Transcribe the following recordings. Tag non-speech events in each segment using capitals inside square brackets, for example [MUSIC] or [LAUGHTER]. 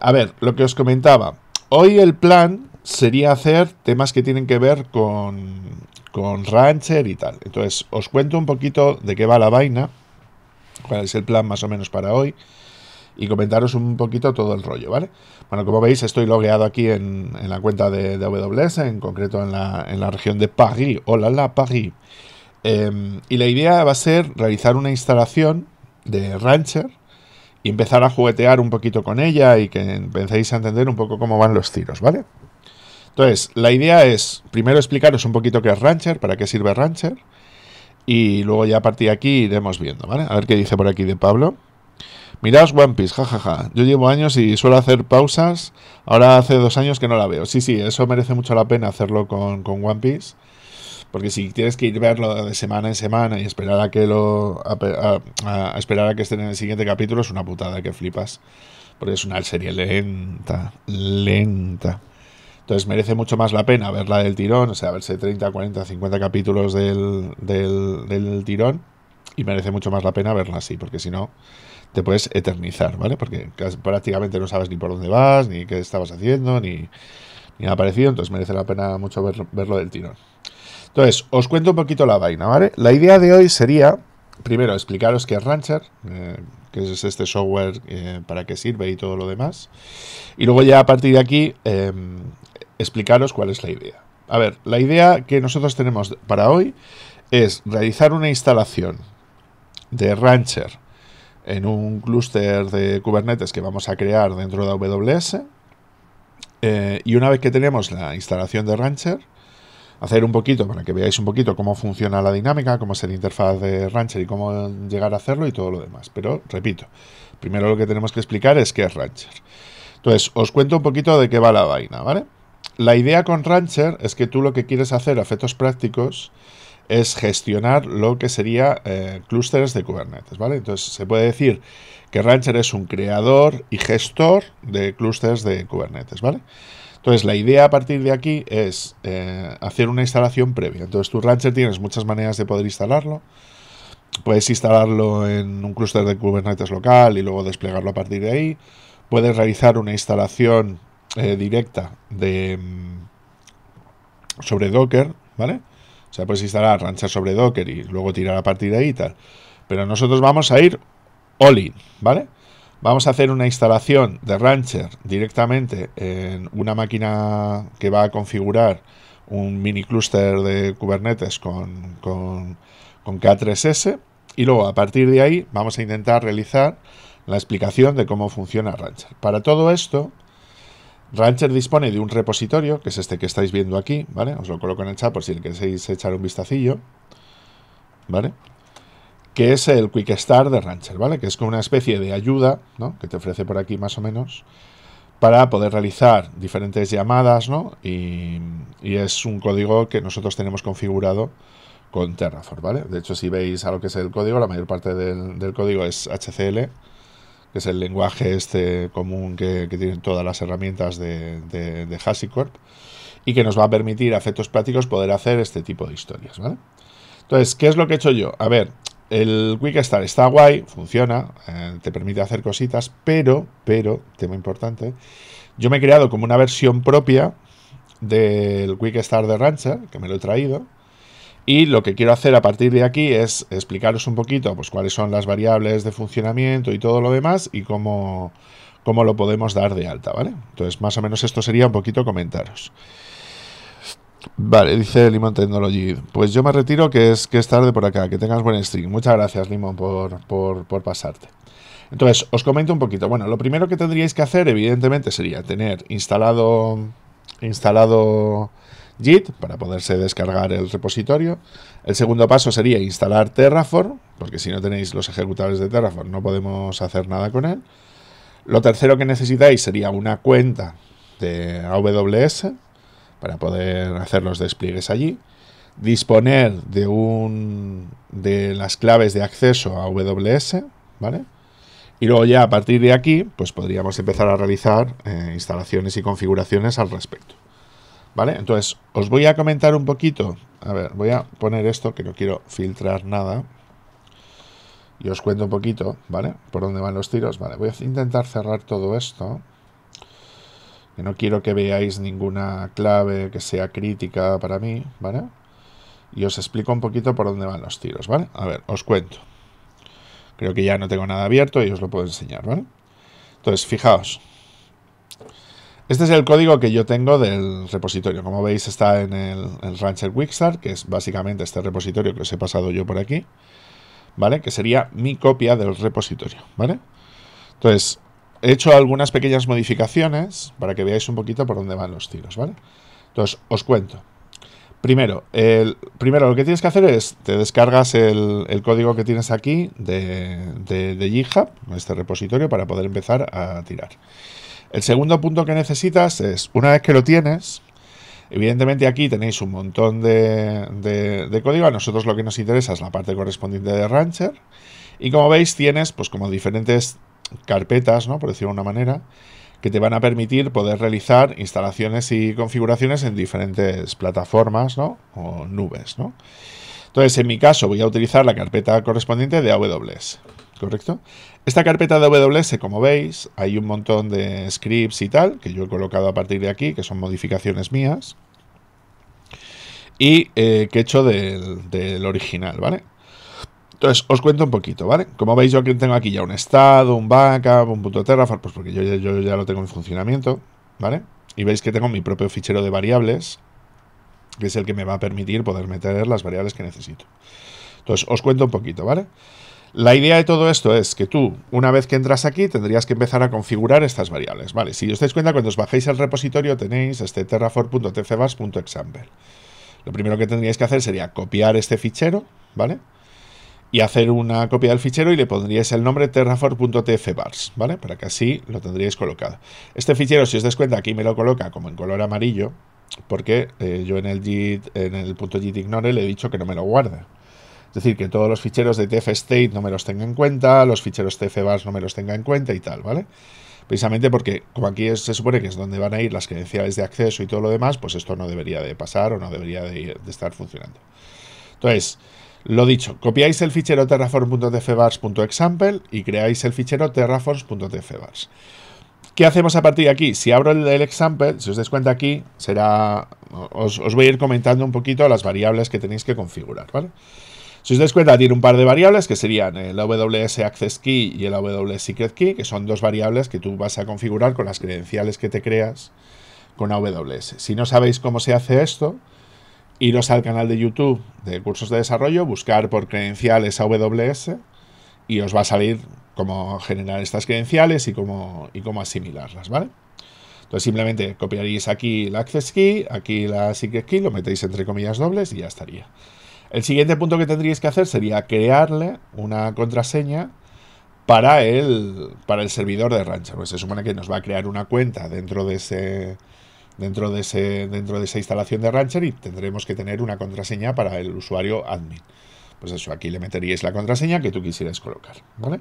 a ver, lo que os comentaba. Hoy el plan sería hacer temas que tienen que ver con, con Rancher y tal. Entonces, os cuento un poquito de qué va la vaina, cuál es el plan más o menos para hoy, y comentaros un poquito todo el rollo, ¿vale? Bueno, como veis, estoy logueado aquí en, la cuenta de, WS, en concreto en la, en la región de Paris hola la París. Em, y la idea va a ser realizar una instalación de Rancher y empezar a juguetear un poquito con ella y que empecéis a entender un poco cómo van los tiros, ¿vale? Entonces, la idea es primero explicaros un poquito qué es Rancher, para qué sirve Rancher, y luego ya a partir de aquí iremos viendo, ¿vale? A ver qué dice por aquí de Pablo. Miraos One Piece, jajaja. Yo llevo años y suelo hacer pausas. Ahora hace dos años que no la veo. Sí, sí, eso merece mucho la pena hacerlo con, con One Piece. Porque si tienes que ir verlo de semana en semana y esperar a que lo a, esperar a que estén en el siguiente capítulo es una putada que flipas. Porque es una serie lenta, lenta. Entonces merece mucho más la pena verla del tirón, o sea, verse 30, 40, 50 capítulos del, del, tirón. Y merece mucho más la pena verla así, porque si no, te puedes eternizar, ¿vale? Porque prácticamente no sabes ni por dónde vas, ni qué estabas haciendo, ni, ni nada Entonces merece la pena mucho verlo del tirón. Entonces, os cuento un poquito la vaina, ¿vale? La idea de hoy sería, primero, explicaros qué es Rancher, eh, qué es este software, eh, para qué sirve y todo lo demás. Y luego ya a partir de aquí, em, explicaros cuál es la idea. A ver, la idea que nosotros tenemos para hoy es realizar una instalación de Rancher en un clúster de Kubernetes que vamos a crear dentro de AWS. Eh, y una vez que tenemos la instalación de Rancher, hacer un poquito para que veáis un poquito cómo funciona la dinámica, cómo es la interfaz de Rancher y cómo llegar a hacerlo y todo lo demás. Pero repito, primero lo que tenemos que explicar es qué es Rancher. Entonces, os cuento un poquito de qué va la vaina, ¿vale? La idea con Rancher es que tú lo que quieres hacer a efectos prácticos es gestionar lo que sería eh, clústeres de Kubernetes, ¿vale? Entonces se puede decir que Rancher es un creador y gestor de clústeres de Kubernetes, ¿vale? Entonces, la idea a partir de aquí es eh, hacer una instalación previa. Entonces, tu Rancher tienes muchas maneras de poder instalarlo. Puedes instalarlo en un clúster de Kubernetes local y luego desplegarlo a partir de ahí. Puedes realizar una instalación eh, directa de mm, sobre Docker, ¿vale? O sea, puedes instalar Rancher sobre Docker y luego tirar a partir de ahí y tal. Pero nosotros vamos a ir all in, ¿vale? Vamos a hacer una instalación de Rancher directamente en una máquina que va a configurar un mini clúster de Kubernetes con, K3S y luego a partir de ahí vamos a intentar realizar la explicación de cómo funciona Rancher. Para todo esto, Rancher dispone de un repositorio, que es este que estáis viendo aquí, ¿vale? Os lo coloco en el chat por si queréis echar un vistacillo, ¿vale? que es el Quick Start de Rancher, ¿vale? Que es como una especie de ayuda, ¿no? Que te ofrece por aquí más o menos, para poder realizar diferentes llamadas, ¿no? Y, es un código que nosotros tenemos configurado con Terraform, ¿vale? De hecho, si veis a lo que es el código, la mayor parte del, código es HCL, que es el lenguaje este común que, tienen todas las herramientas de, de, HashiCorp y que nos va a permitir a efectos prácticos poder hacer este tipo de historias, ¿vale? Entonces, ¿qué es lo que he hecho yo? A ver, el Quick está guay, funciona, eh, te permite hacer cositas, pero, pero, tema importante, yo me he creado como una versión propia del Quick de Rancher, que me lo he traído, y lo que quiero hacer a partir de aquí es explicaros un poquito pues, cuáles son las variables de funcionamiento y todo lo demás y cómo, cómo lo podemos dar de alta, ¿vale? Entonces, más o menos esto sería un poquito comentaros. Vale, dice Limon Technology. Pues yo me retiro, que es que es tarde por acá. Que tengas buen stream. Muchas gracias, Limon, por, por, pasarte. Entonces, os comento un poquito. Bueno, lo primero que tendríais que hacer, evidentemente, sería tener instalado, instalado Git para poderse descargar el repositorio. El segundo paso sería instalar Terraform, porque si no tenéis los ejecutables de Terraform no podemos hacer nada con él. Lo tercero que necesitáis sería una cuenta de AWS, para poder hacer los despliegues allí, disponer de un de las claves de acceso a WS, ¿vale? Y luego ya a partir de aquí, pues podríamos empezar a realizar eh, instalaciones y configuraciones al respecto. ¿Vale? Entonces, os voy a comentar un poquito. A ver, voy a poner esto que no quiero filtrar nada. Y os cuento un poquito, ¿vale? Por dónde van los tiros. Vale, voy a intentar cerrar todo esto no quiero que veáis ninguna clave que sea crítica para mí, ¿vale? Y os explico un poquito por dónde van los tiros, ¿vale? A ver, os cuento. Creo que ya no tengo nada abierto y os lo puedo enseñar, ¿vale? Entonces, fijaos. Este es el código que yo tengo del repositorio. Como veis, está en el, el Rancher Wixar, que es básicamente este repositorio que os he pasado yo por aquí, ¿vale? Que sería mi copia del repositorio, ¿vale? Entonces, he hecho algunas pequeñas modificaciones para que veáis un poquito por dónde van los tiros, ¿vale? Entonces, os cuento. Primero, el, primero lo que tienes que hacer es, te descargas el, código que tienes aquí de, de, de GitHub, este repositorio, para poder empezar a tirar. El segundo punto que necesitas es, una vez que lo tienes, evidentemente aquí tenéis un montón de, de código, a nosotros lo que nos interesa es la parte correspondiente de Rancher, y como veis tienes pues como diferentes carpetas, ¿no? por decirlo de una manera, que te van a permitir poder realizar instalaciones y configuraciones en diferentes plataformas ¿no? o nubes. ¿no? Entonces, en mi caso, voy a utilizar la carpeta correspondiente de AWS. ¿correcto? Esta carpeta de AWS, como veis, hay un montón de scripts y tal, que yo he colocado a partir de aquí, que son modificaciones mías, y eh, que he hecho del original, ¿vale? Entonces, os cuento un poquito, ¿vale? Como veis, yo tengo aquí ya un estado, un backup, un punto Terraform, pues porque yo, ya lo tengo en funcionamiento, ¿vale? Y veis que tengo mi propio fichero de variables, que es el que me va a permitir poder meter las variables que necesito. Entonces, os cuento un poquito, ¿vale? La idea de todo esto es que tú, una vez que entras aquí, tendrías que empezar a configurar estas variables, ¿vale? Si os dais cuenta, cuando os bajéis al repositorio tenéis este terraform.tcbas.example. Lo primero que tendríais que hacer sería copiar este fichero, ¿vale? vale y hacer una copia del fichero y le pondríais el nombre terraform.tfbars, ¿vale? Para que así lo tendríais colocado. Este fichero, si os das cuenta, aquí me lo coloca como en color amarillo, porque eh, yo en el, git, en el punto ignore le he dicho que no me lo guarde. Es decir, que todos los ficheros de tfstate no me los tenga en cuenta, los ficheros tfbars no me los tenga en cuenta y tal, ¿vale? Precisamente porque, como aquí se supone que es donde van a ir las credenciales de acceso y todo lo demás, pues esto no debería de pasar o no debería de, de estar funcionando. Entonces, lo dicho, copiáis el fichero terraform.tfvars.example y creáis el fichero terraform.tfvars. ¿Qué hacemos a partir de aquí? Si abro el, example, si os dais cuenta aquí, será. Os, voy a ir comentando un poquito las variables que tenéis que configurar, Si os dais cuenta, tiene un par de variables que serían el AWS Access Key y el AWS Secret Key, que son dos variables que tú vas a configurar con las credenciales que te creas con AWS. Si no sabéis cómo se hace esto, iros al canal de YouTube de cursos de desarrollo, buscar por credenciales AWS y os va a salir cómo generar estas credenciales y cómo, y cómo asimilarlas, ¿vale? Entonces simplemente copiaréis aquí la access key, aquí la secret key, lo metéis entre comillas dobles y ya estaría. El siguiente punto que tendríais que hacer sería crearle una contraseña para el, para el servidor de Rancher. Pues se supone que nos va a crear una cuenta dentro de ese dentro de, ese, dentro de esa instalación de Rancher y tendremos que tener una contraseña para el usuario admin. Pues eso, aquí le meteríais la contraseña que tú quisieras colocar, ¿vale?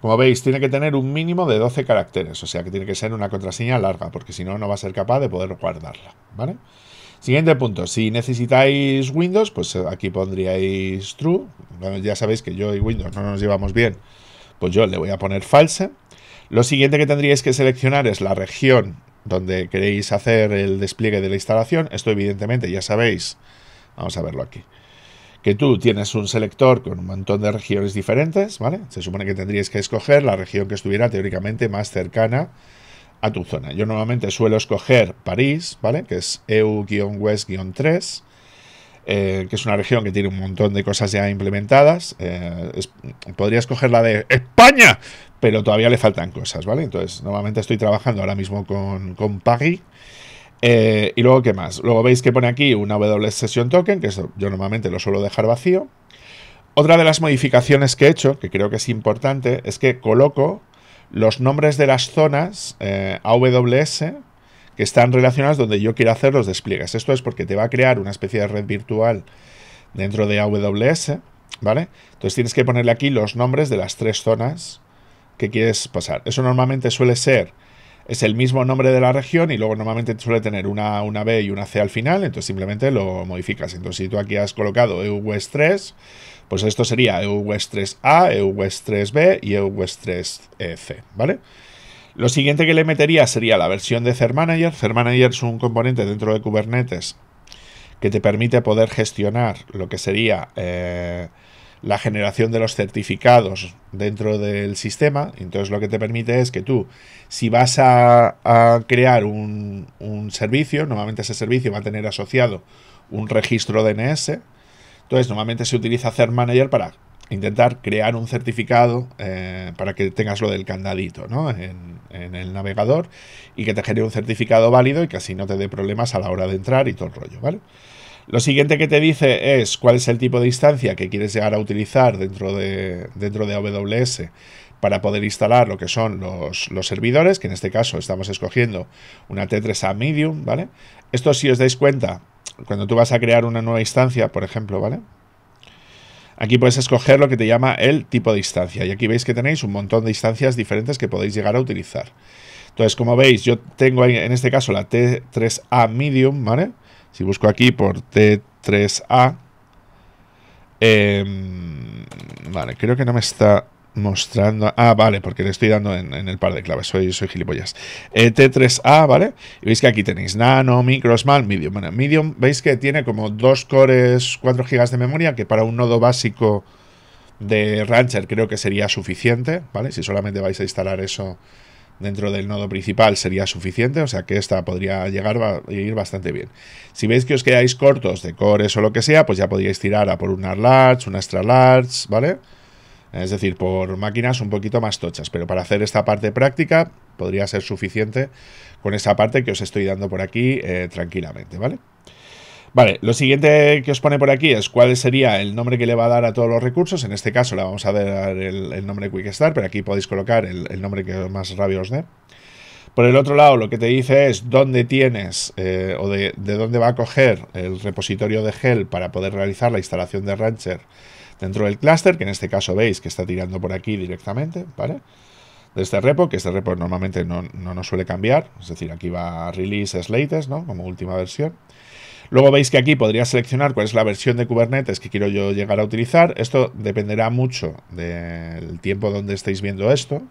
Como veis, tiene que tener un mínimo de 12 caracteres, o sea que tiene que ser una contraseña larga, porque si no, no va a ser capaz de poder guardarla, ¿vale? Siguiente punto, si necesitáis Windows, pues aquí pondríais true, bueno, ya sabéis que yo y Windows no nos llevamos bien, pues yo le voy a poner false. Lo siguiente que tendríais que seleccionar es la región donde queréis hacer el despliegue de la instalación. Esto evidentemente ya sabéis. Vamos a verlo aquí. Que tú tienes un selector con un montón de regiones diferentes, ¿vale? Se supone que tendríais que escoger la región que estuviera teóricamente más cercana a tu zona. Yo normalmente suelo escoger París, ¿vale? Que es EU-West-3 eh, que es una región que tiene un montón de cosas ya implementadas. Eh, podría escoger la de España, pero todavía le faltan cosas, ¿vale? Entonces, normalmente estoy trabajando ahora mismo con, con eh, y luego, ¿qué más? Luego veis que pone aquí una AWS Session Token, que eso yo normalmente lo suelo dejar vacío. Otra de las modificaciones que he hecho, que creo que es importante, es que coloco los nombres de las zonas AWS que están relacionadas donde yo quiero hacer los despliegues. Esto es porque te va a crear una especie de red virtual dentro de AWS, ¿vale? Entonces tienes que ponerle aquí los nombres de las tres zonas que quieres pasar. Eso normalmente suele ser, es el mismo nombre de la región y luego normalmente suele tener una, una B y una C al final, entonces simplemente lo modificas. Entonces si tú aquí has colocado e west 3, pues esto sería EUS 3A, EUS 3B y e west 3C, e ¿vale? Lo siguiente que le metería sería la versión de CerManager. Manager es un componente dentro de Kubernetes que te permite poder gestionar lo que sería eh, la generación de los certificados dentro del sistema. Entonces lo que te permite es que tú, si vas a, crear un, servicio, normalmente ese servicio va a tener asociado un registro DNS. Entonces normalmente se utiliza Manager para intentar crear un certificado eh, para que tengas lo del candadito ¿no? en, en el navegador y que te genere un certificado válido y que así no te dé problemas a la hora de entrar y todo el rollo, ¿vale? Lo siguiente que te dice es cuál es el tipo de instancia que quieres llegar a utilizar dentro de, dentro de AWS para poder instalar lo que son los, los, servidores, que en este caso estamos escogiendo una T3A Medium, ¿vale? Esto si os dais cuenta, cuando tú vas a crear una nueva instancia, por ejemplo, ¿vale? Aquí puedes escoger lo que te llama el tipo de instancia. Y aquí veis que tenéis un montón de instancias diferentes que podéis llegar a utilizar. Entonces, como veis, yo tengo en este caso la T3A Medium, ¿vale? Si busco aquí por T3A... Em, vale, creo que no me está mostrando. Ah, vale, porque le estoy dando en, el par de claves. Soy, soy gilipollas. Eh, T3A, ¿vale? Y veis que aquí tenéis nano, micro, small, medium. Bueno, medium, veis que tiene como dos cores, 4 GB de memoria, que para un nodo básico de Rancher creo que sería suficiente, ¿vale? Si solamente vais a instalar eso dentro del nodo principal sería suficiente, o sea que esta podría llegar a ir bastante bien. Si veis que os quedáis cortos de cores o lo que sea, pues ya podríais tirar a por una large, una extra large, ¿vale? vale es decir, por máquinas un poquito más tochas, pero para hacer esta parte práctica podría ser suficiente con esta parte que os estoy dando por aquí eh, tranquilamente, ¿vale? Vale, lo siguiente que os pone por aquí es cuál sería el nombre que le va a dar a todos los recursos. En este caso le vamos a dar el, nombre QuickStart, pero aquí podéis colocar el, nombre que más rabia os dé. Por el otro lado, lo que te dice es dónde tienes eh, o de, de, dónde va a coger el repositorio de gel para poder realizar la instalación de Rancher dentro del clúster, que en este caso veis que está tirando por aquí directamente, ¿vale? De este repo, que este repo normalmente no, nos suele cambiar, es decir, aquí va release Slatest, ¿no? Como última versión. Luego veis que aquí podría seleccionar cuál es la versión de Kubernetes que quiero yo llegar a utilizar. Esto dependerá mucho del tiempo donde estéis viendo esto.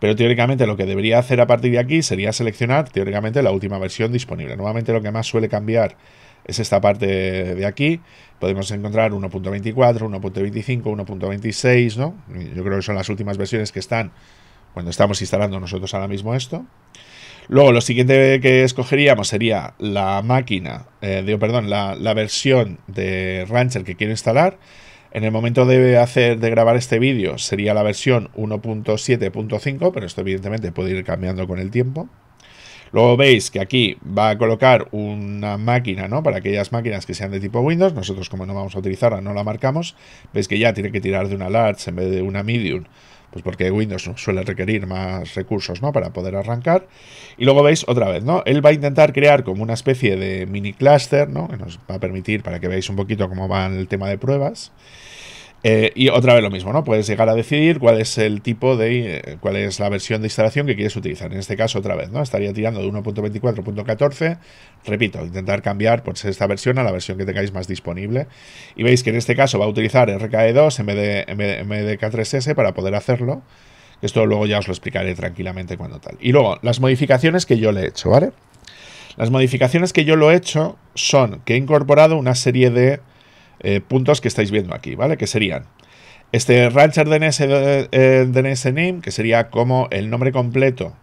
Pero teóricamente lo que debería hacer a partir de aquí sería seleccionar teóricamente la última versión disponible. Normalmente lo que más suele cambiar es esta parte de aquí. Podemos encontrar 1.24, 1.25, 1.26, ¿no? Yo creo que son las últimas versiones que están cuando estamos instalando nosotros ahora mismo esto. Luego, lo siguiente que escogeríamos sería la máquina, eh, perdón, la, versión de Rancher que quiero instalar. En el momento de hacer, de grabar este vídeo, sería la versión 1.7.5, pero esto evidentemente puede ir cambiando con el tiempo. Luego veis que aquí va a colocar una máquina, ¿no? Para aquellas máquinas que sean de tipo Windows. Nosotros como no vamos a utilizarla, no la marcamos. Veis que ya tiene que tirar de una large en vez de una medium. Pues porque Windows suele requerir más recursos, ¿no? Para poder arrancar. Y luego veis otra vez, ¿no? Él va a intentar crear como una especie de mini cluster, ¿no? Que nos va a permitir para que veáis un poquito cómo va el tema de pruebas. Eh, y otra vez lo mismo, ¿no? Puedes llegar a decidir cuál es el tipo de. Eh, cuál es la versión de instalación que quieres utilizar. En este caso, otra vez, ¿no? Estaría tirando de 1.24.14. Repito, intentar cambiar pues, esta versión a la versión que tengáis más disponible. Y veis que en este caso va a utilizar RKE2 en vez de MDK3S para poder hacerlo. Esto luego ya os lo explicaré tranquilamente cuando tal. Y luego, las modificaciones que yo le he hecho, ¿vale? Las modificaciones que yo lo he hecho son que he incorporado una serie de eh, puntos que estáis viendo aquí, ¿vale? Que serían este rancher DNS, DNS eh, name, que sería como el nombre completo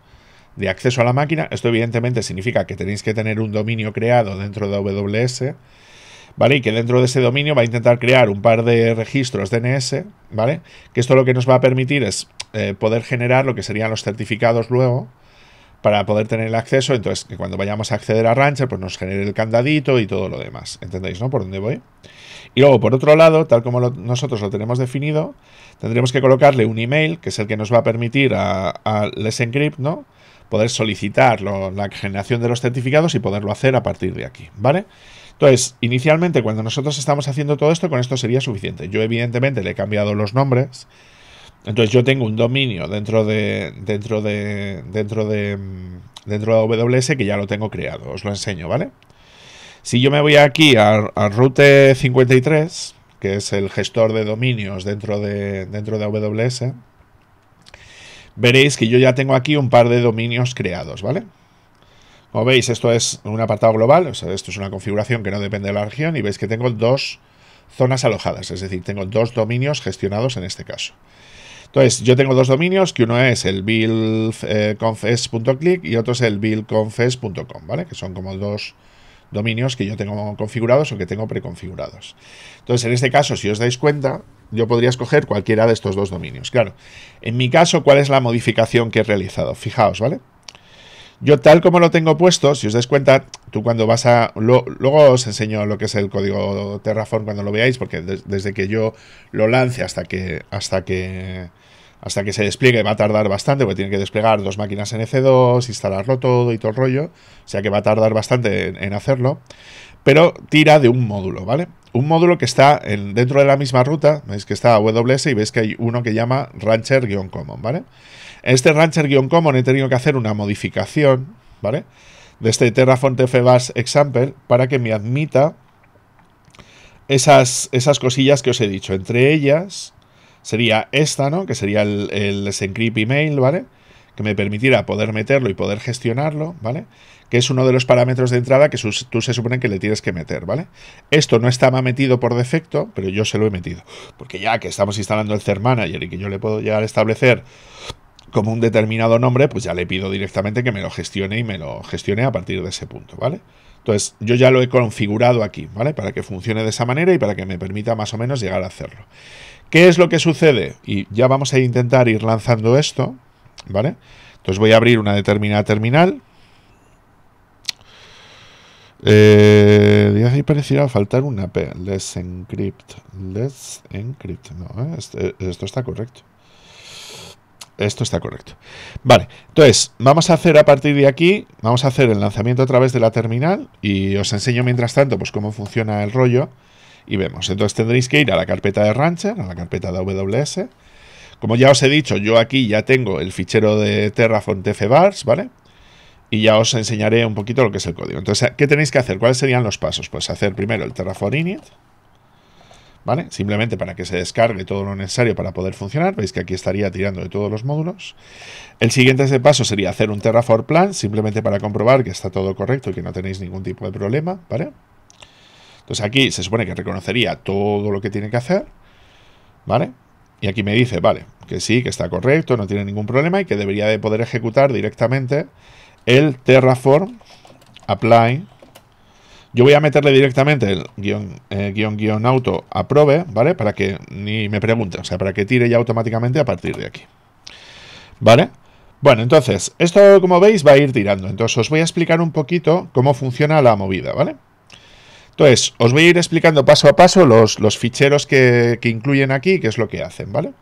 de acceso a la máquina. Esto evidentemente significa que tenéis que tener un dominio creado dentro de AWS, ¿vale? Y que dentro de ese dominio va a intentar crear un par de registros DNS, ¿vale? Que esto lo que nos va a permitir es eh, poder generar lo que serían los certificados luego para poder tener el acceso. Entonces, que cuando vayamos a acceder a Rancher, pues nos genere el candadito y todo lo demás. ¿Entendéis, no? ¿Por dónde voy? Y luego, por otro lado, tal como nosotros lo tenemos definido, tendremos que colocarle un email, que es el que nos va a permitir a, a Encrypt, ¿no? Poder solicitar la generación de los certificados y poderlo hacer a partir de aquí, ¿vale? Entonces, inicialmente, cuando nosotros estamos haciendo todo esto, con esto sería suficiente. Yo, evidentemente, le he cambiado los nombres. Entonces, yo tengo un dominio dentro de. dentro de. dentro de. dentro de AWS que ya lo tengo creado. Os lo enseño, ¿vale? vale si yo me voy aquí a, a Route 53, que es el gestor de dominios dentro de, dentro de AWS, veréis que yo ya tengo aquí un par de dominios creados, ¿vale? Como veis, esto es un apartado global, o sea, esto es una configuración que no depende de la región y veis que tengo dos zonas alojadas, es decir, tengo dos dominios gestionados en este caso. Entonces, yo tengo dos dominios, que uno es el buildconfess.click eh, y otro es el buildconfess.com, ¿vale? Que son como dos dominios que yo tengo configurados o que tengo preconfigurados. Entonces, en este caso, si os dais cuenta, yo podría escoger cualquiera de estos dos dominios. Claro, en mi caso, ¿cuál es la modificación que he realizado? Fijaos, ¿vale? Yo tal como lo tengo puesto, si os dais cuenta, tú cuando vas a... luego os enseño lo que es el código Terraform cuando lo veáis, porque desde que yo lo lance hasta que... Hasta que hasta que se despliegue va a tardar bastante, porque tiene que desplegar dos máquinas en ec 2 instalarlo todo y todo el rollo, o sea que va a tardar bastante en, hacerlo, pero tira de un módulo, ¿vale? Un módulo que está dentro de la misma ruta, veis que está AWS y veis que hay uno que llama Rancher-Common, ¿vale? Este Rancher-Common he tenido que hacer una modificación, ¿vale? De este Terraform Example para que me admita esas, esas cosillas que os he dicho. Entre ellas, sería esta, ¿no? Que sería el, el Email, ¿vale? Que me permitiera poder meterlo y poder gestionarlo, ¿vale? Que es uno de los parámetros de entrada que tú se supone que le tienes que meter, ¿vale? Esto no estaba metido por defecto, pero yo se lo he metido. Porque ya que estamos instalando el Cer Manager y que yo le puedo llegar a establecer como un determinado nombre, pues ya le pido directamente que me lo gestione y me lo gestione a partir de ese punto, ¿vale? Entonces, yo ya lo he configurado aquí, ¿vale? Para que funcione de esa manera y para que me permita más o menos llegar a hacerlo. ¿Qué es lo que sucede? Y ya vamos a intentar ir lanzando esto, ¿vale? Entonces voy a abrir una determinada terminal. Eh, pareciera faltar una P. Let's encrypt. Let's encrypt. No, ¿eh? Eh, esto, está correcto. Esto está correcto. Vale, entonces vamos a hacer a partir de aquí, vamos a hacer el lanzamiento a través de la terminal y os enseño mientras tanto pues cómo funciona el rollo y vemos. Entonces tendréis que ir a la carpeta de Rancher, a la carpeta de AWS. Como ya os he dicho, yo aquí ya tengo el fichero de Terraform ¿vale? Y ya os enseñaré un poquito lo que es el código. Entonces, ¿qué tenéis que hacer? ¿Cuáles serían los pasos? Pues hacer primero el Terraform init, ¿vale? Simplemente para que se descargue todo lo necesario para poder funcionar. Veis que aquí estaría tirando de todos los módulos. El siguiente paso sería hacer un Terraform plan, simplemente para comprobar que está todo correcto y que no tenéis ningún tipo de problema, ¿vale? vale entonces aquí se supone que reconocería todo lo que tiene que hacer, ¿vale? Y aquí me dice, vale, que sí, que está correcto, no tiene ningún problema y que debería de poder ejecutar directamente el Terraform apply. Yo voy a meterle directamente el guión, eh, guión, guión auto aprove, ¿vale? Para que ni me pregunte, o sea, para que tire ya automáticamente a partir de aquí. ¿Vale? Bueno, entonces, esto como veis va a ir tirando. Entonces os voy a explicar un poquito cómo funciona la movida, ¿vale? Entonces, os voy a ir explicando paso a paso los, ficheros que, incluyen aquí, qué es lo que hacen, ¿vale?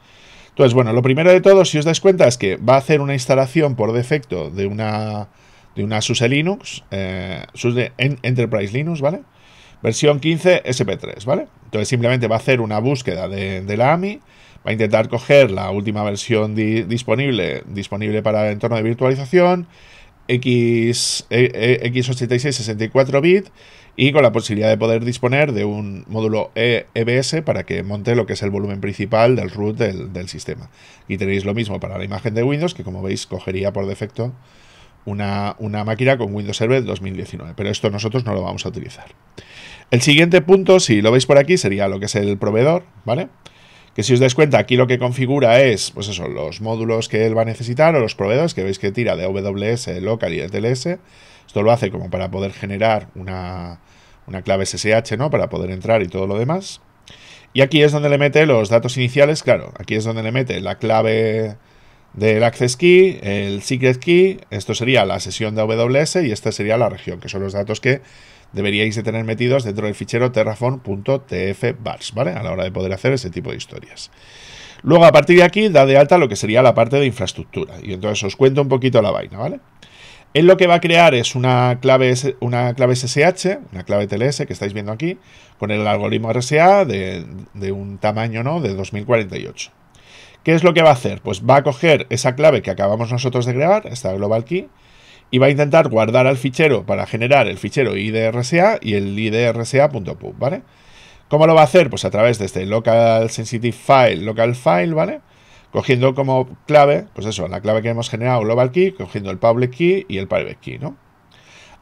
Entonces, bueno, lo primero de todo, si os dais cuenta, es que va a hacer una instalación por defecto de una, de una SUSE Linux, eh, SUSE Enterprise Linux, ¿vale? Versión 15 SP3, ¿vale? Entonces simplemente va a hacer una búsqueda de, la AMI, va a intentar coger la última versión disponible, disponible para el entorno de virtualización, X, e, e, X86 64 bit, y con la posibilidad de poder disponer de un módulo EBS e para que monte lo que es el volumen principal del root del, sistema. Y tenéis lo mismo para la imagen de Windows, que como veis cogería por defecto una, máquina con Windows Server 2019, pero esto nosotros no lo vamos a utilizar. El siguiente punto, si lo veis por aquí, sería lo que es el proveedor, ¿vale? Que si os dais cuenta, aquí lo que configura es, pues los módulos que él va a necesitar o los proveedores, que veis que tira de AWS, local y de TLS, esto lo hace como para poder generar una, clave SSH, ¿no? Para poder entrar y todo lo demás. Y aquí es donde le mete los datos iniciales, claro, aquí es donde le mete la clave del access key, el secret key, esto sería la sesión de AWS y esta sería la región, que son los datos que deberíais de tener metidos dentro del fichero terraform.tf-bars, ¿vale? A la hora de poder hacer ese tipo de historias. Luego, a partir de aquí, da de alta lo que sería la parte de infraestructura. Y entonces os cuento un poquito la vaina, ¿vale? Él lo que va a crear es una clave, una clave SSH, una clave TLS que estáis viendo aquí, con el algoritmo RSA de, de un tamaño ¿no? de 2048. ¿Qué es lo que va a hacer? Pues va a coger esa clave que acabamos nosotros de crear, esta global key, y va a intentar guardar al fichero para generar el fichero idrsa y el idrsa.pub, ¿vale? ¿Cómo lo va a hacer? Pues a través de este local sensitive file, local file, ¿vale? cogiendo como clave, pues eso, la clave que hemos generado global key, cogiendo el public key y el private key, ¿no?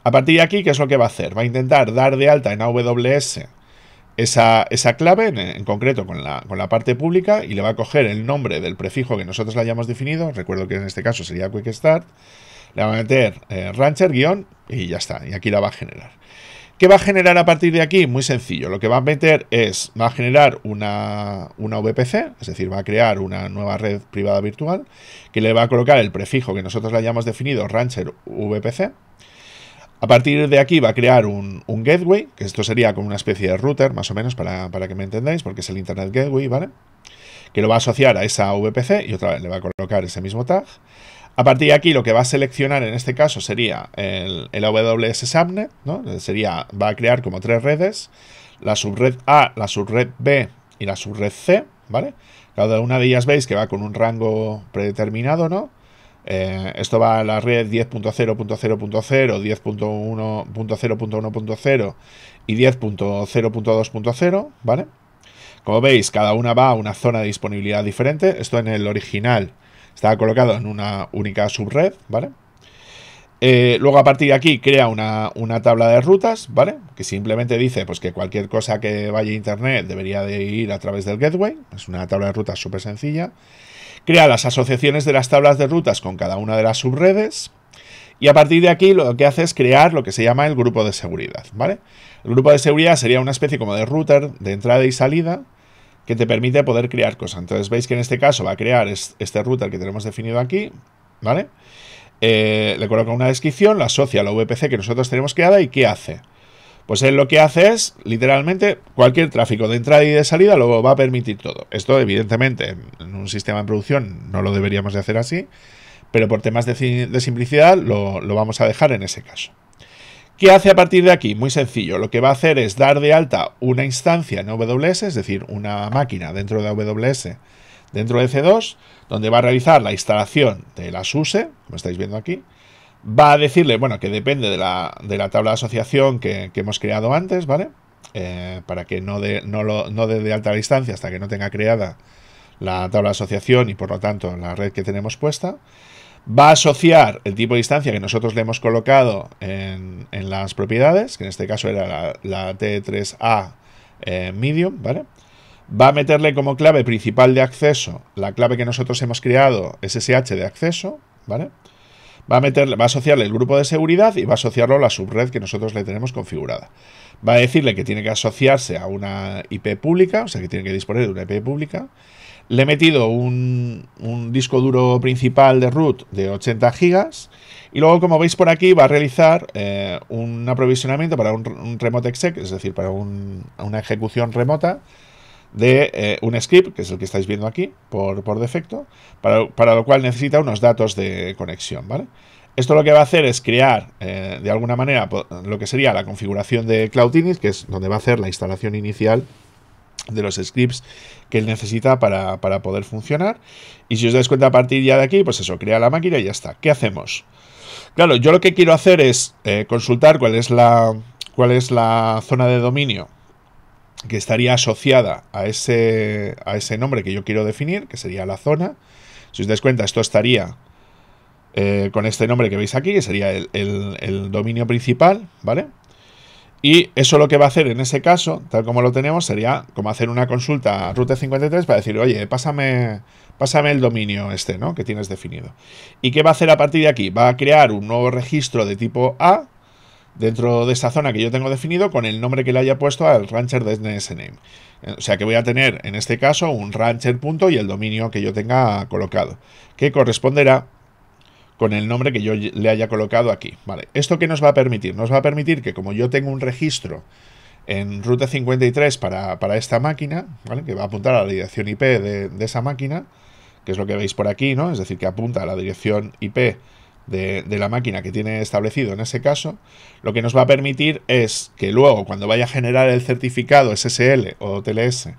A partir de aquí, ¿qué es lo que va a hacer? Va a intentar dar de alta en AWS esa, esa clave, en, concreto con la, parte pública, y le va a coger el nombre del prefijo que nosotros le hayamos definido, recuerdo que en este caso sería Quick Start. le va a meter eh, Rancher rancher- y ya está, y aquí la va a generar. ¿Qué va a generar a partir de aquí? Muy sencillo. Lo que va a meter es, va a generar una, VPC, es decir, va a crear una nueva red privada virtual que le va a colocar el prefijo que nosotros le hayamos definido, Rancher VPC. A partir de aquí va a crear un, gateway, que esto sería como una especie de router, más o menos, para, para que me entendáis, porque es el Internet Gateway, ¿vale? Que lo va a asociar a esa VPC y otra vez le va a colocar ese mismo tag. A partir de aquí lo que va a seleccionar en este caso sería el, AWS Subnet, ¿no? Sería, va a crear como tres redes, la subred A, la subred B y la subred C, ¿vale? Cada una de ellas veis que va con un rango predeterminado, ¿no? Eh, esto va a la red 10.0.0.0, 10.1.0.1.0 y 10.0.2.0, ¿vale? Como veis, cada una va a una zona de disponibilidad diferente. Esto en el original Está colocado en una única subred, ¿vale? Eh, luego a partir de aquí crea una, tabla de rutas, ¿vale? Que simplemente dice pues, que cualquier cosa que vaya a internet debería de ir a través del gateway. Es una tabla de rutas súper sencilla. Crea las asociaciones de las tablas de rutas con cada una de las subredes. Y a partir de aquí lo que hace es crear lo que se llama el grupo de seguridad, ¿vale? El grupo de seguridad sería una especie como de router de entrada y salida que te permite poder crear cosas. Entonces veis que en este caso va a crear este router que tenemos definido aquí, ¿vale? Eh, le coloca una descripción, la asocia a la VPC que nosotros tenemos creada y ¿qué hace? Pues él lo que hace es, literalmente, cualquier tráfico de entrada y de salida lo va a permitir todo. Esto, evidentemente, en un sistema en producción no lo deberíamos de hacer así, pero por temas de, simplicidad lo vamos a dejar en ese caso. ¿Qué hace a partir de aquí? Muy sencillo, lo que va a hacer es dar de alta una instancia en AWS, es decir, una máquina dentro de AWS, dentro de C2, donde va a realizar la instalación de la SUSE, como estáis viendo aquí, va a decirle, bueno, que depende de la, de la tabla de asociación que, hemos creado antes, ¿vale? Eh, para que no dé de, no no de, de alta la instancia hasta que no tenga creada la tabla de asociación y por lo tanto la red que tenemos puesta va a asociar el tipo de instancia que nosotros le hemos colocado en, las propiedades, que en este caso era la, T3A eh, medium, ¿vale? Va a meterle como clave principal de acceso la clave que nosotros hemos creado, SSH de acceso, ¿vale? Va a, meterle, va a asociarle el grupo de seguridad y va a asociarlo a la subred que nosotros le tenemos configurada. Va a decirle que tiene que asociarse a una IP pública, o sea que tiene que disponer de una IP pública le he metido un, disco duro principal de root de 80 gigas. Y luego, como veis por aquí, va a realizar eh, un aprovisionamiento para un, remote exec, es decir, para una ejecución remota de eh, un script, que es el que estáis viendo aquí por, defecto, para, lo cual necesita unos datos de conexión, Esto lo que va a hacer es crear, eh, de alguna manera, lo que sería la configuración de Cloud que es donde va a hacer la instalación inicial de los scripts que él necesita para, poder funcionar. Y si os dais cuenta a partir ya de aquí, pues eso, crea la máquina y ya está. ¿Qué hacemos? Claro, yo lo que quiero hacer es eh, consultar cuál es, la, cuál es la zona de dominio que estaría asociada a ese, a ese nombre que yo quiero definir, que sería la zona. Si os dais cuenta, esto estaría eh, con este nombre que veis aquí, que sería el, el dominio principal, ¿vale? Y eso lo que va a hacer en ese caso, tal como lo tenemos, sería como hacer una consulta a Route 53 para decir, oye, pásame, pásame el dominio este, ¿no? Que tienes definido. ¿Y qué va a hacer a partir de aquí? Va a crear un nuevo registro de tipo A dentro de esa zona que yo tengo definido con el nombre que le haya puesto al rancher de name. Eh, o sea que voy a tener, en este caso, un rancher punto y el dominio que yo tenga colocado, que corresponderá con el nombre que yo le haya colocado aquí. Vale, ¿esto qué nos va a permitir? Nos va a permitir que como yo tengo un registro en ruta 53 para, esta máquina, ¿vale? que va a apuntar a la dirección IP de, esa máquina, que es lo que veis por aquí, ¿no? Es decir, que apunta a la dirección IP de, la máquina que tiene establecido en ese caso, lo que nos va a permitir es que luego, cuando vaya a generar el certificado SSL o TLS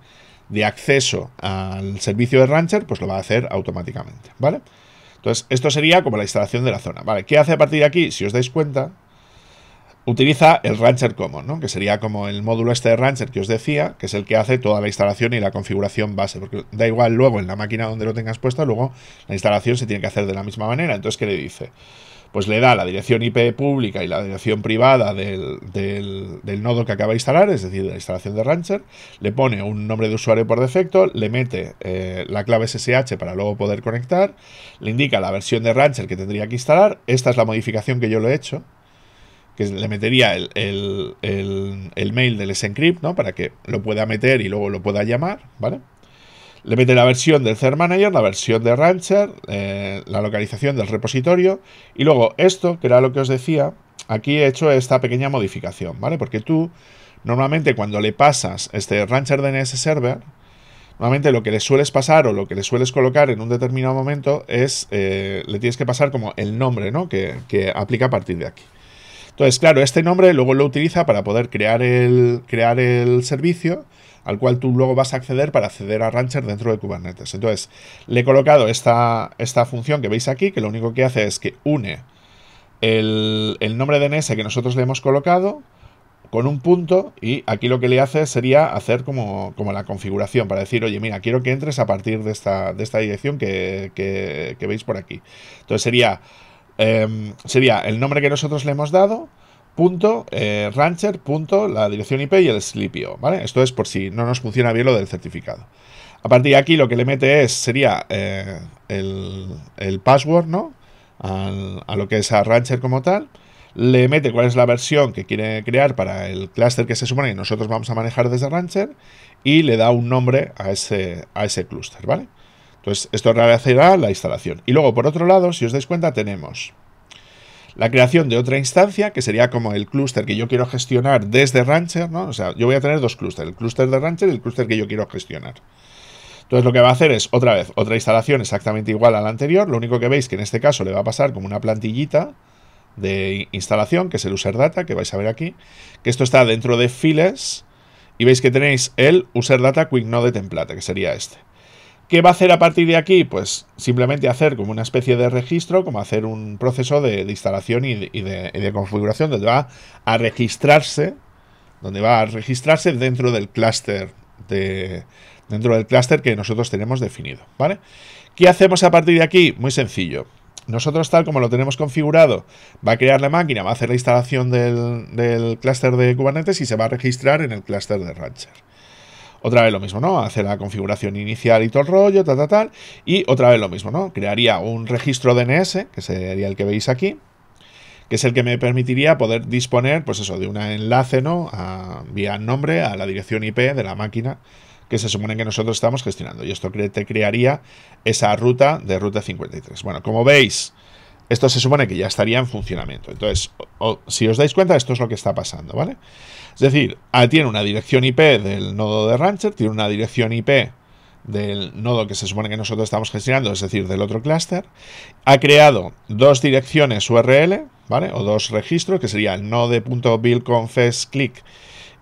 de acceso al servicio de Rancher, pues lo va a hacer automáticamente, ¿vale? vale entonces, esto sería como la instalación de la zona. Vale, ¿qué hace a partir de aquí? Si os dais cuenta, utiliza el Rancher Common, ¿no? que sería como el módulo este de Rancher que os decía, que es el que hace toda la instalación y la configuración base, porque da igual luego en la máquina donde lo tengas puesto, luego la instalación se tiene que hacer de la misma manera. Entonces, ¿qué le dice? pues le da la dirección IP pública y la dirección privada del, nodo que acaba de instalar, es decir, la instalación de Rancher, le pone un nombre de usuario por defecto, le mete eh, la clave SSH para luego poder conectar, le indica la versión de Rancher que tendría que instalar, esta es la modificación que yo lo he hecho, que le metería el, mail del SENCrypt, ¿no? Para que lo pueda meter y luego lo pueda llamar, ¿vale? Le mete la versión del cermanager Manager, la versión de Rancher, eh, la localización del repositorio y luego esto, que era lo que os decía, aquí he hecho esta pequeña modificación, ¿vale? Porque tú normalmente cuando le pasas este Rancher DNS Server, normalmente lo que le sueles pasar o lo que le sueles colocar en un determinado momento es, eh, le tienes que pasar como el nombre, ¿no? Que, aplica a partir de aquí. Entonces, claro, este nombre luego lo utiliza para poder crear el, crear el servicio al cual tú luego vas a acceder para acceder a Rancher dentro de Kubernetes. Entonces, le he colocado esta, esta función que veis aquí, que lo único que hace es que une el, el nombre DNS que nosotros le hemos colocado con un punto y aquí lo que le hace sería hacer como, como, la configuración para decir, oye, mira, quiero que entres a partir de esta, de esta dirección que, veis por aquí. Entonces sería, em, sería el nombre que nosotros le hemos dado, punto eh, rancher punto la dirección IP y el slipio, ¿vale? Esto es por si no nos funciona bien lo del certificado. A partir de aquí lo que le mete es, sería eh, el, password, ¿no? a lo que es a rancher como tal. Le mete cuál es la versión que quiere crear para el clúster que se supone que nosotros vamos a manejar desde rancher y le da un nombre a ese, a ese clúster, ¿vale? Entonces, esto realizará la instalación. Y luego, por otro lado, si os dais cuenta, tenemos la creación de otra instancia, que sería como el clúster que yo quiero gestionar desde Rancher, ¿no? O sea, yo voy a tener dos clústeres, el clúster de Rancher y el clúster que yo quiero gestionar. Entonces lo que va a hacer es, otra vez, otra instalación exactamente igual a la anterior, lo único que veis que en este caso le va a pasar como una plantillita de instalación, que es el user data, que vais a ver aquí, que esto está dentro de files, y veis que tenéis el user data quick node template, que sería este. ¿Qué va a hacer a partir de aquí? Pues simplemente hacer como una especie de registro, como hacer un proceso de, instalación y de, de, configuración, donde va a registrarse, donde va a registrarse dentro del clúster de dentro del clúster que nosotros tenemos definido, ¿vale? ¿Qué hacemos a partir de aquí? Muy sencillo. Nosotros tal como lo tenemos configurado, va a crear la máquina, va a hacer la instalación del, del clúster de Kubernetes y se va a registrar en el clúster de Rancher. Otra vez lo mismo, ¿no? Hace la configuración inicial y todo el rollo, tal, tal, tal. Y otra vez lo mismo, ¿no? Crearía un registro DNS, que sería el que veis aquí, que es el que me permitiría poder disponer, pues eso, de un enlace, ¿no? vía nombre a la dirección IP de la máquina que se supone que nosotros estamos gestionando. Y esto te crearía esa ruta de ruta 53. Bueno, como veis, esto se supone que ya estaría en funcionamiento. Entonces, si os dais cuenta, esto es lo que está pasando, ¿vale? Es decir, ah, tiene una dirección IP del nodo de Rancher, tiene una dirección IP del nodo que se supone que nosotros estamos gestionando, es decir, del otro clúster, ha creado dos direcciones URL, ¿vale? O dos registros, que sería el node.buildconfessClick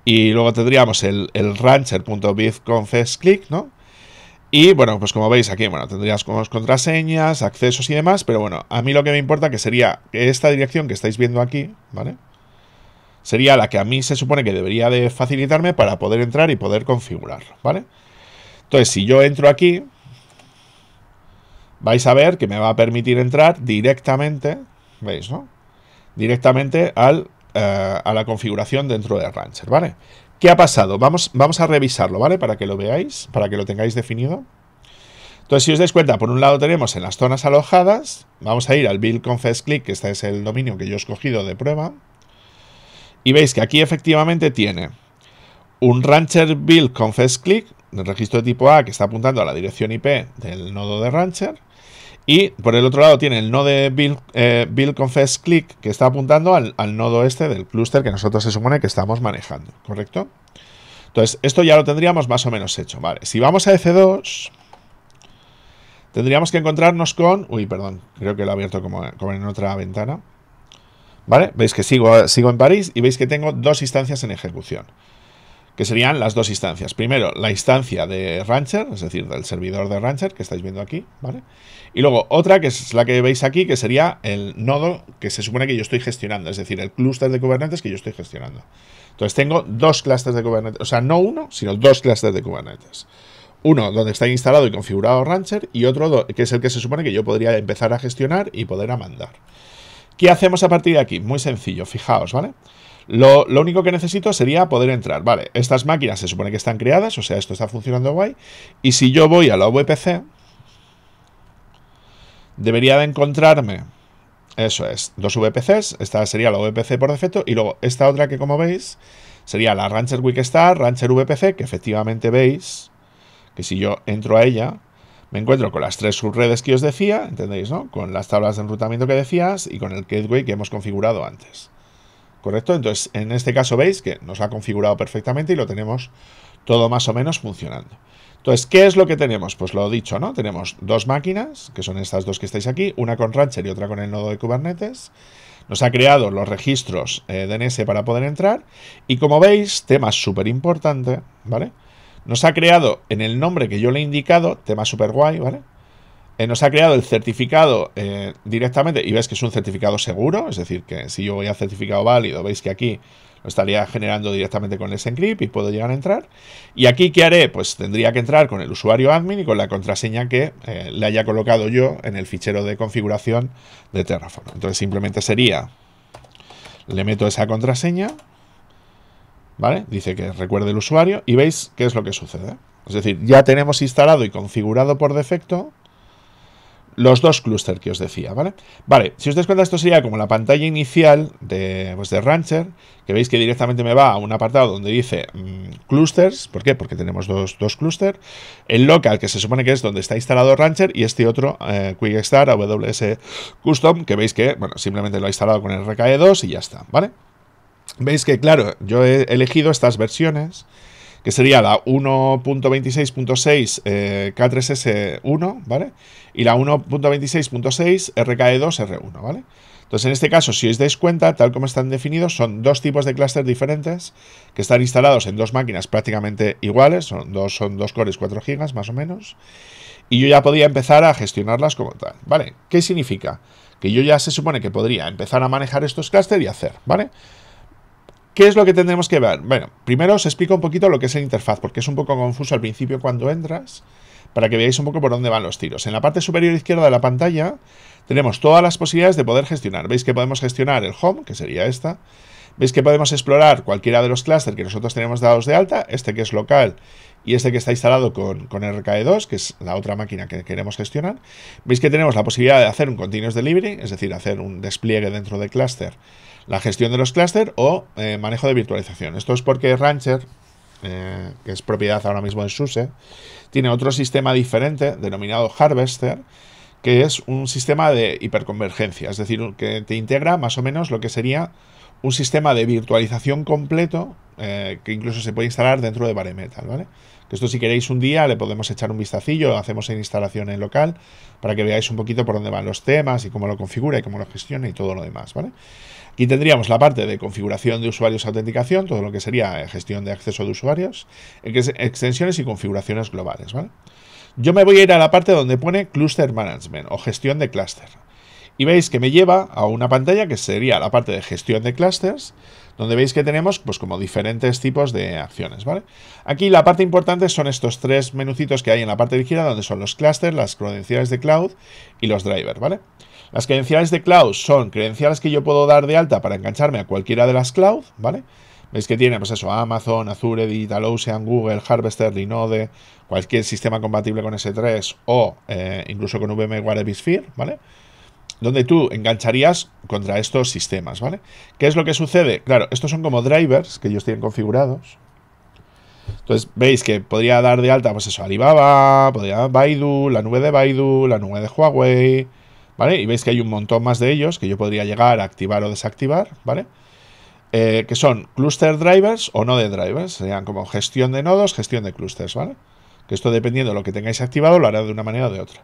y luego tendríamos el, el rancher.buildconfessClick, ¿no? Y bueno, pues como veis aquí, bueno, tendrías como contraseñas, accesos y demás, pero bueno, a mí lo que me importa que sería esta dirección que estáis viendo aquí, ¿vale? sería la que a mí se supone que debería de facilitarme para poder entrar y poder configurarlo, ¿vale? Entonces, si yo entro aquí, vais a ver que me va a permitir entrar directamente, ¿veis, no? Directamente eh, a la configuración dentro de Rancher, ¿vale? ¿Qué ha pasado? Vamos, vamos a revisarlo, ¿vale? Para que lo veáis, para que lo tengáis definido. Entonces, si os dais cuenta, por un lado tenemos en las zonas alojadas, vamos a ir al build confess click, que este es el dominio que yo he escogido de prueba, y veis que aquí efectivamente tiene un Rancher Build Confess Click, del registro de tipo A que está apuntando a la dirección IP del nodo de Rancher. Y por el otro lado tiene el nodo de build, eh, confess click que está apuntando al, nodo este del clúster que nosotros se supone que estamos manejando, ¿correcto? Entonces, esto ya lo tendríamos más o menos hecho. Vale, si vamos a EC2, tendríamos que encontrarnos con... Uy, perdón, creo que lo he abierto como en otra ventana. ¿Vale? Veis que sigo, sigo en París y veis que tengo dos instancias en ejecución, que serían las dos instancias. Primero, la instancia de Rancher, es decir, del servidor de Rancher que estáis viendo aquí, ¿vale? Y luego otra, que es la que veis aquí, que sería el nodo que se supone que yo estoy gestionando, es decir, el clúster de Kubernetes que yo estoy gestionando. Entonces tengo dos clústeres de Kubernetes, o sea, no uno, sino dos clústeres de Kubernetes. Uno donde está instalado y configurado Rancher y otro que es el que se supone que yo podría empezar a gestionar y poder a mandar. ¿Qué hacemos a partir de aquí? Muy sencillo, fijaos, ¿vale? Lo, único que necesito sería poder entrar. Vale, estas máquinas se supone que están creadas, o sea, esto está funcionando guay. Y si yo voy a la VPC, debería de encontrarme, eso es, dos VPCs. Esta sería la VPC por defecto y luego esta otra que como veis sería la Rancher Weekstar, Rancher VPC, que efectivamente veis que si yo entro a ella, me encuentro con las tres subredes que os decía, ¿entendéis? No? Con las tablas de enrutamiento que decías y con el gateway que hemos configurado antes. ¿Correcto? Entonces, en este caso veis que nos ha configurado perfectamente y lo tenemos todo más o menos funcionando. Entonces, ¿qué es lo que tenemos? Pues lo he dicho, ¿no? Tenemos dos máquinas, que son estas dos que estáis aquí, una con Rancher y otra con el nodo de Kubernetes. Nos ha creado los registros eh, DNS para poder entrar. Y como veis, tema súper importante, ¿vale? Nos ha creado en el nombre que yo le he indicado, tema super guay, ¿vale? Eh, nos ha creado el certificado eh, directamente y ves que es un certificado seguro, es decir, que si yo voy a certificado válido, veis que aquí lo estaría generando directamente con el Encrypt y puedo llegar a entrar. Y aquí, ¿qué haré? Pues tendría que entrar con el usuario admin y con la contraseña que eh, le haya colocado yo en el fichero de configuración de Terraform. Entonces simplemente sería, le meto esa contraseña ¿vale? Dice que recuerde el usuario y veis qué es lo que sucede. Es decir, ya tenemos instalado y configurado por defecto los dos clúster que os decía, ¿vale? Vale, si os dais cuenta, esto sería como la pantalla inicial de, pues, Rancher, que veis que directamente me va a un apartado donde dice mm, clústeres, clusters, ¿por qué? Porque tenemos dos, dos clusters, el local, que se supone que es donde está instalado Rancher, y este otro, eh, Quickstart AWS Custom, que veis que, simplemente lo ha instalado con el RKE2 y ya está, ¿vale? Veis que, claro, yo he elegido estas versiones, que sería la 1.26.6 eh, K3S1, ¿vale? Y la 1.26.6 RKE2R1, ¿vale? Entonces, en este caso, si os dais cuenta, tal como están definidos, son dos tipos de clústeres diferentes que están instalados en dos máquinas prácticamente iguales, son dos, son dos cores 4 GB más o menos, y yo ya podría empezar a gestionarlas como tal, ¿vale? ¿Qué significa? Que yo ya se supone que podría empezar a manejar estos clústeres y hacer, ¿vale? vale ¿Qué es lo que tendremos que ver? Bueno, primero os explico un poquito lo que es la interfaz, porque es un poco confuso al principio cuando entras, para que veáis un poco por dónde van los tiros. En la parte superior izquierda de la pantalla tenemos todas las posibilidades de poder gestionar. Veis que podemos gestionar el home, que sería esta. Veis que podemos explorar cualquiera de los clústeres que nosotros tenemos dados de alta, este que es local y este que está instalado con, con RKE2, que es la otra máquina que queremos gestionar. Veis que tenemos la posibilidad de hacer un continuous delivery, es decir, hacer un despliegue dentro de clúster la gestión de los clústeres o eh, manejo de virtualización. Esto es porque Rancher, eh, que es propiedad ahora mismo de SUSE, tiene otro sistema diferente denominado Harvester, que es un sistema de hiperconvergencia, es decir, que te integra más o menos lo que sería un sistema de virtualización completo eh, que incluso se puede instalar dentro de metal ¿vale? Que esto si queréis un día le podemos echar un vistacillo, hacemos en instalación en local para que veáis un poquito por dónde van los temas y cómo lo configura y cómo lo gestiona y todo lo demás, ¿vale? Aquí tendríamos la parte de configuración de usuarios, autenticación, todo lo que sería eh, gestión de acceso de usuarios, eh, extensiones y configuraciones globales. ¿vale? Yo me voy a ir a la parte donde pone Cluster Management o gestión de Cluster. Y veis que me lleva a una pantalla que sería la parte de gestión de clusters, donde veis que tenemos pues como diferentes tipos de acciones, ¿vale? Aquí la parte importante son estos tres menucitos que hay en la parte de izquierda, donde son los clusters, las credenciales de cloud y los drivers, ¿vale? vale las credenciales de cloud son credenciales que yo puedo dar de alta para engancharme a cualquiera de las cloud, ¿vale? Veis que tiene, pues eso, Amazon, Azure, DigitalOcean, Google, Harvester, Linode, cualquier sistema compatible con S3 o eh, incluso con VMware Episphere, ¿vale? Donde tú engancharías contra estos sistemas, ¿vale? ¿Qué es lo que sucede? Claro, estos son como drivers que ellos tienen configurados. Entonces, veis que podría dar de alta, pues eso, Alibaba, podría Baidu, la nube de Baidu, la nube de Huawei, ¿vale? Y veis que hay un montón más de ellos que yo podría llegar a activar o desactivar, ¿vale? Eh, que son cluster drivers o no de drivers, serían como gestión de nodos, gestión de clusters, ¿vale? Que esto dependiendo de lo que tengáis activado lo hará de una manera o de otra.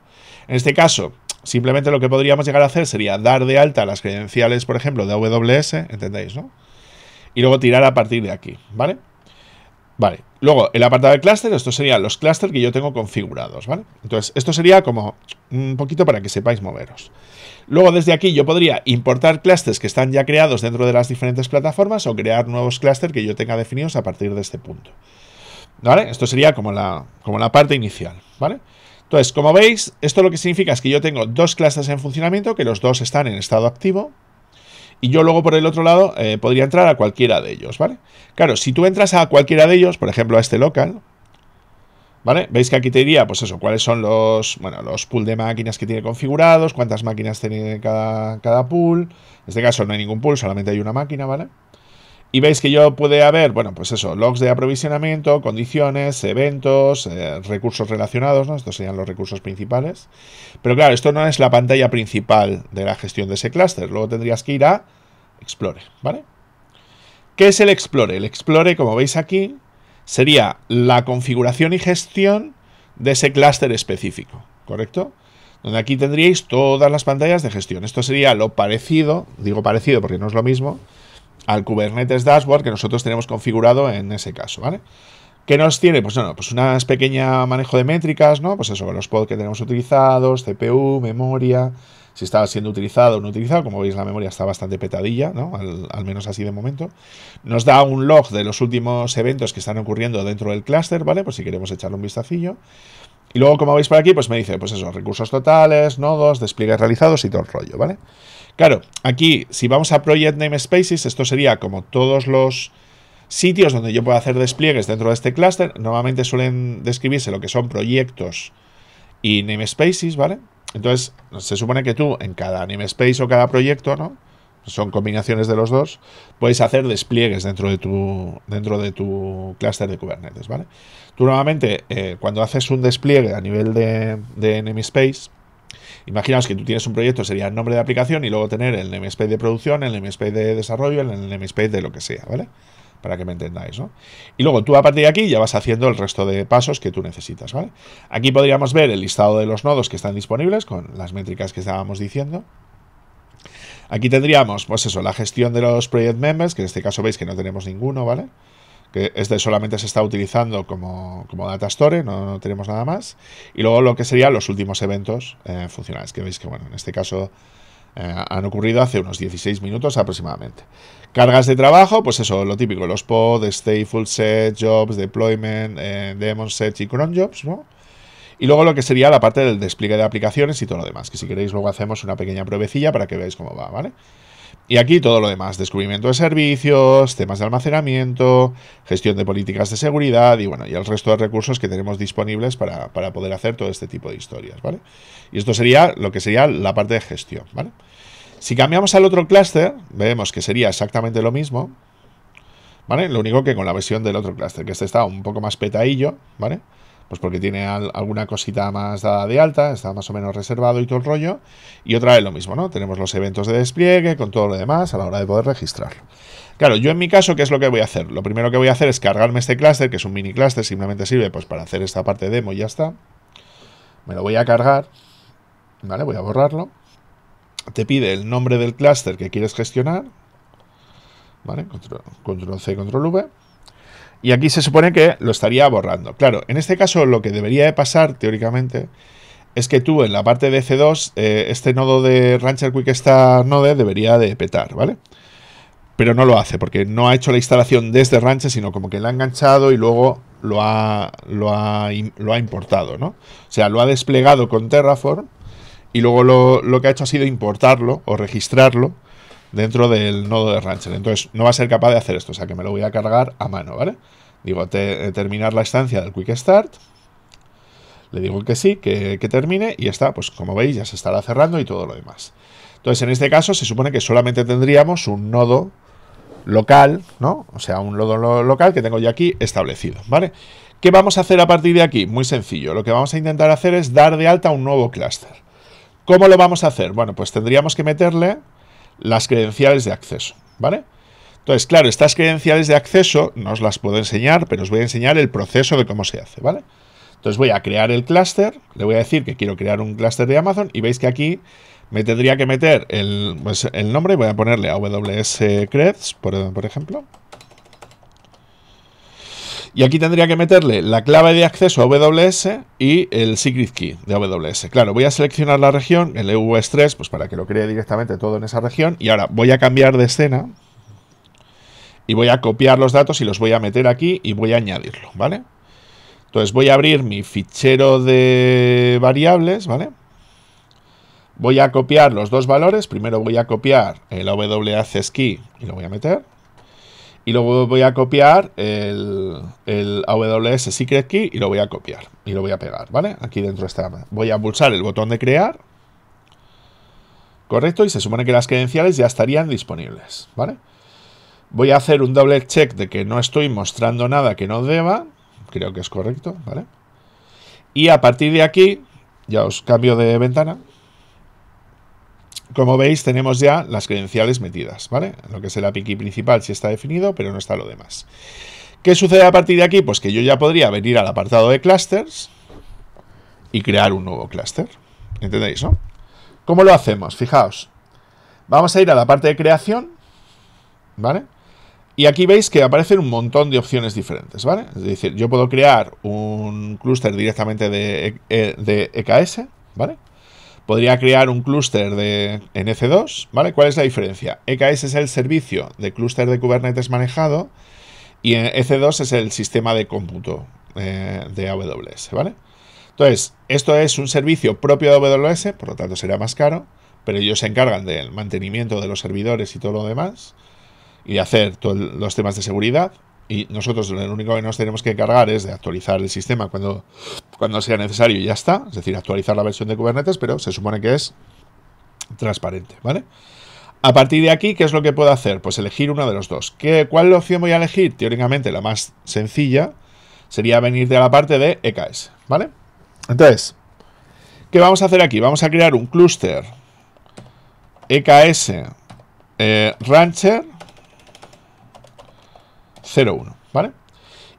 En este caso, simplemente lo que podríamos llegar a hacer sería dar de alta las credenciales, por ejemplo, de AWS, ¿entendéis, no? Y luego tirar a partir de aquí, ¿vale? Vale, Luego, el apartado de clúster, estos serían los clústeres que yo tengo configurados, ¿vale? Entonces, esto sería como un poquito para que sepáis moveros. Luego, desde aquí, yo podría importar clústeres que están ya creados dentro de las diferentes plataformas o crear nuevos clústeres que yo tenga definidos a partir de este punto. ¿Vale? Esto sería como la, como la parte inicial, ¿vale? Entonces, como veis, esto lo que significa es que yo tengo dos clústeres en funcionamiento, que los dos están en estado activo, y yo luego por el otro lado eh, podría entrar a cualquiera de ellos, ¿vale? Claro, si tú entras a cualquiera de ellos, por ejemplo a este local, ¿vale? Veis que aquí te diría, pues eso, cuáles son los, bueno, los pool de máquinas que tiene configurados, cuántas máquinas tiene cada, cada pool. En este caso no hay ningún pool, solamente hay una máquina, ¿vale? vale y veis que yo puede haber, bueno, pues eso, logs de aprovisionamiento, condiciones, eventos, eh, recursos relacionados, ¿no? Estos serían los recursos principales. Pero claro, esto no es la pantalla principal de la gestión de ese clúster. Luego tendrías que ir a Explore, ¿vale? ¿Qué es el Explore? El Explore, como veis aquí, sería la configuración y gestión de ese clúster específico, ¿correcto? Donde aquí tendríais todas las pantallas de gestión. Esto sería lo parecido, digo parecido porque no es lo mismo, al Kubernetes Dashboard que nosotros tenemos configurado en ese caso, ¿vale? ¿Qué nos tiene? Pues bueno, pues una pequeña manejo de métricas, ¿no? Pues eso, los pods que tenemos utilizados, CPU, memoria, si estaba siendo utilizado o no utilizado. Como veis, la memoria está bastante petadilla, ¿no? Al, menos así de momento. Nos da un log de los últimos eventos que están ocurriendo dentro del clúster, ¿vale? Pues si queremos echarle un vistacillo. Y luego, como veis por aquí, pues me dice, pues eso, recursos totales, nodos, despliegues realizados y todo el rollo, ¿vale? vale Claro, aquí si vamos a Project Namespaces, esto sería como todos los sitios donde yo puedo hacer despliegues dentro de este clúster. Normalmente suelen describirse lo que son proyectos y namespaces, ¿vale? Entonces, se supone que tú en cada namespace o cada proyecto, ¿no? Son combinaciones de los dos, puedes hacer despliegues dentro de tu, dentro de tu clúster de Kubernetes, ¿vale? Tú normalmente, eh, cuando haces un despliegue a nivel de, de namespace, Imaginaos que tú tienes un proyecto, sería el nombre de aplicación y luego tener el namespace de producción, el namespace de desarrollo, el namespace de lo que sea, ¿vale? Para que me entendáis, ¿no? Y luego tú a partir de aquí ya vas haciendo el resto de pasos que tú necesitas, ¿vale? Aquí podríamos ver el listado de los nodos que están disponibles con las métricas que estábamos diciendo. Aquí tendríamos, pues eso, la gestión de los project members, que en este caso veis que no tenemos ninguno, ¿vale? vale que este solamente se está utilizando como, como data store, no, tenemos nada más. Y luego lo que serían los últimos eventos eh, funcionales, que veis que, bueno, en este caso eh, han ocurrido hace unos 16 minutos aproximadamente. Cargas de trabajo, pues eso, lo típico, los pods, stay, full set, jobs, deployment, eh, demon set y cron jobs, ¿no? Y luego lo que sería la parte del despliegue de aplicaciones y todo lo demás, que si queréis luego hacemos una pequeña pruebecilla para que veáis cómo va, ¿vale? vale y aquí todo lo demás, descubrimiento de servicios, temas de almacenamiento, gestión de políticas de seguridad y bueno, y el resto de recursos que tenemos disponibles para, poder hacer todo este tipo de historias, ¿vale? Y esto sería lo que sería la parte de gestión, ¿vale? Si cambiamos al otro clúster, vemos que sería exactamente lo mismo, ¿vale? Lo único que con la versión del otro clúster, que este está un poco más petadillo, ¿vale? vale pues porque tiene alguna cosita más dada de alta, está más o menos reservado y todo el rollo. Y otra vez lo mismo, ¿no? Tenemos los eventos de despliegue con todo lo demás a la hora de poder registrarlo. Claro, yo en mi caso, ¿qué es lo que voy a hacer? Lo primero que voy a hacer es cargarme este clúster, que es un mini clúster, simplemente sirve pues para hacer esta parte de demo y ya está. Me lo voy a cargar, ¿vale? Voy a borrarlo. Te pide el nombre del clúster que quieres gestionar, ¿vale? Control, control C, control V y aquí se supone que lo estaría borrando. Claro, en este caso lo que debería de pasar, teóricamente, es que tú en la parte de C2, eh, este nodo de Rancher Quick Node debería de petar, ¿vale? Pero no lo hace, porque no ha hecho la instalación desde Rancher, sino como que la ha enganchado y luego lo ha, lo ha, importado, ¿no? O sea, lo ha desplegado con Terraform y luego lo, lo que ha hecho ha sido importarlo o registrarlo dentro del nodo de Rancher. Entonces, no va a ser capaz de hacer esto, o sea que me lo voy a cargar a mano, ¿vale? Digo, eh, terminar la instancia del Quick Start. Le digo que sí, que, termine y está, pues como veis ya se estará cerrando y todo lo demás. Entonces, en este caso se supone que solamente tendríamos un nodo local, ¿no? O sea, un nodo local que tengo ya aquí establecido, ¿vale? ¿Qué vamos a hacer a partir de aquí? Muy sencillo, lo que vamos a intentar hacer es dar de alta un nuevo clúster. ¿Cómo lo vamos a hacer? Bueno, pues tendríamos que meterle las credenciales de acceso, ¿vale? Entonces, claro, estas credenciales de acceso no os las puedo enseñar, pero os voy a enseñar el proceso de cómo se hace, ¿vale? Entonces voy a crear el clúster, le voy a decir que quiero crear un clúster de Amazon y veis que aquí me tendría que meter el, pues, nombre, voy a ponerle AWS Creds, por ejemplo, y aquí tendría que meterle la clave de acceso a AWS y el secret key de AWS. Claro, voy a seleccionar la región, el eus 3 pues para que lo cree directamente todo en esa región. Y ahora voy a cambiar de escena y voy a copiar los datos y los voy a meter aquí y voy a añadirlo, ¿vale? Entonces voy a abrir mi fichero de variables, ¿vale? Voy a copiar los dos valores. Primero voy a copiar el AWS key y lo voy a meter y luego voy a copiar el, el, AWS Secret Key y lo voy a copiar y lo voy a pegar, ¿vale? Aquí dentro está. Voy a pulsar el botón de crear. Correcto, y se supone que las credenciales ya estarían disponibles, ¿vale? Voy a hacer un doble check de que no estoy mostrando nada que no deba. Creo que es correcto, ¿vale? Y a partir de aquí, ya os cambio de ventana. Como veis, tenemos ya las credenciales metidas, ¿vale? Lo que es el API principal sí está definido, pero no está lo demás. ¿Qué sucede a partir de aquí? Pues que yo ya podría venir al apartado de clusters y crear un nuevo cluster. ¿Entendéis, ¿Cómo lo hacemos? Fijaos. Vamos a ir a la parte de creación, ¿vale? Y aquí veis que aparecen un montón de opciones diferentes, ¿vale? Es decir, yo puedo crear un clúster directamente de, eh, de EKS, ¿vale? podría crear un clúster de ec 2 ¿vale? ¿Cuál es la diferencia? EKS es el servicio de clúster de Kubernetes manejado y EC2 e es el sistema de cómputo eh, de AWS, ¿vale? Entonces, esto es un servicio propio de AWS, por lo tanto será más caro, pero ellos se encargan del mantenimiento de los servidores y todo lo demás, y hacer todos los temas de seguridad, y nosotros lo único que nos tenemos que cargar es de actualizar el sistema cuando, cuando sea necesario y ya está. Es decir, actualizar la versión de Kubernetes, pero se supone que es transparente, ¿vale? A partir de aquí, ¿qué es lo que puedo hacer? Pues elegir uno de los dos. ¿Qué, ¿Cuál opción voy a elegir? Teóricamente, la más sencilla sería venir de la parte de EKS, ¿vale? Entonces, ¿qué vamos a hacer aquí? Vamos a crear un clúster EKS eh, Rancher 01, ¿vale?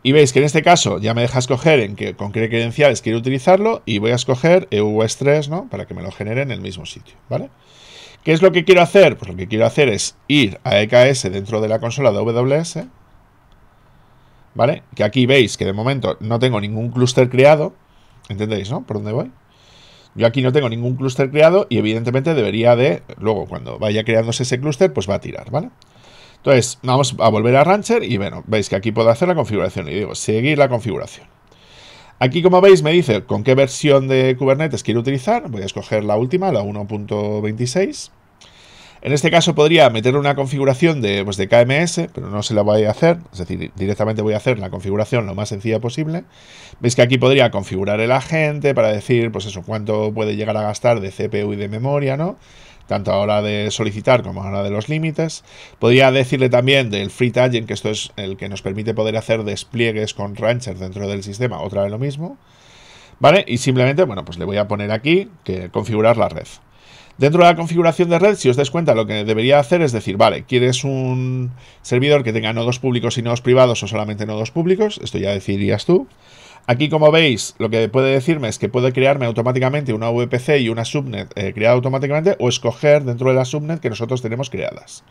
Y veis que en este caso ya me deja escoger en que, con qué credenciales quiero utilizarlo y voy a escoger EUS 3, ¿no? Para que me lo genere en el mismo sitio, ¿vale? ¿Qué es lo que quiero hacer? Pues lo que quiero hacer es ir a EKS dentro de la consola de AWS, ¿vale? Que aquí veis que de momento no tengo ningún clúster creado, ¿entendéis, no? ¿Por dónde voy? Yo aquí no tengo ningún clúster creado y evidentemente debería de, luego cuando vaya creándose ese clúster, pues va a tirar, ¿vale? Entonces, vamos a volver a Rancher y bueno, veis que aquí puedo hacer la configuración y digo, seguir la configuración. Aquí, como veis, me dice con qué versión de Kubernetes quiero utilizar. Voy a escoger la última, la 1.26. En este caso podría meter una configuración de, pues, de KMS, pero no se la voy a hacer, es decir, directamente voy a hacer la configuración lo más sencilla posible. Veis que aquí podría configurar el agente para decir, pues eso, cuánto puede llegar a gastar de CPU y de memoria, ¿no? tanto a la hora de solicitar como a la hora de los límites. Podría decirle también del Free tagging, que esto es el que nos permite poder hacer despliegues con Rancher dentro del sistema, otra vez lo mismo. ¿Vale? Y simplemente, bueno, pues le voy a poner aquí que configurar la red. Dentro de la configuración de red, si os des cuenta, lo que debería hacer es decir, vale, ¿quieres un servidor que tenga nodos públicos y nodos privados o solamente nodos públicos? Esto ya decidirías tú. Aquí, como veis, lo que puede decirme es que puede crearme automáticamente una VPC y una subnet eh, creada automáticamente o escoger dentro de la subnet que nosotros tenemos creadas.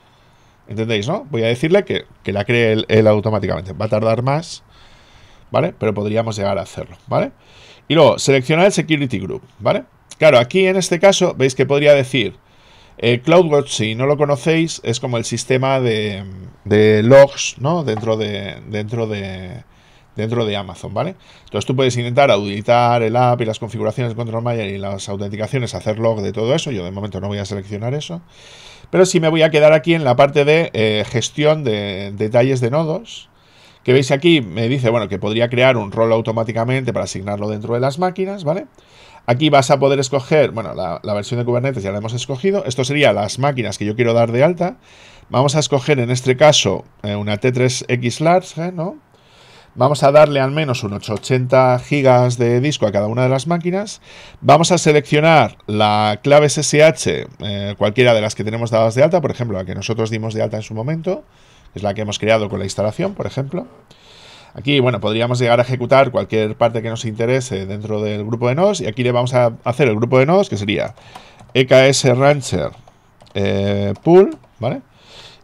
¿Entendéis, no? Voy a decirle que, la cree él, automáticamente. Va a tardar más, ¿vale? Pero podríamos llegar a hacerlo, ¿vale? Y luego, seleccionar el Security Group, ¿vale? Claro, aquí en este caso, veis que podría decir... Eh, CloudWatch, si no lo conocéis, es como el sistema de, de logs, ¿no? Dentro de... Dentro de dentro de Amazon, ¿vale? Entonces tú puedes intentar auditar el app y las configuraciones de Control Manager y las autenticaciones, hacer log de todo eso. Yo de momento no voy a seleccionar eso. Pero si me voy a quedar aquí en la parte de eh, gestión de detalles de nodos que veis aquí me dice, bueno, que podría crear un rol automáticamente para asignarlo dentro de las máquinas, ¿vale? Aquí vas a poder escoger, bueno, la, versión de Kubernetes ya la hemos escogido. Esto sería las máquinas que yo quiero dar de alta. Vamos a escoger en este caso eh, una T3X Large, ¿eh? ¿no? Vamos a darle al menos unos 80 gigas de disco a cada una de las máquinas. Vamos a seleccionar la clave SSH, eh, cualquiera de las que tenemos dadas de alta, por ejemplo, la que nosotros dimos de alta en su momento, es la que hemos creado con la instalación, por ejemplo. Aquí, bueno, podríamos llegar a ejecutar cualquier parte que nos interese dentro del grupo de nodos y aquí le vamos a hacer el grupo de nodos que sería EKS Rancher eh, Pool, ¿vale?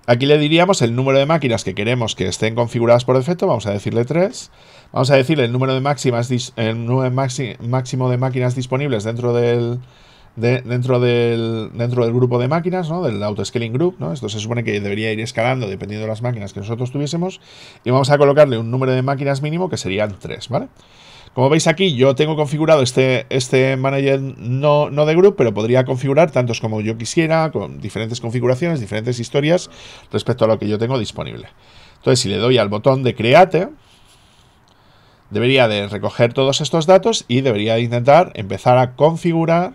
Aquí le diríamos el número de máquinas que queremos que estén configuradas por defecto, vamos a decirle 3. Vamos a decirle el número de máximas máximo de máquinas disponibles dentro del, dentro del dentro del grupo de máquinas, ¿no? del scaling group, ¿no? Esto se supone que debería ir escalando dependiendo de las máquinas que nosotros tuviésemos y vamos a colocarle un número de máquinas mínimo que serían 3, ¿vale? Como veis aquí, yo tengo configurado este, este manager no, no de group, pero podría configurar tantos como yo quisiera, con diferentes configuraciones, diferentes historias respecto a lo que yo tengo disponible. Entonces, si le doy al botón de create, debería de recoger todos estos datos y debería de intentar empezar a configurar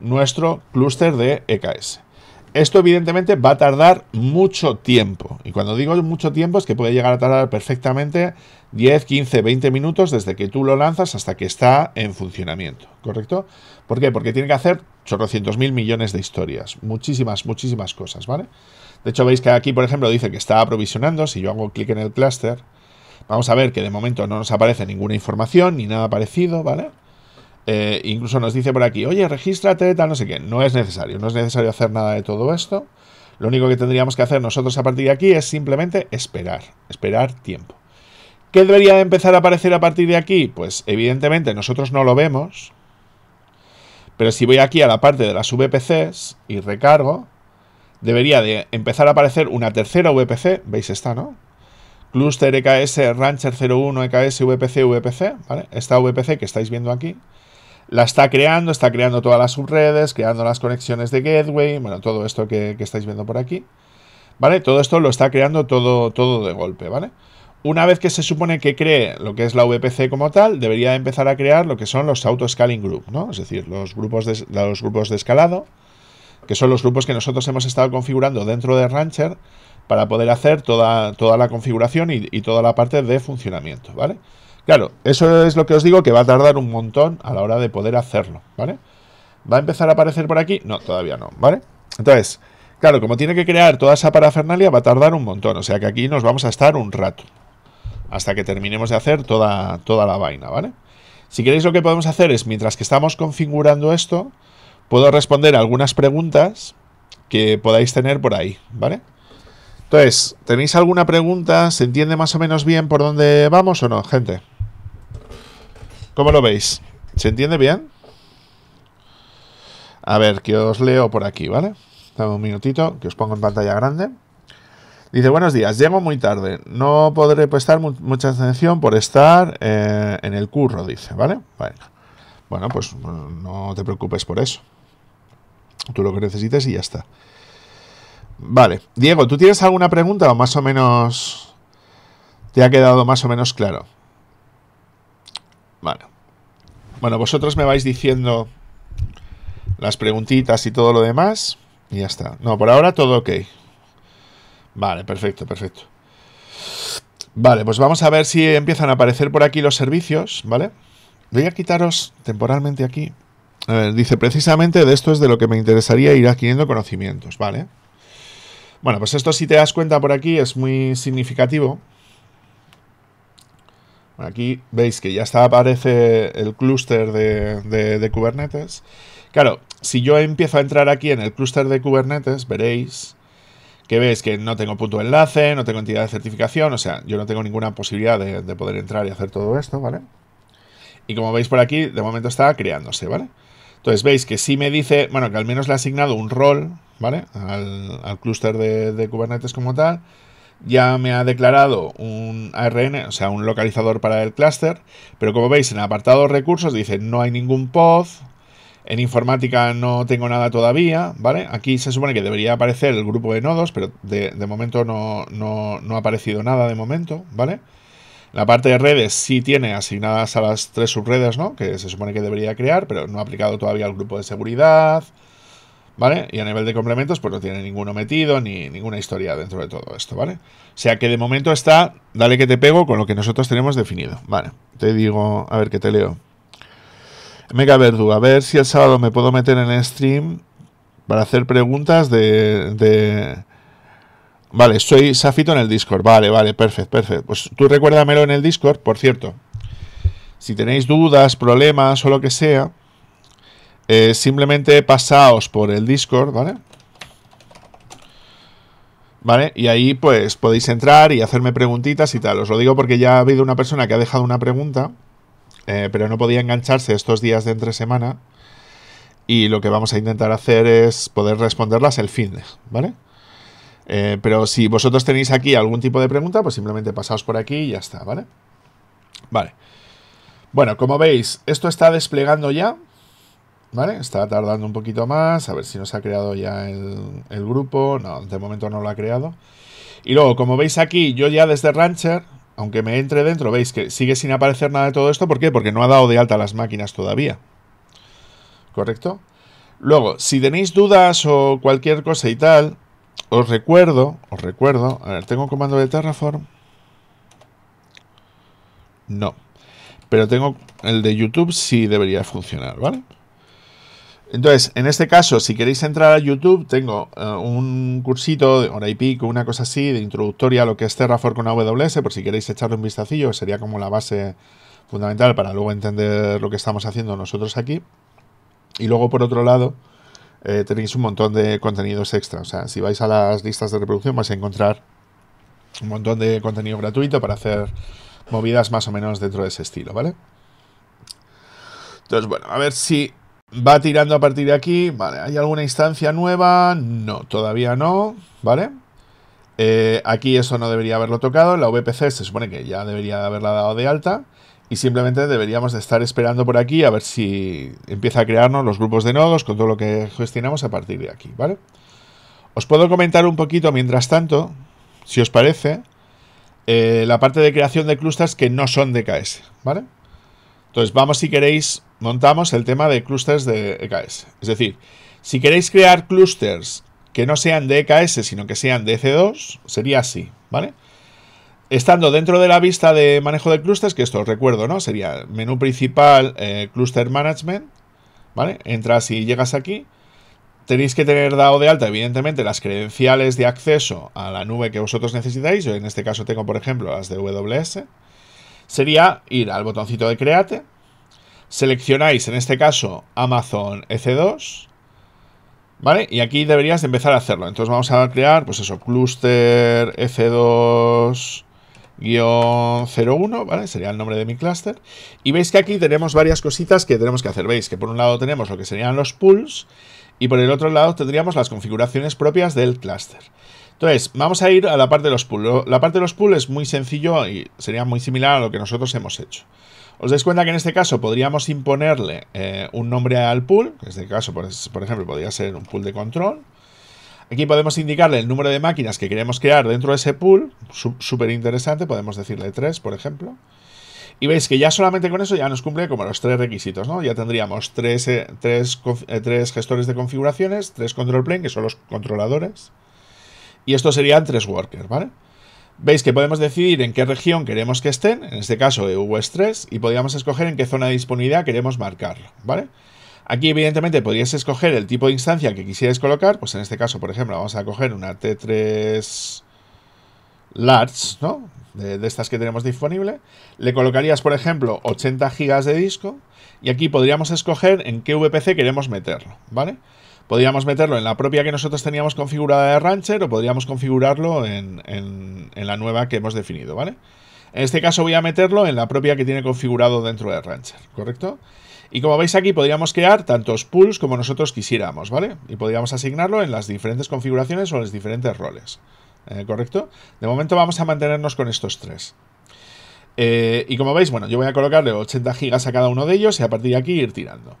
nuestro clúster de EKS. Esto evidentemente va a tardar mucho tiempo. Y cuando digo mucho tiempo es que puede llegar a tardar perfectamente 10, 15, 20 minutos desde que tú lo lanzas hasta que está en funcionamiento. ¿Correcto? ¿Por qué? Porque tiene que hacer chorrocientos mil millones de historias. Muchísimas, muchísimas cosas, ¿vale? De hecho, veis que aquí, por ejemplo, dice que está aprovisionando. Si yo hago clic en el clúster, vamos a ver que de momento no nos aparece ninguna información ni nada parecido, ¿vale? Eh, incluso nos dice por aquí, oye, regístrate, tal, no sé qué. No es necesario, no es necesario hacer nada de todo esto. Lo único que tendríamos que hacer nosotros a partir de aquí es simplemente esperar, esperar tiempo. ¿Qué debería de empezar a aparecer a partir de aquí? Pues evidentemente nosotros no lo vemos, pero si voy aquí a la parte de las VPCs y recargo, debería de empezar a aparecer una tercera VPC, veis esta, ¿no? Cluster EKS Rancher 01 EKS VPC VPC, ¿vale? Esta VPC que estáis viendo aquí, la está creando, está creando todas las subredes, creando las conexiones de gateway, bueno, todo esto que, estáis viendo por aquí, ¿vale? Todo esto lo está creando todo, todo de golpe, ¿vale? Una vez que se supone que cree lo que es la VPC como tal, debería empezar a crear lo que son los auto-scaling group, ¿no? Es decir, los grupos, de, los grupos de escalado, que son los grupos que nosotros hemos estado configurando dentro de Rancher para poder hacer toda, toda la configuración y, toda la parte de funcionamiento, ¿vale? vale Claro, eso es lo que os digo, que va a tardar un montón a la hora de poder hacerlo, ¿vale? ¿Va a empezar a aparecer por aquí? No, todavía no, ¿vale? Entonces, claro, como tiene que crear toda esa parafernalia, va a tardar un montón. O sea que aquí nos vamos a estar un rato. Hasta que terminemos de hacer toda, toda la vaina, ¿vale? Si queréis lo que podemos hacer es, mientras que estamos configurando esto, puedo responder algunas preguntas que podáis tener por ahí, ¿vale? Entonces, ¿tenéis alguna pregunta? ¿Se entiende más o menos bien por dónde vamos o no, gente? ¿Cómo lo veis? ¿Se entiende bien? A ver, que os leo por aquí, ¿vale? Dame un minutito, que os pongo en pantalla grande. Dice, buenos días, llego muy tarde. No podré prestar mucha atención por estar eh, en el curro, dice, ¿vale? Vale. bueno, pues no te preocupes por eso. Tú lo que necesites y ya está. Vale, Diego, ¿tú tienes alguna pregunta o más o menos... ¿Te ha quedado más o menos claro? Bueno, vosotros me vais diciendo las preguntitas y todo lo demás. Y ya está. No, por ahora todo ok. Vale, perfecto, perfecto. Vale, pues vamos a ver si empiezan a aparecer por aquí los servicios, ¿vale? Voy a quitaros temporalmente aquí. dice, precisamente de esto es de lo que me interesaría ir adquiriendo conocimientos, ¿vale? Bueno, pues esto si te das cuenta por aquí es muy significativo. Aquí veis que ya está, aparece el clúster de, de, Kubernetes. Claro, si yo empiezo a entrar aquí en el clúster de Kubernetes, veréis que veis que no tengo punto de enlace, no tengo entidad de certificación, o sea, yo no tengo ninguna posibilidad de, poder entrar y hacer todo esto, ¿vale? Y como veis por aquí, de momento está creándose, ¿vale? Entonces veis que sí me dice, bueno, que al menos le ha asignado un rol, ¿vale? Al, al clúster de, de Kubernetes como tal ya me ha declarado un ARN, o sea, un localizador para el clúster, pero como veis en el apartado recursos dice no hay ningún pod, en informática no tengo nada todavía, ¿vale? Aquí se supone que debería aparecer el grupo de nodos, pero de, momento no, no, ha aparecido nada de momento, ¿vale? La parte de redes sí tiene asignadas a las tres subredes, ¿no? Que se supone que debería crear, pero no ha aplicado todavía al grupo de seguridad, ¿Vale? Y a nivel de complementos, pues no tiene ninguno metido, ni ninguna historia dentro de todo esto, ¿vale? O sea que de momento está, dale que te pego con lo que nosotros tenemos definido. Vale, te digo, a ver qué te leo. Mega Verdu, a ver si el sábado me puedo meter en el stream para hacer preguntas de, de... Vale, soy Safito en el Discord. Vale, vale, perfecto, perfecto. Pues tú recuérdamelo en el Discord, por cierto. Si tenéis dudas, problemas o lo que sea, eh, simplemente pasaos por el Discord, ¿vale? ¿Vale? Y ahí pues podéis entrar y hacerme preguntitas y tal. Os lo digo porque ya ha habido una persona que ha dejado una pregunta, eh, pero no podía engancharse estos días de entre semana. Y lo que vamos a intentar hacer es poder responderlas el fin de, ¿vale? Eh, pero si vosotros tenéis aquí algún tipo de pregunta, pues simplemente pasaos por aquí y ya está, ¿vale? Vale. Bueno, como veis, esto está desplegando ya. ¿Vale? Está tardando un poquito más, a ver si nos ha creado ya el, grupo. No, de momento no lo ha creado. Y luego, como veis aquí, yo ya desde Rancher, aunque me entre dentro, veis que sigue sin aparecer nada de todo esto. ¿Por qué? Porque no ha dado de alta las máquinas todavía. ¿Correcto? Luego, si tenéis dudas o cualquier cosa y tal, os recuerdo, os recuerdo, a ver, tengo comando de Terraform. No. Pero tengo el de YouTube sí debería funcionar, ¿vale? Entonces, en este caso, si queréis entrar a YouTube, tengo eh, un cursito de hora y pico, una cosa así, de introductoria a lo que es Terraform con AWS, por si queréis echarle un vistacillo, sería como la base fundamental para luego entender lo que estamos haciendo nosotros aquí. Y luego, por otro lado, eh, tenéis un montón de contenidos extra. O sea, si vais a las listas de reproducción vais a encontrar un montón de contenido gratuito para hacer movidas más o menos dentro de ese estilo, ¿vale? Entonces, bueno, a ver si Va tirando a partir de aquí. Vale, ¿hay alguna instancia nueva? No, todavía no. Vale. Eh, aquí eso no debería haberlo tocado. La VPC se supone que ya debería haberla dado de alta. Y simplemente deberíamos estar esperando por aquí a ver si empieza a crearnos los grupos de nodos con todo lo que gestionamos a partir de aquí, ¿vale? Os puedo comentar un poquito, mientras tanto, si os parece, eh, la parte de creación de clusters que no son de KS. ¿vale? Entonces vamos, si queréis, montamos el tema de clusters de EKS. Es decir, si queréis crear clusters que no sean de EKS, sino que sean de EC2, sería así, ¿vale? Estando dentro de la vista de manejo de clusters, que esto os recuerdo, ¿no? Sería menú principal, eh, cluster management, ¿vale? Entras y llegas aquí. Tenéis que tener dado de alta, evidentemente, las credenciales de acceso a la nube que vosotros necesitáis. Yo en este caso tengo, por ejemplo, las de WS. Sería ir al botoncito de Create, Seleccionáis, en este caso, Amazon EC2. ¿Vale? Y aquí deberías empezar a hacerlo. Entonces vamos a crear, pues eso, cluster EC2 01, ¿vale? Sería el nombre de mi cluster Y veis que aquí tenemos varias cositas que tenemos que hacer. Veis que por un lado tenemos lo que serían los pools y por el otro lado tendríamos las configuraciones propias del cluster Entonces, vamos a ir a la parte de los pools. La parte de los pools es muy sencillo y sería muy similar a lo que nosotros hemos hecho. Os dais cuenta que en este caso podríamos imponerle eh, un nombre al pool, que en este caso, por, ejemplo, podría ser un pool de control. Aquí podemos indicarle el número de máquinas que queremos crear dentro de ese pool, súper interesante, podemos decirle tres, por ejemplo. Y veis que ya solamente con eso ya nos cumple como los tres requisitos, ¿no? Ya tendríamos tres, eh, eh, gestores de configuraciones, tres control plane, que son los controladores, y esto serían tres workers, ¿vale? vale Veis que podemos decidir en qué región queremos que estén, en este caso EUS 3, y podríamos escoger en qué zona de disponibilidad queremos marcarlo, ¿vale? Aquí, evidentemente, podrías escoger el tipo de instancia que quisieras colocar, pues en este caso, por ejemplo, vamos a coger una T3 Large, ¿no? De, estas que tenemos disponible. Le colocarías, por ejemplo, 80 GB de disco. Y aquí podríamos escoger en qué VPC queremos meterlo, ¿vale? Podríamos meterlo en la propia que nosotros teníamos configurada de Rancher o podríamos configurarlo en, la nueva que hemos definido, ¿vale? En este caso voy a meterlo en la propia que tiene configurado dentro de Rancher, ¿correcto? Y como veis aquí podríamos crear tantos pools como nosotros quisiéramos, ¿vale? Y podríamos asignarlo en las diferentes configuraciones o en los diferentes roles, ¿eh? ¿correcto? De momento vamos a mantenernos con estos tres. Eh, y como veis, bueno, yo voy a colocarle 80 GB a cada uno de ellos y a partir de aquí ir tirando.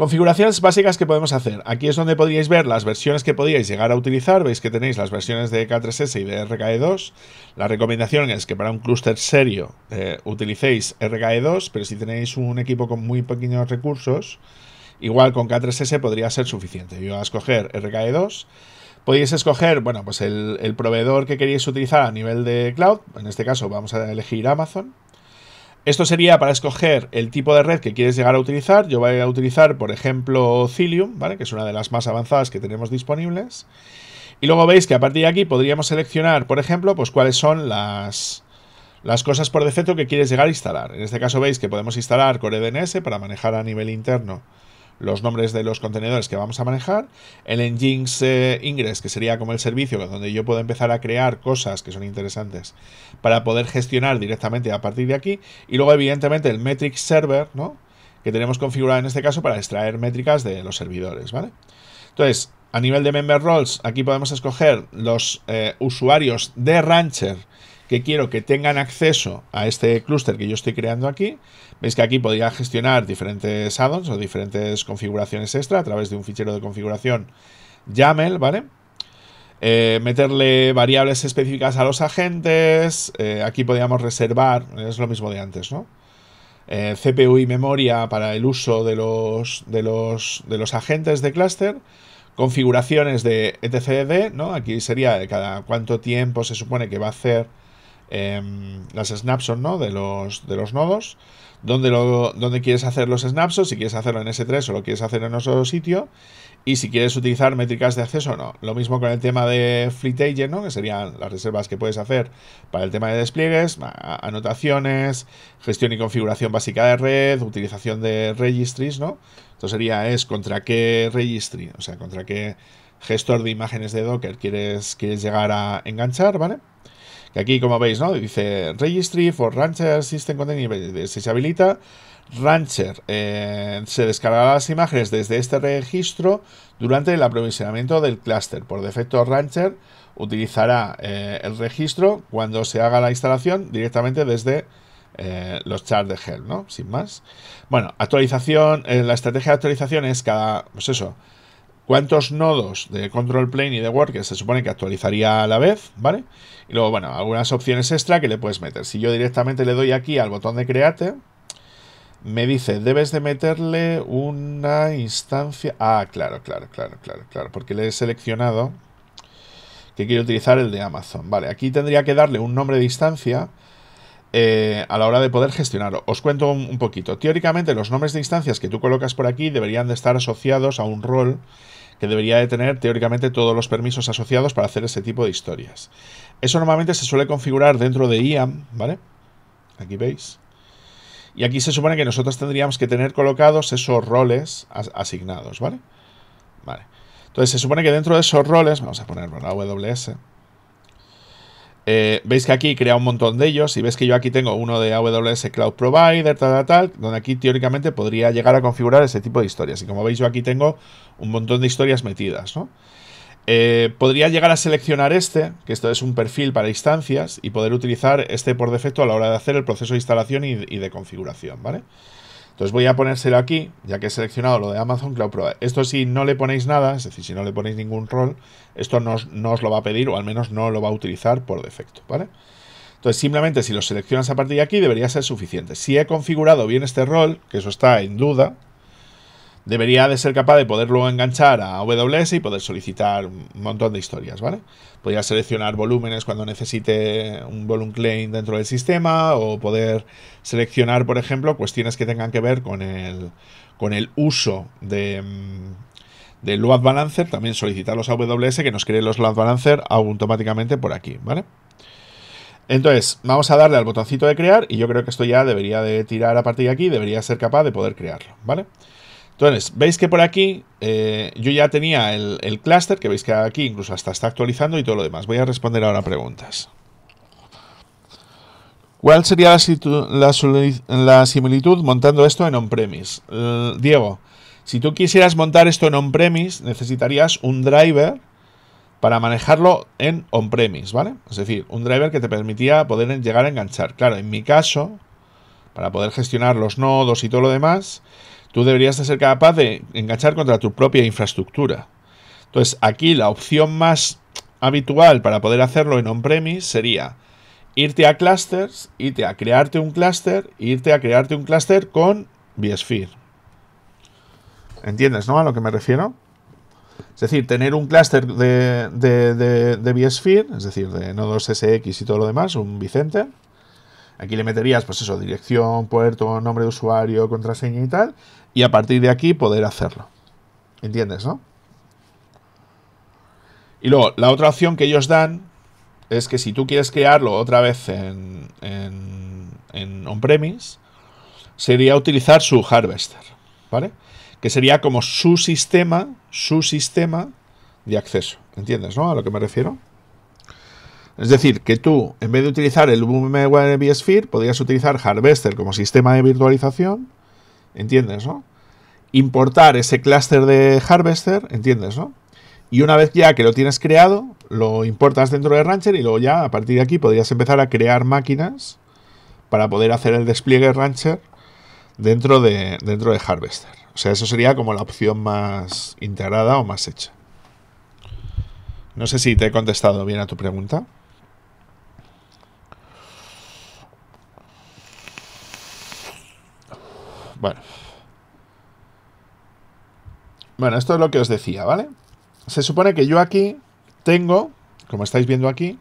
Configuraciones básicas que podemos hacer. Aquí es donde podríais ver las versiones que podíais llegar a utilizar. Veis que tenéis las versiones de e K3S y de RKE2. La recomendación es que para un clúster serio eh, utilicéis RKE2, pero si tenéis un equipo con muy pequeños recursos, igual con e K3S podría ser suficiente. Yo voy a escoger RKE2. Podéis escoger, bueno, pues el, el proveedor que queréis utilizar a nivel de cloud. En este caso vamos a elegir Amazon. Esto sería para escoger el tipo de red que quieres llegar a utilizar. Yo voy a utilizar, por ejemplo, Cilium, que es una de las más avanzadas que tenemos disponibles. Y luego veis que a partir de aquí podríamos seleccionar, por ejemplo, pues cuáles son las, las cosas por defecto que quieres llegar a instalar. En este caso veis que podemos instalar CoreDNS para manejar a nivel interno los nombres de los contenedores que vamos a manejar, el engines Ingress, que sería como el servicio donde yo puedo empezar a crear cosas que son interesantes para poder gestionar directamente a partir de aquí, y luego evidentemente el Metric Server, ¿no? que tenemos configurado en este caso para extraer métricas de los servidores, ¿vale? Entonces, a nivel de member roles, aquí podemos escoger los eh, usuarios de Rancher que quiero que tengan acceso a este clúster que yo estoy creando aquí. Veis que aquí podría gestionar diferentes addons o diferentes configuraciones extra a través de un fichero de configuración YAML, ¿vale? Eh, meterle variables específicas a los agentes. Eh, aquí podríamos reservar, es lo mismo de antes, ¿no? Eh, CPU y memoria para el uso de los, de los, de los agentes de clúster. Configuraciones de etcd, ¿no? Aquí sería cada cuánto tiempo se supone que va a hacer Em, las snapshots ¿no? de, los, de los nodos, dónde, lo, quieres hacer los snapshots, si quieres hacerlo en S3 o lo quieres hacer en otro sitio, y si quieres utilizar métricas de acceso o no. Lo mismo con el tema de Fleet Agent, ¿no? que serían las reservas que puedes hacer para el tema de despliegues, anotaciones, gestión y configuración básica de red, utilización de registries, ¿no? Esto sería es contra qué registry, o sea, contra qué gestor de imágenes de Docker quieres, quieres llegar a enganchar, ¿vale? Que aquí, como veis, ¿no? Dice Registry for Rancher System Container eh, Si se habilita, Rancher eh, se descargará las imágenes desde este registro durante el aprovisionamiento del clúster. Por defecto, Rancher utilizará eh, el registro cuando se haga la instalación directamente desde los charts de Helm, ¿no? Sin más. Bueno, actualización, la estrategia de actualización es cada, pues eso, cuántos nodos de control plane y de worker se supone que actualizaría a la vez, ¿vale? Y luego, bueno, algunas opciones extra que le puedes meter. Si yo directamente le doy aquí al botón de create, me dice, debes de meterle una instancia... Ah, claro, claro, claro, claro, claro, porque le he seleccionado que quiero utilizar el de Amazon. Vale, aquí tendría que darle un nombre de instancia eh, a la hora de poder gestionarlo. Os cuento un poquito. Teóricamente, los nombres de instancias que tú colocas por aquí deberían de estar asociados a un rol que debería de tener teóricamente todos los permisos asociados para hacer ese tipo de historias. Eso normalmente se suele configurar dentro de IAM, ¿vale? Aquí veis. Y aquí se supone que nosotros tendríamos que tener colocados esos roles asignados, ¿vale? Vale. Entonces se supone que dentro de esos roles, vamos a ponerlo la AWS... Eh, veis que aquí crea un montón de ellos y veis que yo aquí tengo uno de AWS Cloud Provider, tal, tal, tal, donde aquí teóricamente podría llegar a configurar ese tipo de historias. Y como veis yo aquí tengo un montón de historias metidas, ¿no? Eh, podría llegar a seleccionar este, que esto es un perfil para instancias, y poder utilizar este por defecto a la hora de hacer el proceso de instalación y, de configuración, ¿vale? vale entonces voy a ponérselo aquí, ya que he seleccionado lo de Amazon Cloud Provider. Esto si no le ponéis nada, es decir, si no le ponéis ningún rol, esto no, os lo va a pedir o al menos no lo va a utilizar por defecto, ¿vale? Entonces simplemente si lo seleccionas a partir de aquí debería ser suficiente. Si he configurado bien este rol, que eso está en duda, debería de ser capaz de poderlo enganchar a AWS y poder solicitar un montón de historias, ¿vale? Podría seleccionar volúmenes cuando necesite un volume claim dentro del sistema o poder seleccionar, por ejemplo, cuestiones que tengan que ver con el, con el uso de, mm, de load balancer, también solicitarlos a AWS que nos cree los load balancer automáticamente por aquí, ¿vale? Entonces, vamos a darle al botoncito de crear y yo creo que esto ya debería de tirar a partir de aquí, debería ser capaz de poder crearlo, ¿vale? vale entonces, veis que por aquí eh, yo ya tenía el, clúster, que veis que aquí incluso hasta está actualizando y todo lo demás. Voy a responder ahora preguntas. ¿Cuál sería la, similitud montando esto en on-premise? Diego, si tú quisieras montar esto en on-premise, necesitarías un driver para manejarlo en on-premise, ¿vale? Es decir, un driver que te permitía poder llegar a enganchar. Claro, en mi caso, para poder gestionar los nodos y todo lo demás, tú deberías ser capaz de enganchar contra tu propia infraestructura. Entonces, aquí la opción más habitual para poder hacerlo en on-premise sería irte a clusters, irte a crearte un cluster, irte a crearte un cluster con vSphere. ¿Entiendes, no? A lo que me refiero. Es decir, tener un cluster de, de, vSphere, es decir, de nodos SX y todo lo demás, un Vicente. Aquí le meterías, pues eso, dirección, puerto, nombre de usuario, contraseña y tal. Y a partir de aquí poder hacerlo. ¿Entiendes, no? Y luego, la otra opción que ellos dan es que si tú quieres crearlo otra vez en, en, en on-premise, sería utilizar su harvester, ¿vale? Que sería como su sistema, su sistema de acceso. ¿Entiendes, no? A lo que me refiero. Es decir, que tú, en vez de utilizar el VMware vSphere, podrías utilizar Harvester como sistema de virtualización, ¿entiendes, no? Importar ese clúster de Harvester, ¿entiendes, Y una vez ya que lo tienes creado, lo importas dentro de Rancher y luego ya, a partir de aquí, podrías empezar a crear máquinas para poder hacer el despliegue Rancher dentro de, dentro de Harvester. O sea, eso sería como la opción más integrada o más hecha. No sé si te he contestado bien a tu pregunta. Bueno. Bueno, esto es lo que os decía, ¿vale? Se supone que yo aquí tengo, como estáis viendo aquí,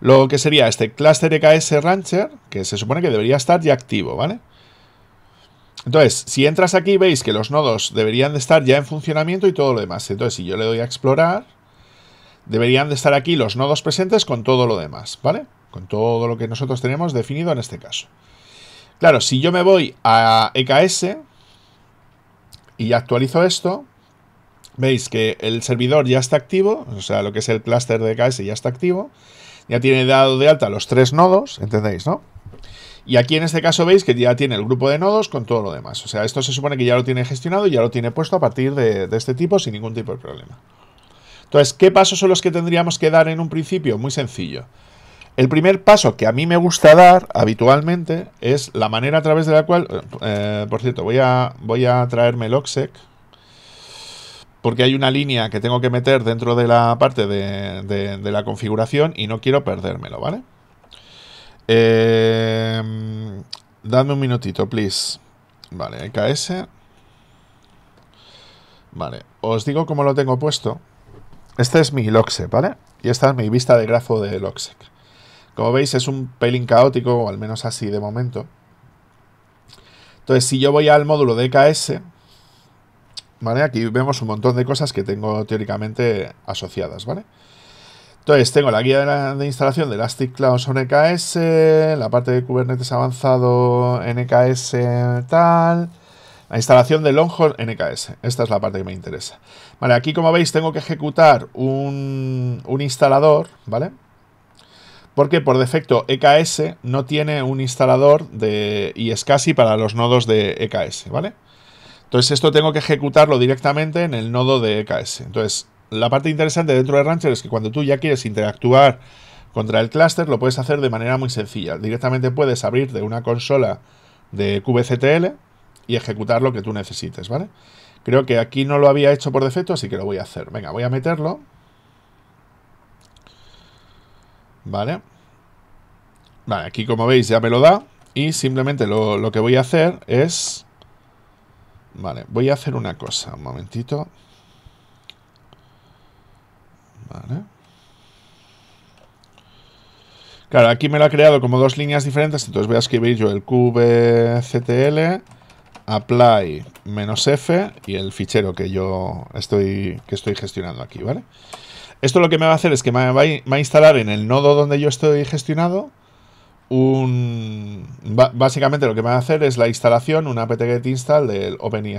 lo que sería este cluster EKS Rancher, que se supone que debería estar ya activo, ¿vale? Entonces, si entras aquí, veis que los nodos deberían de estar ya en funcionamiento y todo lo demás. Entonces, si yo le doy a explorar, deberían de estar aquí los nodos presentes con todo lo demás, ¿vale? Con todo lo que nosotros tenemos definido en este caso. Claro, si yo me voy a EKS y actualizo esto, veis que el servidor ya está activo, o sea, lo que es el clúster de EKS ya está activo, ya tiene dado de alta los tres nodos, ¿entendéis, no? Y aquí en este caso veis que ya tiene el grupo de nodos con todo lo demás. O sea, esto se supone que ya lo tiene gestionado y ya lo tiene puesto a partir de, de este tipo sin ningún tipo de problema. Entonces, ¿qué pasos son los que tendríamos que dar en un principio? Muy sencillo. El primer paso que a mí me gusta dar habitualmente es la manera a través de la cual, eh, por cierto, voy a, voy a traerme el porque hay una línea que tengo que meter dentro de la parte de, la configuración y no quiero perdérmelo, ¿vale? Eh, dame un minutito, please. Vale, EKS. Vale, os digo cómo lo tengo puesto. Este es mi Loxec, e ¿vale? Y esta es mi vista de grafo de Loxec. Como veis es un pelín caótico, o al menos así de momento. Entonces si yo voy al módulo de ¿vale? Aquí vemos un montón de cosas que tengo teóricamente asociadas, ¿vale? Entonces tengo la guía de, instalación de Elastic Cloud sobre NKS, la parte de Kubernetes avanzado NKS tal, la instalación de Longhorn NKS. Esta es la parte que me interesa. Vale, aquí como veis tengo que ejecutar un, un instalador, ¿vale? porque por defecto EKS no tiene un instalador de iSCSI para los nodos de EKS, ¿vale? Entonces esto tengo que ejecutarlo directamente en el nodo de EKS. Entonces, la parte interesante dentro de Rancher es que cuando tú ya quieres interactuar contra el clúster, lo puedes hacer de manera muy sencilla. Directamente puedes abrir de una consola de QVCTL y ejecutar lo que tú necesites, ¿vale? Creo que aquí no lo había hecho por defecto, así que lo voy a hacer. Venga, voy a meterlo. ¿Vale? Vale, aquí como veis ya me lo da. Y simplemente lo, que voy a hacer es... Vale, voy a hacer una cosa. Un momentito. Vale. Claro, aquí me lo ha creado como dos líneas diferentes, entonces voy a escribir yo el kubectl apply menos f y el fichero que yo estoy, que estoy gestionando aquí, ¿vale? Esto lo que me va a hacer es que me va, a instalar en el nodo donde yo estoy gestionado un... Básicamente lo que va a hacer es la instalación, un apt-get install del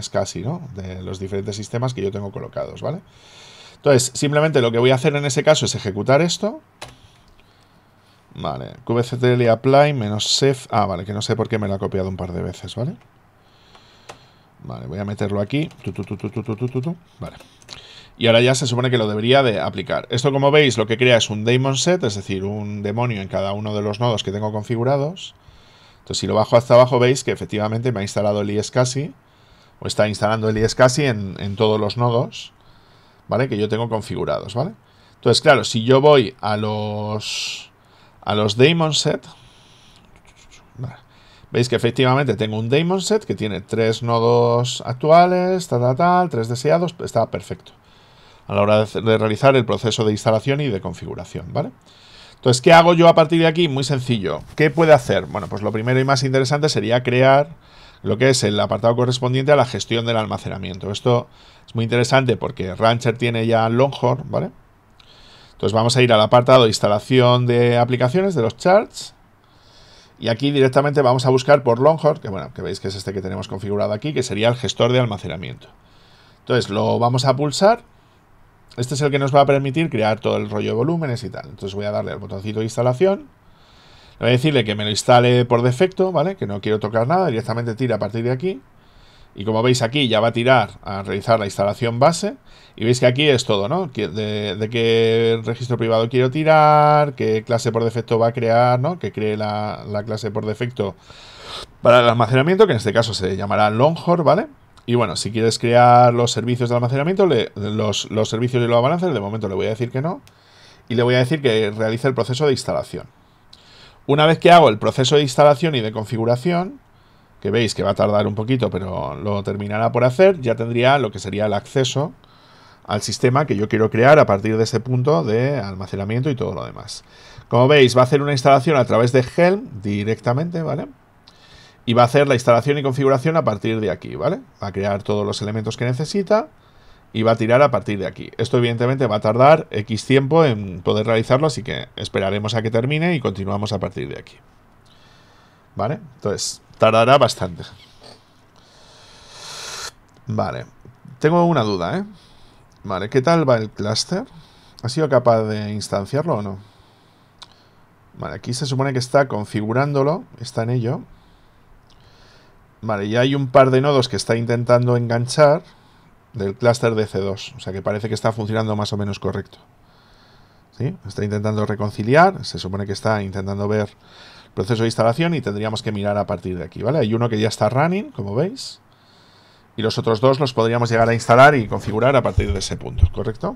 Casi, ¿no? De los diferentes sistemas que yo tengo colocados, ¿vale? Entonces, simplemente lo que voy a hacer en ese caso es ejecutar esto. Vale, kubectl apply menos Ah, vale, que no sé por qué me lo ha copiado un par de veces, ¿vale? Vale, voy a meterlo aquí. Tu, tu, tu, vale y ahora ya se supone que lo debería de aplicar. Esto como veis lo que crea es un daemon set, es decir, un demonio en cada uno de los nodos que tengo configurados. Entonces si lo bajo hasta abajo veis que efectivamente me ha instalado el ISCSI o está instalando el ISCSI en, en todos los nodos ¿vale? que yo tengo configurados. ¿vale? Entonces claro, si yo voy a los, a los daemon set, Veis que efectivamente tengo un daemon set que tiene tres nodos actuales, tal, tal, tal, tres deseados, está perfecto a la hora de, realizar el proceso de instalación y de configuración, ¿vale? Entonces, ¿qué hago yo a partir de aquí? Muy sencillo. ¿Qué puede hacer? Bueno, pues lo primero y más interesante sería crear lo que es el apartado correspondiente a la gestión del almacenamiento. Esto es muy interesante porque Rancher tiene ya Longhorn, ¿vale? Entonces vamos a ir al apartado de instalación de aplicaciones de los charts. Y aquí directamente vamos a buscar por Longhorn, que bueno, que veis que es este que tenemos configurado aquí, que sería el gestor de almacenamiento. Entonces lo vamos a pulsar este es el que nos va a permitir crear todo el rollo de volúmenes y tal. Entonces voy a darle al botoncito de instalación. Le voy a decirle que me lo instale por defecto, ¿vale? Que no quiero tocar nada, directamente tira a partir de aquí. Y como veis aquí ya va a tirar a realizar la instalación base. Y veis que aquí es todo, ¿no? De, qué registro privado quiero tirar, qué clase por defecto va a crear, ¿no? Que cree la, la clase por defecto para el almacenamiento, que en este caso se llamará Longhorn, ¿vale? Y bueno, si quieres crear los servicios de almacenamiento, los, servicios y los balances, de momento le voy a decir que no. Y le voy a decir que realice el proceso de instalación. Una vez que hago el proceso de instalación y de configuración, que veis que va a tardar un poquito, pero lo terminará por hacer, ya tendría lo que sería el acceso al sistema que yo quiero crear a partir de ese punto de almacenamiento y todo lo demás. Como veis, va a hacer una instalación a través de Helm directamente, ¿vale? vale y va a hacer la instalación y configuración a partir de aquí, ¿vale? Va a crear todos los elementos que necesita y va a tirar a partir de aquí. Esto evidentemente va a tardar X tiempo en poder realizarlo, así que esperaremos a que termine y continuamos a partir de aquí. ¿Vale? Entonces, tardará bastante. Vale. Tengo una duda, ¿eh? Vale, ¿qué tal va el cluster? ¿Ha sido capaz de instanciarlo o no? Vale, aquí se supone que está configurándolo, está en ello. Vale, ya hay un par de nodos que está intentando enganchar del clúster de C2. O sea que parece que está funcionando más o menos correcto. ¿Sí? Está intentando reconciliar. Se supone que está intentando ver el proceso de instalación y tendríamos que mirar a partir de aquí. ¿vale? Hay uno que ya está running, como veis. Y los otros dos los podríamos llegar a instalar y configurar a partir de ese punto, ¿correcto?